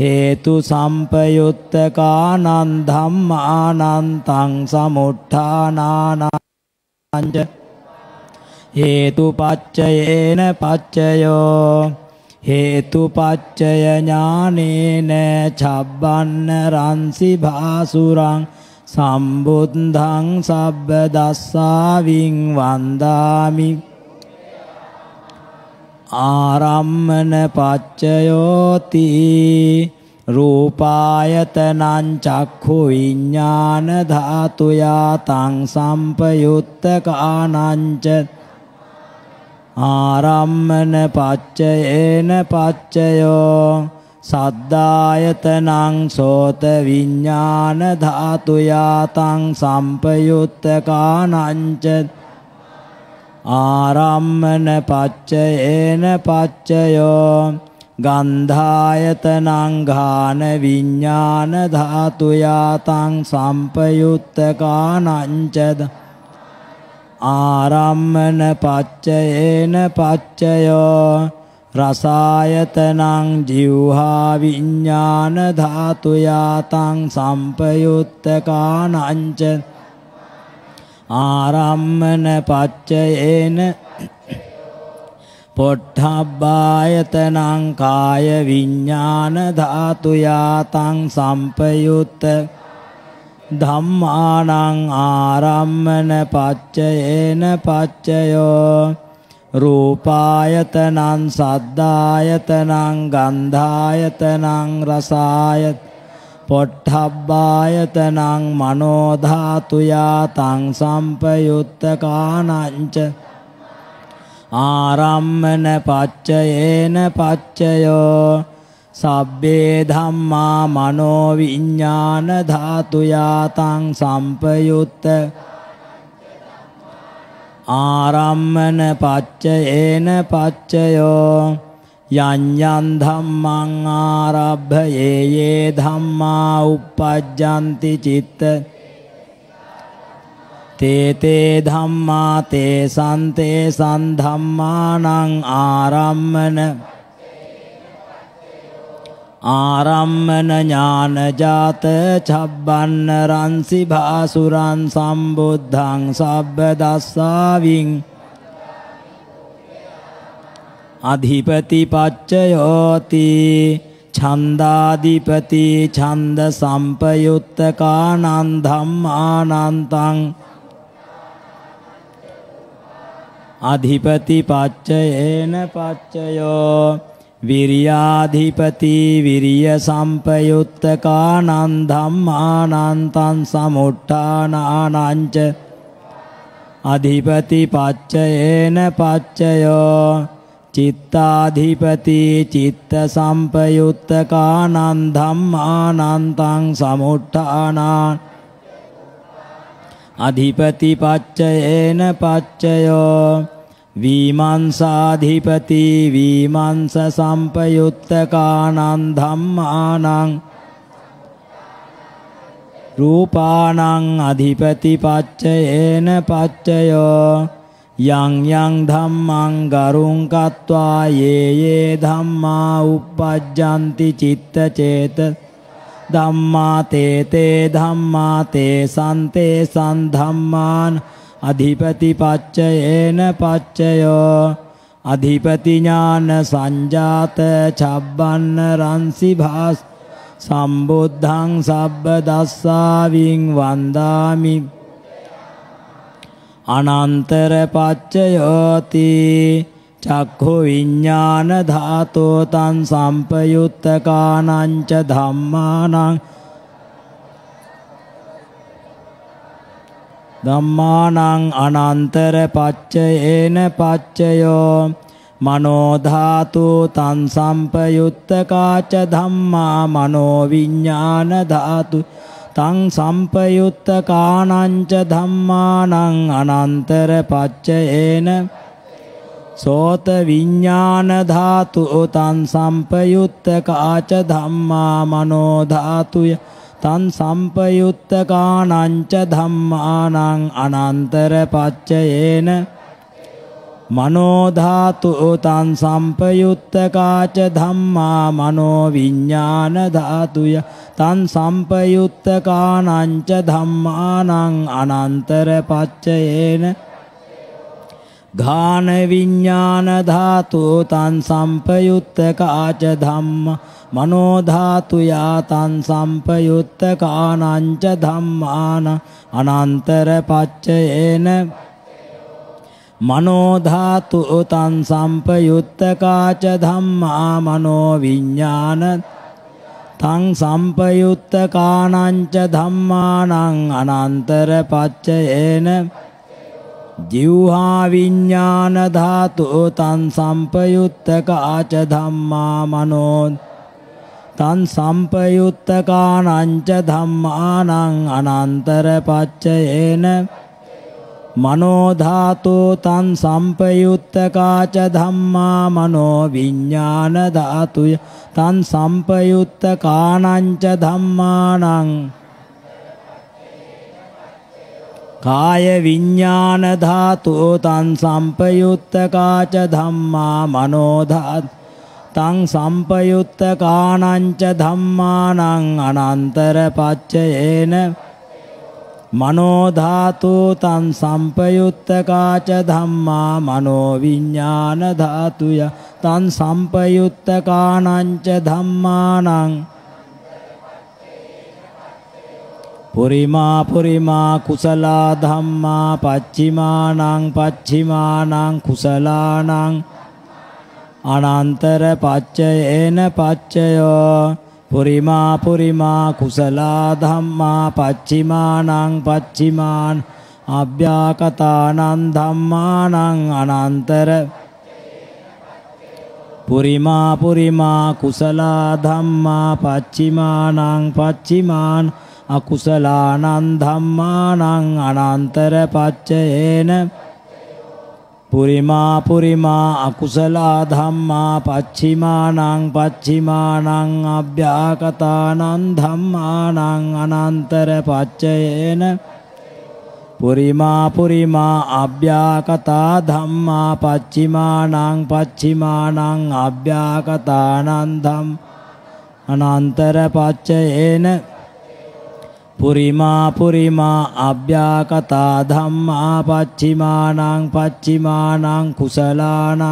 හේතු සම්පයුත්තකානන් ධම්මානන්තං සමුට්ඨානානංච හේතුපච්චයේන පච්චයෝ හේතුපච්චය ඥානේන චබ්බන්න රන්සි භාසුරං සම්බුද්ධං සබ්බ දස්සාවින් වන්දාමි ආරම්මන පච්චයෝති රූපායතනං චක්ඛු විඥාන ධාතුයා තං සම්පයුත්ත කානංච ආරම්මන පච්චයේන පච්චයෝ සද්දායතනං සෝත විඥාන ධාතුයා තං සම්පයුත්ත කානංච ආරම්මන පච්චයේන පච්චයෝ ගන්ධායතනං ඝාන විඥාන ධාතු යාතං සම්පයුත්තකානංචද ආරම්මන පච්චයේන පච්චයෝ රසායතනං ජීවහා විඥාන ධාතු යාතං සම්පයුත්තකානංචද ආරම්මන පච්චයේන පොට්ඨබ්බායතනං කාය විඥාන ධාතු යාතං සම්පයුත්ත ධම්මානං ආරම්මන පච්චයේන පච්චයෝ රූපායතනං සද්දායතනං ගන්ධායතනං රසායතනං පොට්ටබ්බායතනං මනෝ ධාතුයා තං සම්පයුත්ත කානංච ආරම්මන පච්චයේන පච්චයෝ සබ්බේ ධම්මා මනෝ විඥාන ධාතුයා තං සම්පයුත්ත ආරම්මන පච්චයේන පච්චයෝ යඤ්ඤං ධම්මං ආරබ්බයේ යේ ධම්මා uppajjanti citta තේතේ ධම්මා තේ සන්තේ සන් ධම්මානං ආරම්මන ආරම්මන ඥානජාත චබ්බන්න රන්සි භාසුරන් සම්බුද්ධං සබ්බ දස්සාවින් අධිපතිපච්චයෝති ඡන්දාධිපති ඡන්ද සම්පයුත්තකානං ධම්මානන්තං අධිපතිපච්චයේන පච්චයෝ විරියාධිපති විරිය සම්පයුත්තකානං ධම්මානන්තං සමුට්ඨානානංච අධිපතිපච්චයේන පච්චයෝ චිත්තාධිපති චිත්ත සම්පයුත්තකානන් ධම්මානන්තං සමුට්ඨානාන් අධිපති පච්චයේන පච්චයෝ විමංසාධිපති විමංස සම්පයුත්තකානන් ධම්මානං රූපානං අධිපති පච්චයේන පච්චයෝ යං යං ධම්මං ගරුං කତ୍වා යේ යේ ධම්මා uppajjanti citta ceta ධම්මා තේ තේ ධම්මා තේ සන්තේ සම් ධම්මාන අධිපති පච්චයේන පච්චයෝ අධිපති ඥාන සංජාත චබ්බන්න රන්සි භාස් සම්බුද්ධං සබ්බ දස්සාවින් වන්දාමි අනන්තර පච්චයෝති චක්ඛු විඥාන ධාතෝ තං සම්පයුත්ත කානංච ධම්මානං ධම්මානං අනන්තර පච්චයේන පච්චයෝ මනෝ ධාතු තං සම්පයුත්ත කාච ධම්මා මනෝ විඥාන ධාතු තං සම්පයුත්ත කානංච ධම්මානං අනන්තර පච්චයේන සෝත විඥාන ධාතු තං සම්පයුත්ත කාච ධම්මා මනෝ ධාතුය තං සම්පයුත්ත කානංච ධම්මානං අනන්තර පච්චයේන මනෝ ධාතු තං සම්පයුත්ත කාච ධම්මා මනෝ විඥාන ධාතුය තං සම්පයුත්ත කානංච ධම්මානං අනන්තර පච්චයේන ඝාන විඥාන ධාතු තං සම්පයුත්ත කාච ධම්මා මනෝ ධාතු යාතං සම්පයුත්ත කානංච ධම්මාන අනන්තර පච්චයේන මනෝ ධාතු තං සම්පයුත්ත කාච ධම්මා මනෝ විඥාන තං සම්පයුත්ත කාණංච ධම්මානං අනන්තර පච්චයේන ජීවහා විඥාන ධාතු තං සම්පයුත්ත කාච ධම්මා මනෝ තං සම්පයුත්ත කාණංච ධම්මානං අනන්තර පච්චයේන මනෝ ධාතෝ තං සම්පයුත්ත කාච ධම්මා මනෝ විඥාන ධාතුය තං සම්පයුත්ත කාණංච ධම්මානං කාය විඥාන ධාතෝ තං සම්පයුත්ත කාච ධම්මා මනෝ ධාතු තං සම්පයුත්ත කාණංච ධම්මානං අනන්තර පච්චයේන මනෝ ධාතෝ තං සම්පයුත්තකාච ධම්මා මනෝ විඥාන ධාතුය තං සම්පයුත්තකානංච ධම්මානං පුරිමා පුරිමා කුසලා ධම්මා පච්චිමානං පච්චිමානං කුසලානං අනන්තර පච්චයේන පච්චයෝ පුරිමා පුරිමා කුසලා ධම්මා පච්චිමානං පච්චිමාන් අභ්‍යාකතානං ධම්මානං අනන්තර පුරිමා පුරිමා කුසලා ධම්මා පච්චිමානං පච්චිමාන් අකුසලානං ධම්මානං අනන්තර පච්චයේන පුරිමා පුරිමා අකුසලා ධම්මා පච්චිමානං පච්චිමානං අභ්‍යාකතානං ධම්මානං අනන්තර පච්චයේන පුරිමා පුරිමා අභ්‍යාකතා ධම්මා පච්චිමානං පච්චිමානං අභ්‍යාකතානන්දම් අනන්තර පච්චයේන පුරිමා පුරිමා අභ්‍යාකතා ධම්මා පච්චිමානං පච්චිමානං කුසලානං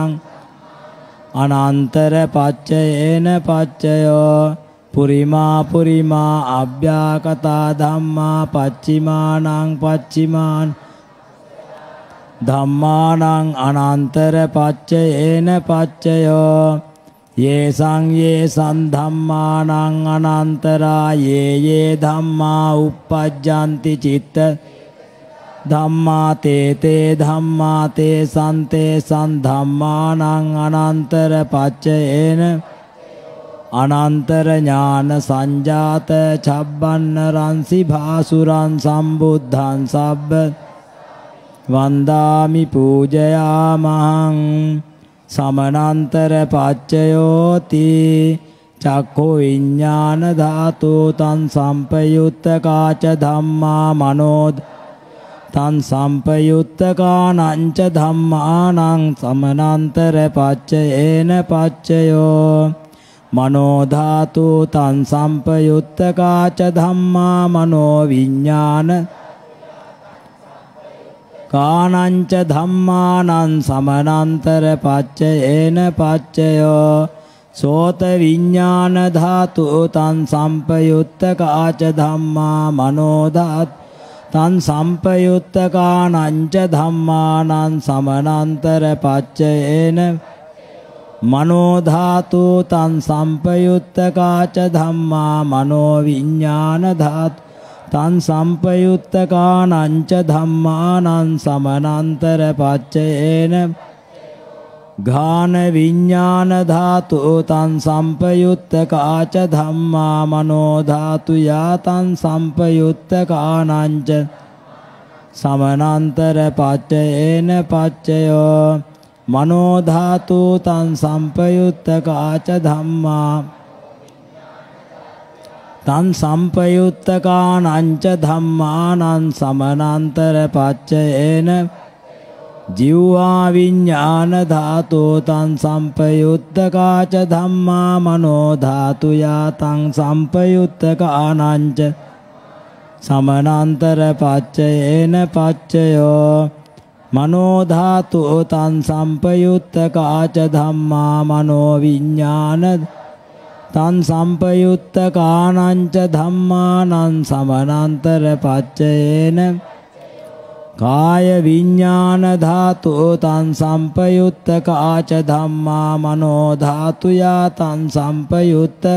අනන්තර පච්චයේන පච්චයෝ පුරිමා පුරිමා අභ්‍යාකතා ධම්මා පච්චිමානං පච්චිමාන් ධම්මානං අනන්තර පච්චයේන පච්චයෝ ये सं ये सन्धम्मानं अनन्तरा ये ये धम्मा उपपद्यन्ति चित्त ධම්මා තේතේ ධම්මා තේ සන්තේ සම් ධම්මානං අනන්තර පච්චේන අනන්තර ඥාන සංජාත චබ්බන්න රන්සි භාසුරං සම්බුද්ධං සබ්බ වන්දාමි පූජයාමහං සමනන්තර පච්චයෝති චක්ඛෝ විඥාන ධාතු තං සම්පයුත්ත කාච ධම්මා මනෝ තං සම්පයුත්ත කානංච ධම්මානං සමනන්තර පච්චයේන පච්චයෝ මනෝ ධාතු තං සම්පයුත්ත කාච ධම්මා මනෝ විඥාන කානංච ධම්මානං සමනන්තර පච්ච ඒන පච්චයෝ සෝත විඤ්ඤාණ ධාතු තං සම්පයුත්ත කාච ධම්මා මනෝදාත් තං සම්පයුත්ත කානංච ධම්මානං සමනන්තර පච්ච ඒන මනෝ ධාතු තං සම්පයුත්ත කාච ධම්මා මනෝ විඤ්ඤාණ ධාතු තන් සම්පයුත්තකානංච ධම්මානං සමනන්තර පච්චයේන ඝාන විඥාන ධාතෝ තන් සම්පයුත්තකාච ධම්මා මනෝ ධාතු යාතන් සම්පයුත්තකානංච සමනන්තර පච්චයේන පච්චයෝ මනෝ ධාතු තන් සම්පයුත්තකාච ධම්මා තන් සම්පයුත්තකානංච ධම්මානං සමනන්තර පච්චයේන ජිව්වා විඤ්ඤාණ ධාතෝ තං සම්පයුත්තකාච ධම්මා මනෝ ධාතු යතං සම්පයුත්තකානංච සමනන්තර පච්චයේන පච්චයෝ මනෝ ධාතෝ තං සම්පයුත්තකාච ධම්මා මනෝ විඤ්ඤාණ තන් සම්පයුත්ත කානංච ධම්මානං සමනන්තර පච්චයේන කාය විඥාන ධාතු තන් සම්පයුත්ත කාච ධම්මා මනෝ ධාතුයා තන් සම්පයුත්ත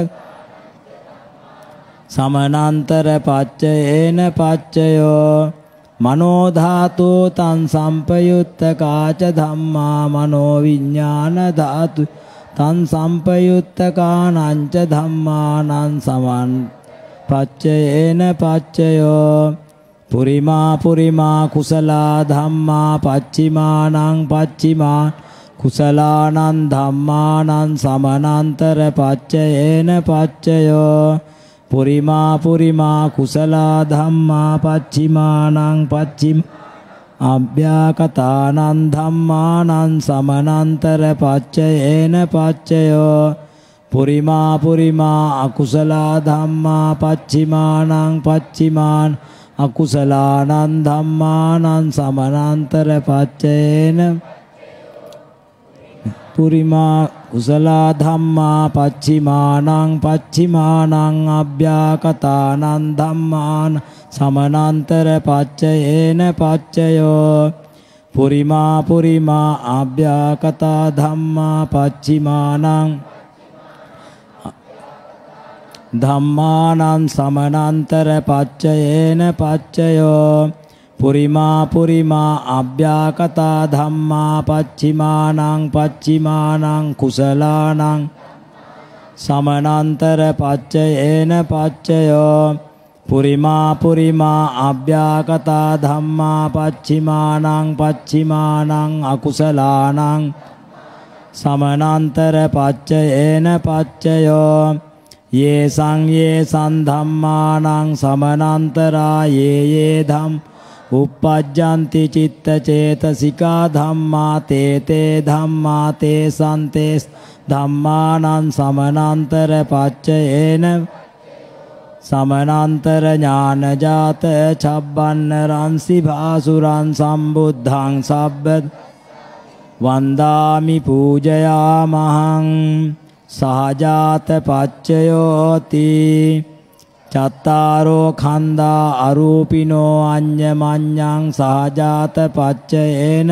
සමනන්තර පච්චයේන පච්චයෝ මනෝ ධාතු තන් සම්පයුත්ත කාච ධම්මා මනෝ විඥාන ධාතුයා තන් සම්පයුත්තකානංච ධම්මානං සමන් පච්චයේන පච්චයෝ පුරිමා පුරිමා කුසලා ධම්මා පච්චිමානං පච්චිමා කුසලානං ධම්මානං සමනන්තර පච්චයේන පච්චයෝ පුරිමා පුරිමා කුසලා ධම්මා පච්චිමානං පච්චිමා අභ්‍යාකතානං ධම්මානං සමනන්තර පච්චයේන පච්චයෝ පුරිමා පුරිමා අකුසලා ධම්මා පච්චිමානං පච්චිමාන් අකුසලානං ධම්මානං සමනන්තර පච්චයේන පුරිමා කුසලා ධම්මා පච්චිමානං පච්චිමානං අභ්‍යාකතානං ධම්මාන සමනන්තර පච්චයේන පච්චයෝ පුරිමා පුරිමා අභ්‍යාකතා ධම්මා පච්චිමානං ධම්මානං සමනන්තර පච්චයේන පච්චයෝ පුරිමා පුරිමා අභ්‍යාකතා ධම්මා පච්චිමානං පච්චිමානං කුසලානං සමනන්තර පච්චයේන පච්චයෝ පුරිමා පුරිමා අභ්‍යාකතා ධම්මා පච්චිමානං පච්චිමානං අකුසලානං සමනන්තර පච්චයේන පච්චයෝ යේ සං යේ සම්ධම්මානං සමනන්තරා යේ යේ ධම්මා uppajjanti citta cetasika dhamma te te dhamma te santes dhammanan samanantara paccayena සමනන්තර ඥානජාත චබ්බන්න රන්සි භාසුරන් සම්බුද්ධං සබ්බ වන්දාමි පූජයා මහං සහජාත පච්චයෝතිී චත්තාරෝ කන්දා අරූපිනෝ අඤ්ඤමඤ්ඤං සහජාත පච්චයේන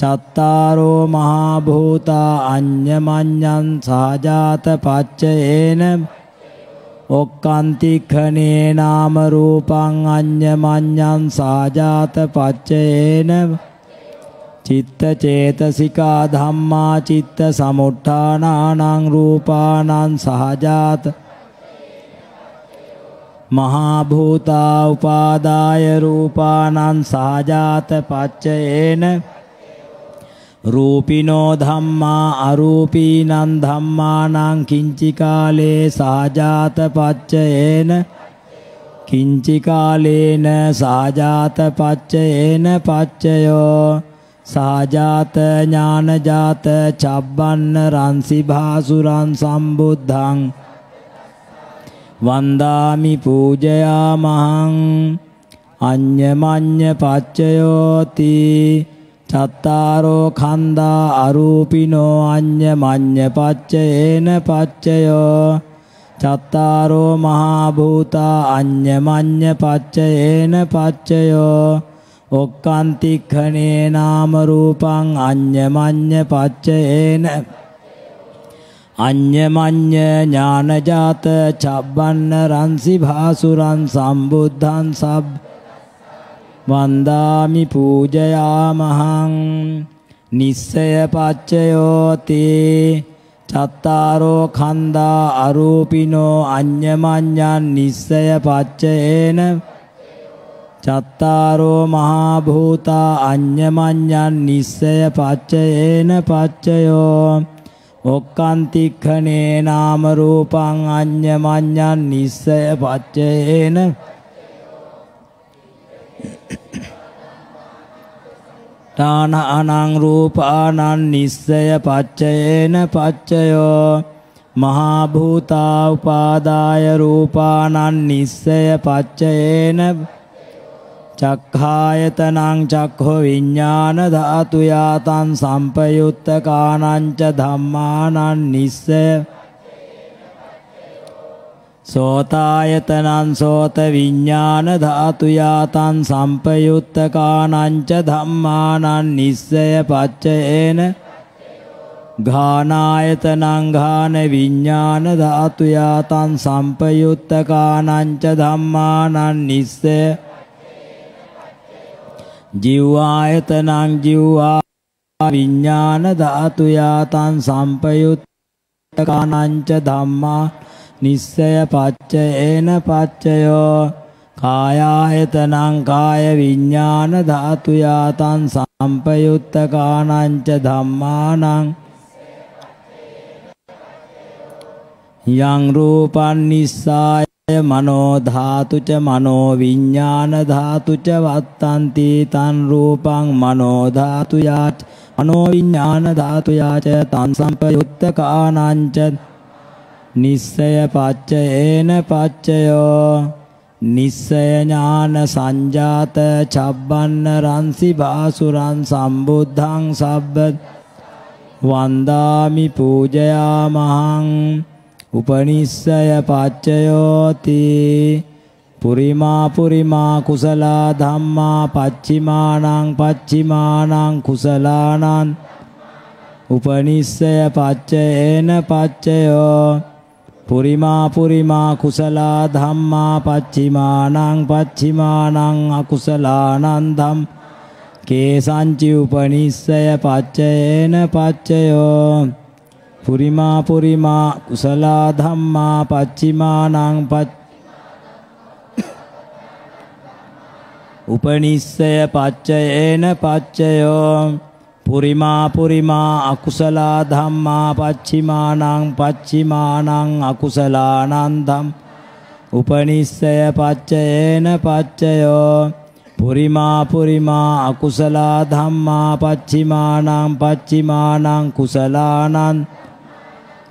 චත්තාරෝ මහා භූතා අඤ්ඤමඤ්ඤං සහජාත පච්චයේන ඔක්කාන්තිඛනේ නාම රූපං අඤ්ඤමඤ්ඤං සහජාත පච්චයේන චිත්ත චේතසිකා ධම්මා චිත්ත සමුට්ඨානානං රූපානං සහජාත මහා භූතා උපාදාය රූපානං සාජාත පච්චයේන රූපිනෝ ධම්මා අරූපීනං ධම්මානං කිංචි කාලේ සාජාත පච්චයේන කිංචි කාලේන සාජාත පච්චයේන පච්චයෝ සාජාත ඥානජාත චබ්බන්න රන්සි භාසුරං සම්බුද්ධං වන්දාමි පූජයා මහං අඤ්ඤමඤ්ඤ පච්චයෝති චත්තාරෝ කන්දා අරූපිනෝ අඤ්ඤමඤ්ඤ පච්චේන පච්චයෝ චත්තාරෝ මහා භූතා අඤ්ඤමඤ්ඤ පච්චේන පච්චයෝ ඔක්කාන්තික්ඛනේ නාම රූපං අඤ්ඤමඤ්ඤ පච්චේන පච්චයෝ අඤ්ඤමඤ්ඤ ඥානජාත චබ්බන්න රන්සි භාසුරං සම්බුද්ධං සබ් වන්දාමි පූජයාමහං නිස්සය පච්චයෝති චත්තාරෝ කන්දා අරූපිනෝ අඤ්ඤමඤ්ඤං නිස්සය පච්චේන චත්තාරෝ මහා භූතා අඤ්ඤමඤ්ඤං නිස්සය පච්චේන පච්චයෝ ඔක්කන්තික්ඛනේ නාම රූපං අඤ්ඤමඤ්ඤං නිස්සය පච්චේන තානානං රූපානං නිස්සය පච්චේන පච්චයෝ මහා භූතා උපාදාය රූපානං නිස්සය පච්චේන පච්චයෝ චක්ඛායතනං චක්ඛෝ විඥාන ධාතු යාතං සම්පයුත්ත කානංච ධම්මානං නිස්සය සෝතායතනං සෝත විඥාන ධාතු යාතං සම්පයුත්ත කානංච ධම්මානං නිස්සය පච්චේන ඝානායතනං ඝාන විඥාන ධාතු යාතං සම්පයුත්ත කානංච ධම්මානං නිස්සය ජීවායතනං ජීවා විඥාන ධාතු යාතං සම්පයුත්ත කානංච ධම්මා නිස්සය පච්චේන පච්චයෝ කායායතනං කාය විඥාන ධාතු යාතං සම්පයුත්ත කානංච ධම්මානං යං රූපන් නිස්සාය මනෝ ධාතු ච මනෝ විඥාන ධාතු ච වත්තන්ති තන් රූපං මනෝ ධාතු යාච මනෝ විඥාන ධාතු යාච තන් සම්පයුත්ත කානංච නිස්සය පච්චයේන පච්චයෝ නිස්සය ඥාන සංජාත චබ්බන්න රන්සි බාසුරන් සම්බුද්ධං සබ්බ වන්දාමි පූජයා මහං උපනිස්සය පච්චයෝති පුරිමා පුරිමා කුසලා ධම්මා පච්චිමානං පච්චිමානං කුසලානං උපනිස්සය පච්චයේන පච්චයෝ පුරිමා පුරිමා කුසලා ධම්මා පච්චිමානං පච්චිමානං අකුසලානං ධම් කේසංචි උපනිස්සය පච්චයේන පච්චයෝ පුරිමා පුරිමා කුසලා ධම්මා පච්චිමානං පච්ච උපනිස්සය පච්චයේන පච්චයෝ පුරිමා පුරිමා අකුසලා ධම්මා පච්චිමානං පච්චිමානං අකුසලානං ධම් උපනිස්සය පච්චයේන පච්චයෝ පුරිමා පුරිමා අකුසලා ධම්මා පච්චිමානං පච්චිමානං කුසලානං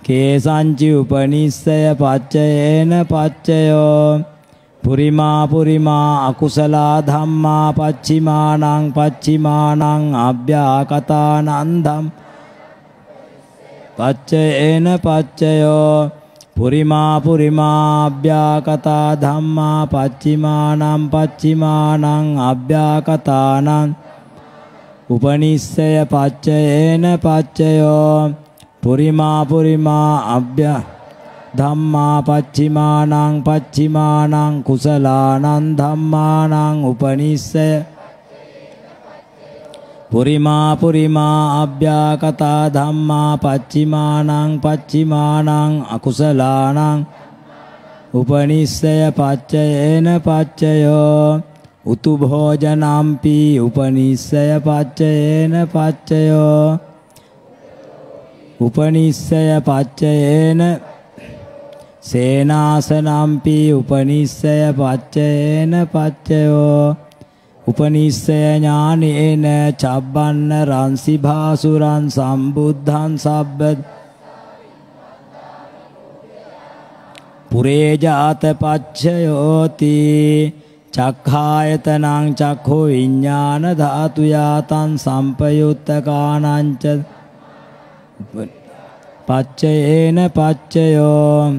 කේසංචි උපනිස්සය පච්චයේන පච්චයෝ පුරිමා පුරිමා අකුසලා ධම්මා පච්චිමානං පච්චිමානං අභ්‍යාකතානන්දම් පච්චයේන පච්චයෝ පුරිමා පුරිමා අභ්‍යාකතා ධම්මා පච්චිමානං පච්චිමානං අභ්‍යාකතානං උපනිස්සය පච්චයේන පච්චයෝ පුරිමා පුරිමා අබ්භ්‍ය ධම්මා පච්චිමානං පච්චිමානං කුසලානං ධම්මානං උපනිස්සය පුරිමා පුරිමා අභ්‍යාකතා ධම්මා පච්චිමානං පච්චිමානං අකුසලානං උපනිස්සය පච්චයේන පච්චයෝ උතු භෝජනම්පි උපනිස්සය පච්චයේන පච්චයෝ උපනිස්සය පච්චයේන සේනාසනම්පි උපනිස්සය පච්චයේන පච්චයෝ උපනිස්සය ඥානේන චබ්බන්න රන්සි භාසුරං සම්බුද්ධං සබ්බ පුරේ ජාත පච්චයෝති චක්ඛායතනං චක්ඛෝ විඥාන ධාතු යාතං සම්පයුත්තකානං ච පච්චයේන පච්චයෝ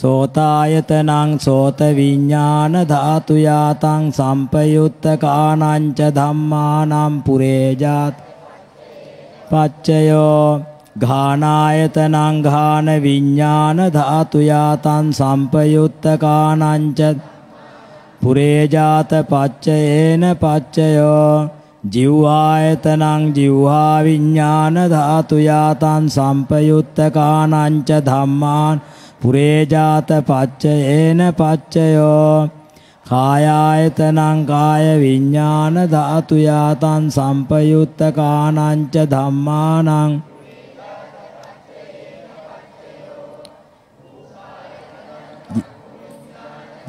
සෝතායතනං සෝත විඤ්ඤාණ ධාතු යාතං සම්පයුත්ත කානංච ධම්මානම් පුරේජාත් පච්චයෝ ඝානායතනං ඝාන විඤ්ඤාණ ධාතු යාතං සම්පයුත්ත කානංච පුරේජාත පච්චයේන පච්චයෝ ජිව්වායතනං ජිව්වා විඤ්ඤාණ ධාතු යාතං සම්පයුත්ත කානංච ධම්මාන් පුරේජාත පච්චයේන පච්චයෝ කායායතනං කාය විඤ්ඤාණ ධාතු යාතං සම්පයුත්ත කානංච ධම්මානං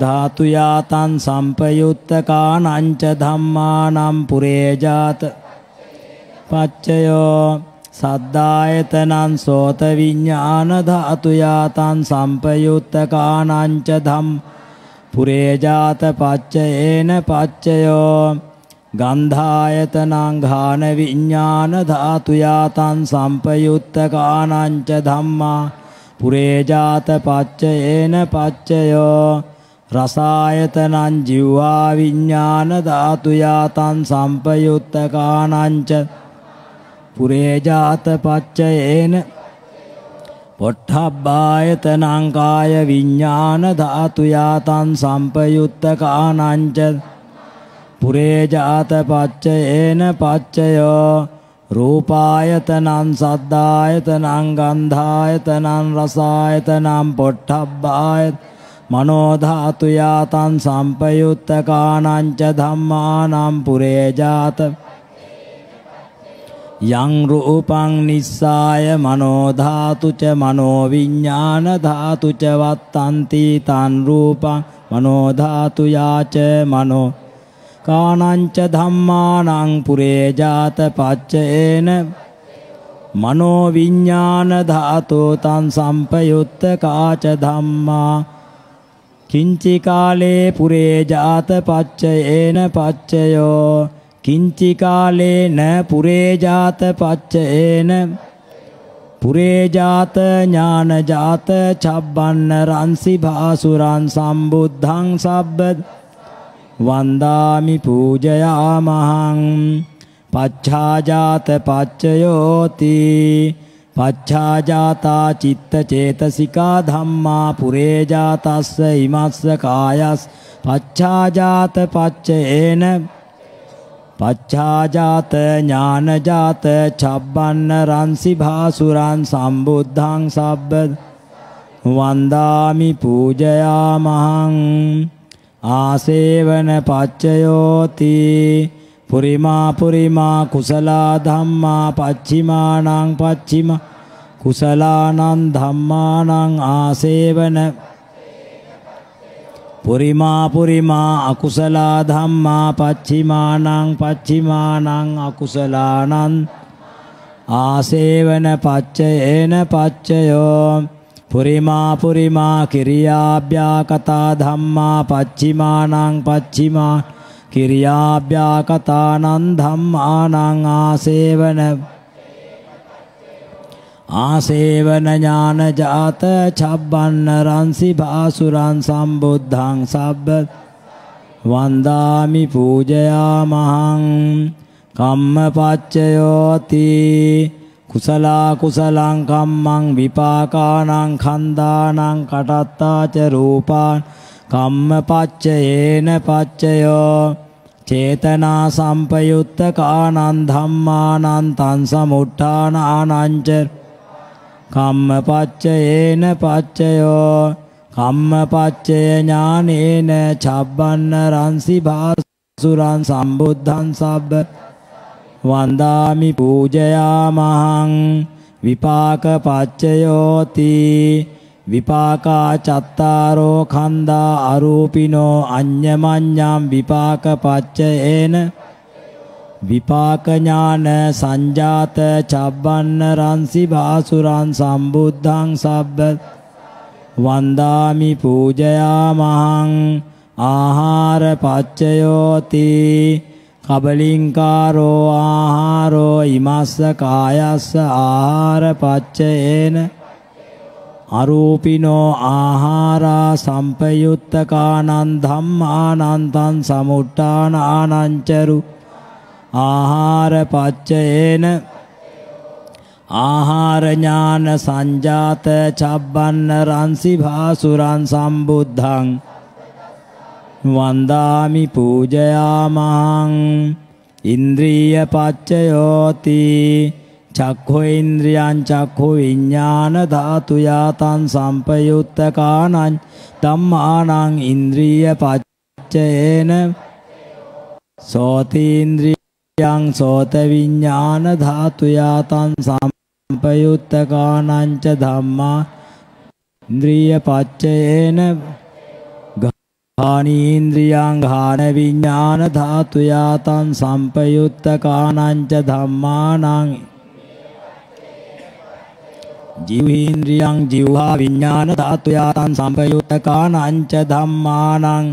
ධාතු යාතං සම්පයුත්ත කානංච ධම්මානම් පුරේ ජාත පච්චයෝ සද්දායතනං සෝත විඥාන ධාතු යාතං සම්පයුත්ත කානංච ධම් පුරේ ජාත පච්චයේන පච්චයෝ ගන්ධායතනං ඝාන විඥාන ධාතු යාතං සම්පයුත්ත කානංච ධම්මා පුරේ ජාත පච්චයේන පච්චයෝ රසායතනං ජීවා විඥාන ධාතු යාතං සම්පයුත්ත කාණංච පුරේ ජාත පච්චයේන පොට්ඨබ්බායතනං කාය විඥාන ධාතු යාතං සම්පයුත්ත කාණංච පුරේ ජාත පච්චයේන පච්චයෝ රූපායතනං සද්දායතනං ගන්ධායතනං රසායතනං පොට්ඨබ්බායතනං මනෝ ධාතු යාතං සම්පයුත්ත කාණංච ධම්මානම් පුරේ ජාත යං රූපං නිස්සාය මනෝ ධාතු ච මනෝ විඥාන ධාතු ච වත්තන්ති තන් රූපං මනෝ ධාතු යාච මනෝ කාණංච ධම්මානං පුරේ ජාත පච්චේන මනෝ විඥාන ධාතෝ තං සම්පයුත්ත කාච ධම්මා කිංචි කාලේ පුරේ ජාත පච්චයේන පච්චයෝ කිංචි කාලේන පුරේ ජාත පච්චයේන පුරේ ජාත ඥාන ජාත චබ්බන්න රන්සි භාසුරන් සම්බුද්ධං සබ්බ වන්දාමි පූජයාමහං පච්ඡාජාත පච්චයෝති පච්ඡාජාතා චිත්ත චේතසිකා ධම්මා පුරේජාතස්ස ඉමස්ස කායස් පච්ඡාජාත පච්චේන පච්ඡාජාත ඥානජාත චබ්බන්න රන්සි භාසුරන් සම්බුද්ධං සබ්බ වන්දාමි පූජයාමහං ආසේවන පච්චයෝති පුරිමා පුරිමා කුසලා ධම්මා පච්චිමානං පච්චිම කුසලානං ධම්මානං ආසේවන පුරිමා පුරිමා අකුසලා ධම්මා පච්චිමානං පච්චිමානං අකුසලානං ආසේවන පච්චයේන පච්චයෝ පුරිමා පුරිමා කිරියාභ්‍යාකතා ධම්මා පච්චිමානං පච්චිමානං කිරියාභ්‍යාකතානං ධම්මානං ආසේවන ආසේවන ඥානජාත චබ්බන්න රන්සි භාසුරං සම්බුද්ධං සබ්බ වන්දාමි පූජයාමහං කම්මපච්චයෝති කුසලා කුසලං කම්මං විපාකානං කන්දානං කටත්තාච රූපාන් කම්මපච්චයේන පච්චයෝ චේතනා සම්පයුත්ත කානන් ධම්මානන් තන් සමුට්ඨාන ආනංච කම්මපච්චයේන පච්චයෝ කම්මපච්චය ඥානේන චබ්බන්න රන්සි භාසුරන් සම්බුද්ධං සබ්බ වන්දාමි පූජයාමහං විපාක පච්චයෝති විපාකා චත්තාරෝ කන්දා අරූපිනෝ අඤ්ඤමඤ්ඤම් විපාක පච්චේන විපාක ඥාන සංජාත චබ්බන්න රන්සි බාසුරං සම්බුද්ධං සබ්බ වන්දාමි පූජයා මහං ආහාර පච්චයෝති කබලින්කාරෝ ආහාරෝ ඉමස්ස කායස්ස ආහාර පච්චේන අරූපිනෝ ආහාරා සම්පයුත්තකානන් ධම්මානන්තං සමුට්ඨාන ආනංචරු ආහාර පච්චයේන ආහාර ඥාන සංජාත චබ්බන්න රන්සි භාසුරං සම්බුද්ධං වන්දාමි පූජයාමං ඉන්ද්‍රිය පච්චයෝති චක්ඛෝේන්ද්‍රියං චක්ඛෝ විඥාන ධාතු යාතං සම්පයුත්ත කාණං ධම්මානං ඉන්ද්‍රිය පච්චේන සෝතේන්ද්‍රියං සෝත විඥාන ධාතු යාතං සම්පයුත්ත කාණං ච ධම්මා ඉන්ද්‍රිය පච්චේන ඝානීන්ද්‍රියං ඝාන විඥාන ධාතු යාතං සම්පයුත්ත කාණං ච ධම්මානං ජීවේන්ද්‍රියං ජීවහා විඥාන ධාතුයා තං සම්පයුත්තකානංච ධම්මානං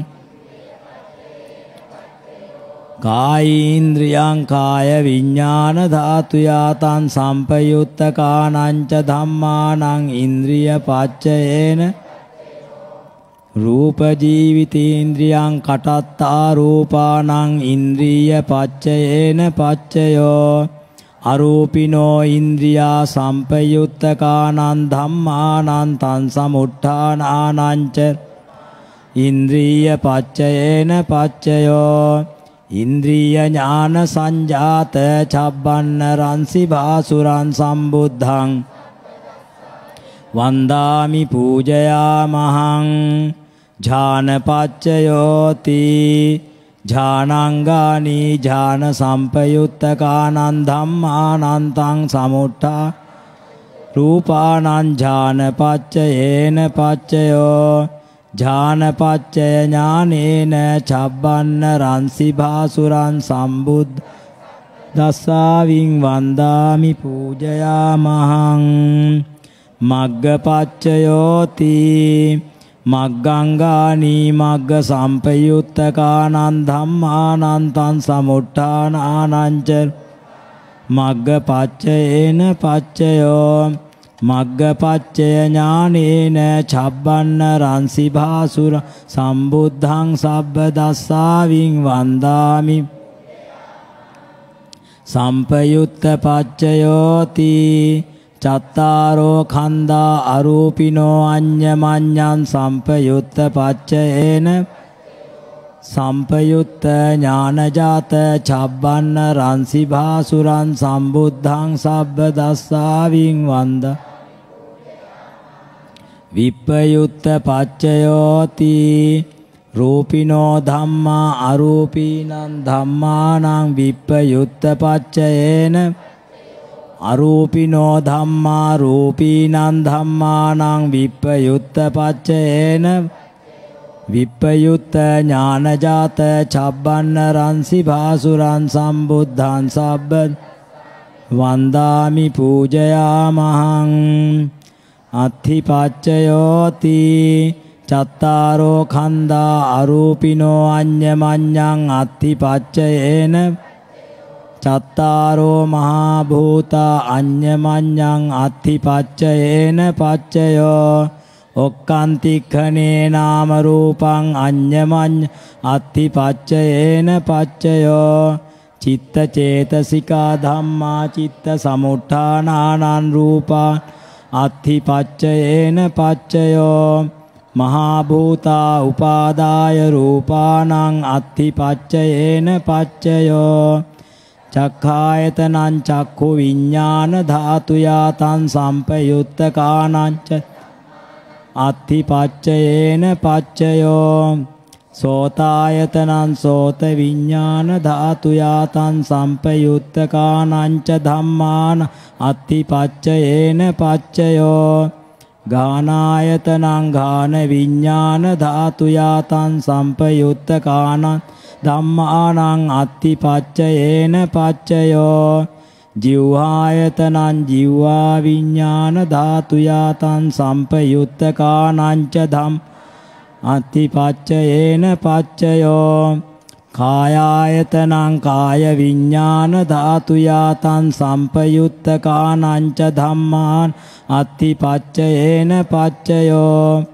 කායේන්ද්‍රියං කාය විඥාන ධාතුයා තං සම්පයුත්තකානංච ධම්මානං ඉන්ද්‍රිය පච්චයේන රූප ජීවිතේන්ද්‍රියං කටත්තා රූපානං ඉන්ද්‍රිය පච්චයේන පච්චයෝ අරූපිනෝ ඉන්ද්‍රියා සම්පයුත්තකානං ධම්මානං තං සමුට්ඨානානංච ඉන්ද්‍රිය පච්චයේන පච්චයෝ ඉන්ද්‍රිය ඥාන සංජාත චබ්බන්න රන්සි භාසුරන් සම්බුද්ධං වන්දාමි පූජයා මහං ඥානපච්චයෝති ජානංගානී ජාන සම්පයුත්තකානන් ධම්මානන්තං සමුට්ඨා රූපානං ජානපච්චයේන පච්චයෝ ජානපච්චය ඥානේන චබ්බන්න රන්සි භාසුරං සම්බුද්ධ දස්සාවින් වන්දාමි පූජයා මහං මග්ගපච්චයෝති මග්ගංගානී මග්ග සම්පයුත්තකානං ධම්මානන්තං සමුට්ඨානානංච මග්ග පච්චයේන පච්චයෝ මග්ග පච්චය ඥානේන චබ්බන්න රන්සි භාසුර සම්බුද්ධං සබ්බ දස්සාවින් වන්දාමි සම්පයුත්ත පච්චයෝති චත්තාරෝ කන්දා අරූපිනෝ අඤ්ඤමඤ්ඤං සම්පයුත්ත පච්චේන සම්පයුත්ත ඥානජාත චබ්බන්න රන්සි භාසුරං සම්බුද්ධං සබ්බ දස්සාවින් වන්දා විප්පයුත්ත පච්චයෝති රූපිනෝ ධම්මා අරූපීනං ධම්මානං විප්පයුත්ත පච්චයේන අරූපිනෝ ධම්මා රූපීනං ධම්මානං විප්පයුත්ත පච්චේන විප්පයුත්ත ඥානජාත චබ්බන්න රන්සි භාසුරන් සම්බුද්ධං සබ්බ වන්දාමි පූජයාමහං අත්ථිපච්චයෝති චත්තාරෝ කන්දා අරූපිනෝ අඤ්ඤමඤ්ඤං අත්ථිපච්චයේන චත්තාරෝ මහා භූතා අඤ්ඤමඤ්ඤං අත්තිපච්චයේන පච්චයෝ ඔක්කාන්තික්ඛනේ නාම රූපං අඤ්ඤමඤ්ඤ අත්තිපච්චයේන පච්චයෝ චිත්ත චේතසිකා ධම්මා චිත්ත සමුට්ඨානානං රූපා අත්තිපච්චයේන පච්චයෝ මහා භූතා උපාදාය රූපානං අත්තිපච්චයේන පච්චයෝ චක්ඛායතනං චක්ඛු විඥාන ධාතුයා තං සම්පයුත්ත කානංච අත්ථි පච්චයේන පච්චයෝ සෝතායතනං සෝත විඥාන ධාතුයා තං සම්පයුත්ත කානංච ධම්මාන අත්ථි පච්චයේන පච්චයෝ ගානායතනං ගාන විඥාන ධාතුයා තං සම්පයුත්ත කානං ධම්මානං අත්ති පච්චයේන පච්චයෝ ජීවායතනං ජීවා විඥාන ධාතු යාතං සම්පයුත්ත කානංච ධම් අත්ති පච්චයේන පච්චයෝ කායායතනං කාය විඥාන ධාතු යාතං සම්පයුත්ත කානංච ධම්මාන් අත්ති පච්චයේන පච්චයෝ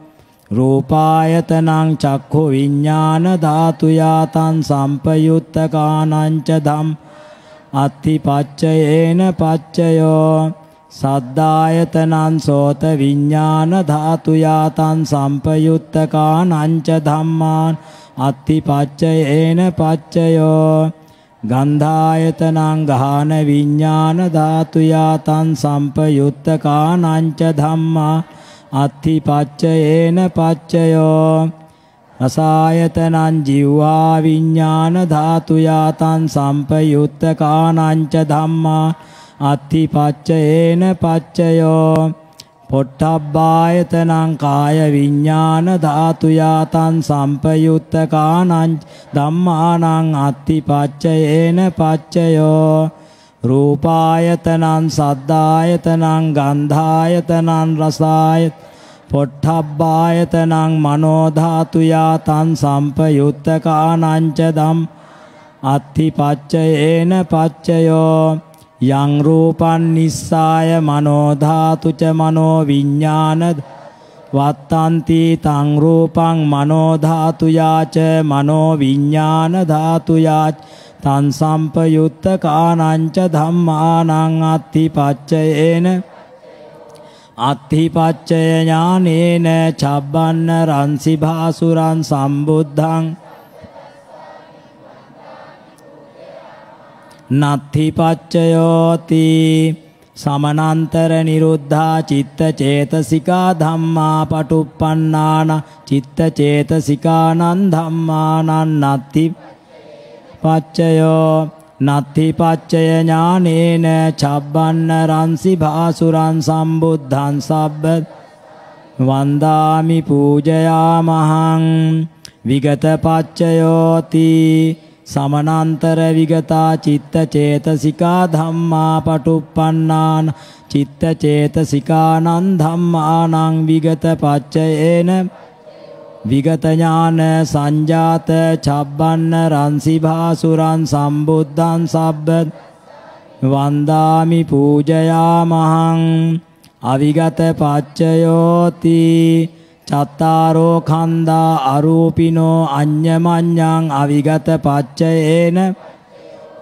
රූපායතනං චක්ඛු විඥාන ධාතු යාතං සම්පයුත්ත කානංච ධම් අත්ති පච්චයේන පච්චයෝ සද්දායතනං සෝත විඥාන ධාතු යාතං සම්පයුත්ත කානංච ධම්මාන් අත්ති පච්චයේන පච්චයෝ ගන්ධායතනං ගාන විඥාන ධාතු යාතං සම්පයුත්ත කානංච ධම්මා අත්ථි පච්චයේන පච්චයෝ රසායතනං ජීවා විඥාන ධාතු යාතං සම්පයුත්ත කානංච ධම්මා අත්ථි පච්චයේන පච්චයෝ පොට්ටබ්බායතනං කාය විඥාන ධාතු යාතං සම්පයුත්ත කානං ධම්මානං අත්ථි පච්චයේන පච්චයෝ රූපායතනං සද්ධායතනං ගන්ධායතනං රසායත පොට්ටබ්බායතනං මනෝධාතුයා තන් සම්පයුත්තකානංච දම් අත්ථිපච්චයේන පච්චයෝ යං රූපන් නිස්සාය මනෝධාතු ච මනෝ විඥාන වත්තන්ති තං රූපං මනෝධාතුයාච මනෝ විඥාන ධාතුයාච තන් සම්පයුත්ත කානංච ධම්මානං අත්ථිපච්චයේන අත්ථිපච්චය ඥානේන චබ්බන්න රන්සි භාසුරං සම්බුද්ධං නත්ථිපච්චයෝති සමනන්තර නිරුද්ධා චිත්ත චේතසිකා ධම්මා පටුප්පන්නාන චිත්ත චේතසිකානං ධම්මානං නත්ථිපච්චය පච්චයෝ නත්ති පච්චය ඥානේන චබ්බන්න රන්සි භාසුරන් සම්බුද්ධං සබ්බ වන්දාමි පූජයා මහං විගත පච්චයෝති සමනන්තර විගතා චිත්ත චේතසිකා ධම්මා පටුප්පන්නාන චිත්ත චේතසිකානං ධම්මානං විගත පච්චයේන විගත ඥාන සංජාත චබ්බන්න රන්සිභාසුරන් සම්බුද්ධං සබ්බ වන්දාමි පූජයා මහං අවිගත පච්චයෝති චත්තාරෝ කන්දා අරූපිනෝ අඤ්ඤමඤ්ඤං අවිගත පච්චයේන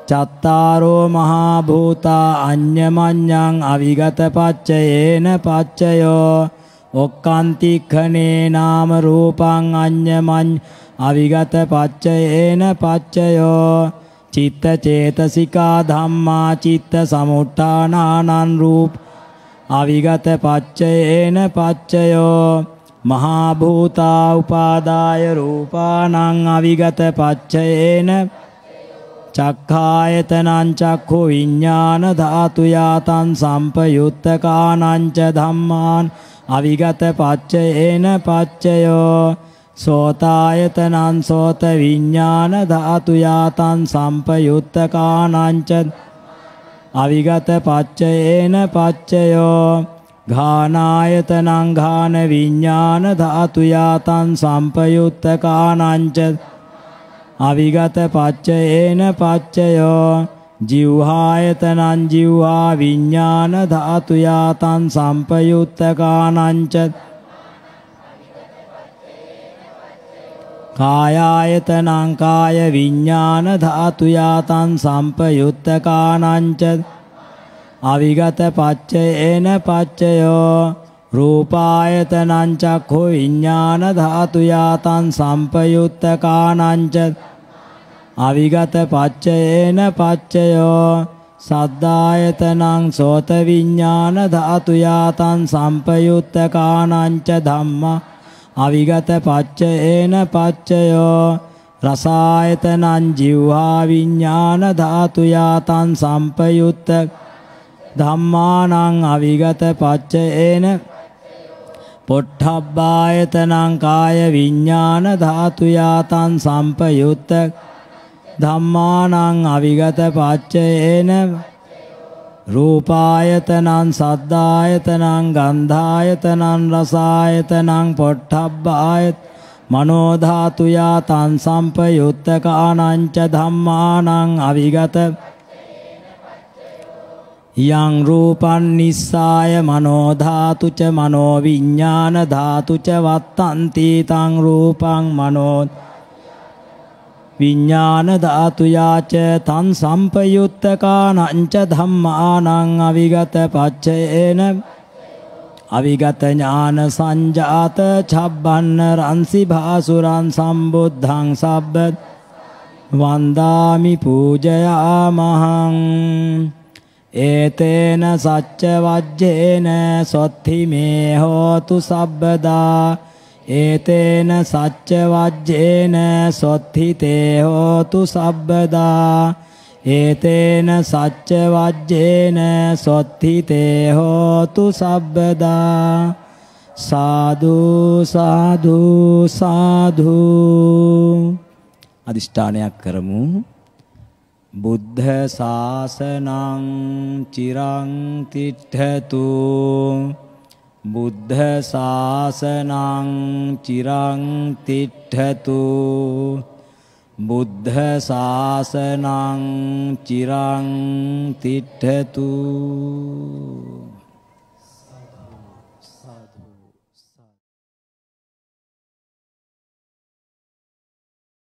චත්තාරෝ මහා භූතා අඤ්ඤමඤ්ඤං අවිගත පච්චයේන පච්චයෝ ඔක්කාන්තික්ඛනේ නාම රූපං අඤ්ඤමඤ් අවිගත පච්චයේන පච්චයෝ චිත්ත චේතසිකා ධම්මා චිත්ත සමුට්ඨානානං රූප අවිගත පච්චයේන පච්චයෝ මහා භූතා උපාදාය රූපානං අවිගත පච්චයේන චක්ඛායතනං චක්ඛු විඥාන ධාතු යාතං සම්පයුත්තකානං ච ධම්මාන් අවිගත පච්චයේන පච්චයෝ සෝතායතනං සෝත විඥාන ධාතු යාතං සම්පයුත්ත කානංච අවිගත පච්චයේන පච්චයෝ ඝානායතනං ඝාන විඥාන ධාතු යාතං සම්පයුත්ත කානංච අවිගත පච්චයේන පච්චයෝ ජිව්හායතනං ජිව්හා විඤ්ඤාණ ධාතු යාතං සම්පයුත්තකානංච කායායතනං කාය විඤ්ඤාණ ධාතු යාතං සම්පයුත්තකානංච අවිගත පච්චේන පච්චයෝ රූපායතනං චක්ඛු විඤ්ඤාණ ධාතු යාතං සම්පයුත්තකානංච අවිගත පච්චයේන පච්චයෝ සද්දායතනං සෝත විඥාන ධාතු යාතං සම්පයුත්ත කානංච ධම්මා අවිගත පච්චයේන පච්චයෝ රසායතනං ජීවා විඥාන ධාතු යාතං සම්පයුත්ත ධම්මානං අවිගත පච්චයේන පොට්ඨබ්බායතනං කාය විඥාන ධාතු යාතං සම්පයුත්ත ධම්මානං අවිගත පච්චයේන රූපායතනං සද්දායතනං ගන්ධායතනං රසායතනං පොට්ටබ්බායත මනෝ ධාතුයා තං සම්පයුත්ත කානංච ධම්මානං අවිගත යං රූපං නිස්සාය මනෝ ධාතු ච මනෝ විඥාන ධාතු ච වත්තන්ති තං රූපං මනෝ විඤ්ඤාණ ධාතු යාච තං සම්පයුත්තකානංච ධම්මානං අවිගත පච්චේන අවිගත ඥාන සංජාත ඡබ්බන්න රන්සි භාසුරං සම්බුද්ධං සබ්බ වන්දාමි පූජයාමහං ඒතේන සච්ච වජ්ජේන සොත්ති මේ හෝතු සබ්බදා ඒතේන සච්ච වජ්ජේන සොත්හිතේ හෝතු සබ්බදා ඒතේන සච්ච වජ්ජේන සොත්හිතේ හෝතු සබ්බදා සාදු සාදු සාදු අදිෂ්ඨානයක් කරමු බුද්ධ ශාසනං චිරං තිට්ඨතු බුද්ධ ශාසනං චිරං තිට්ඨතු බුද්ධ ශාසනං චිරං තිට්ඨතු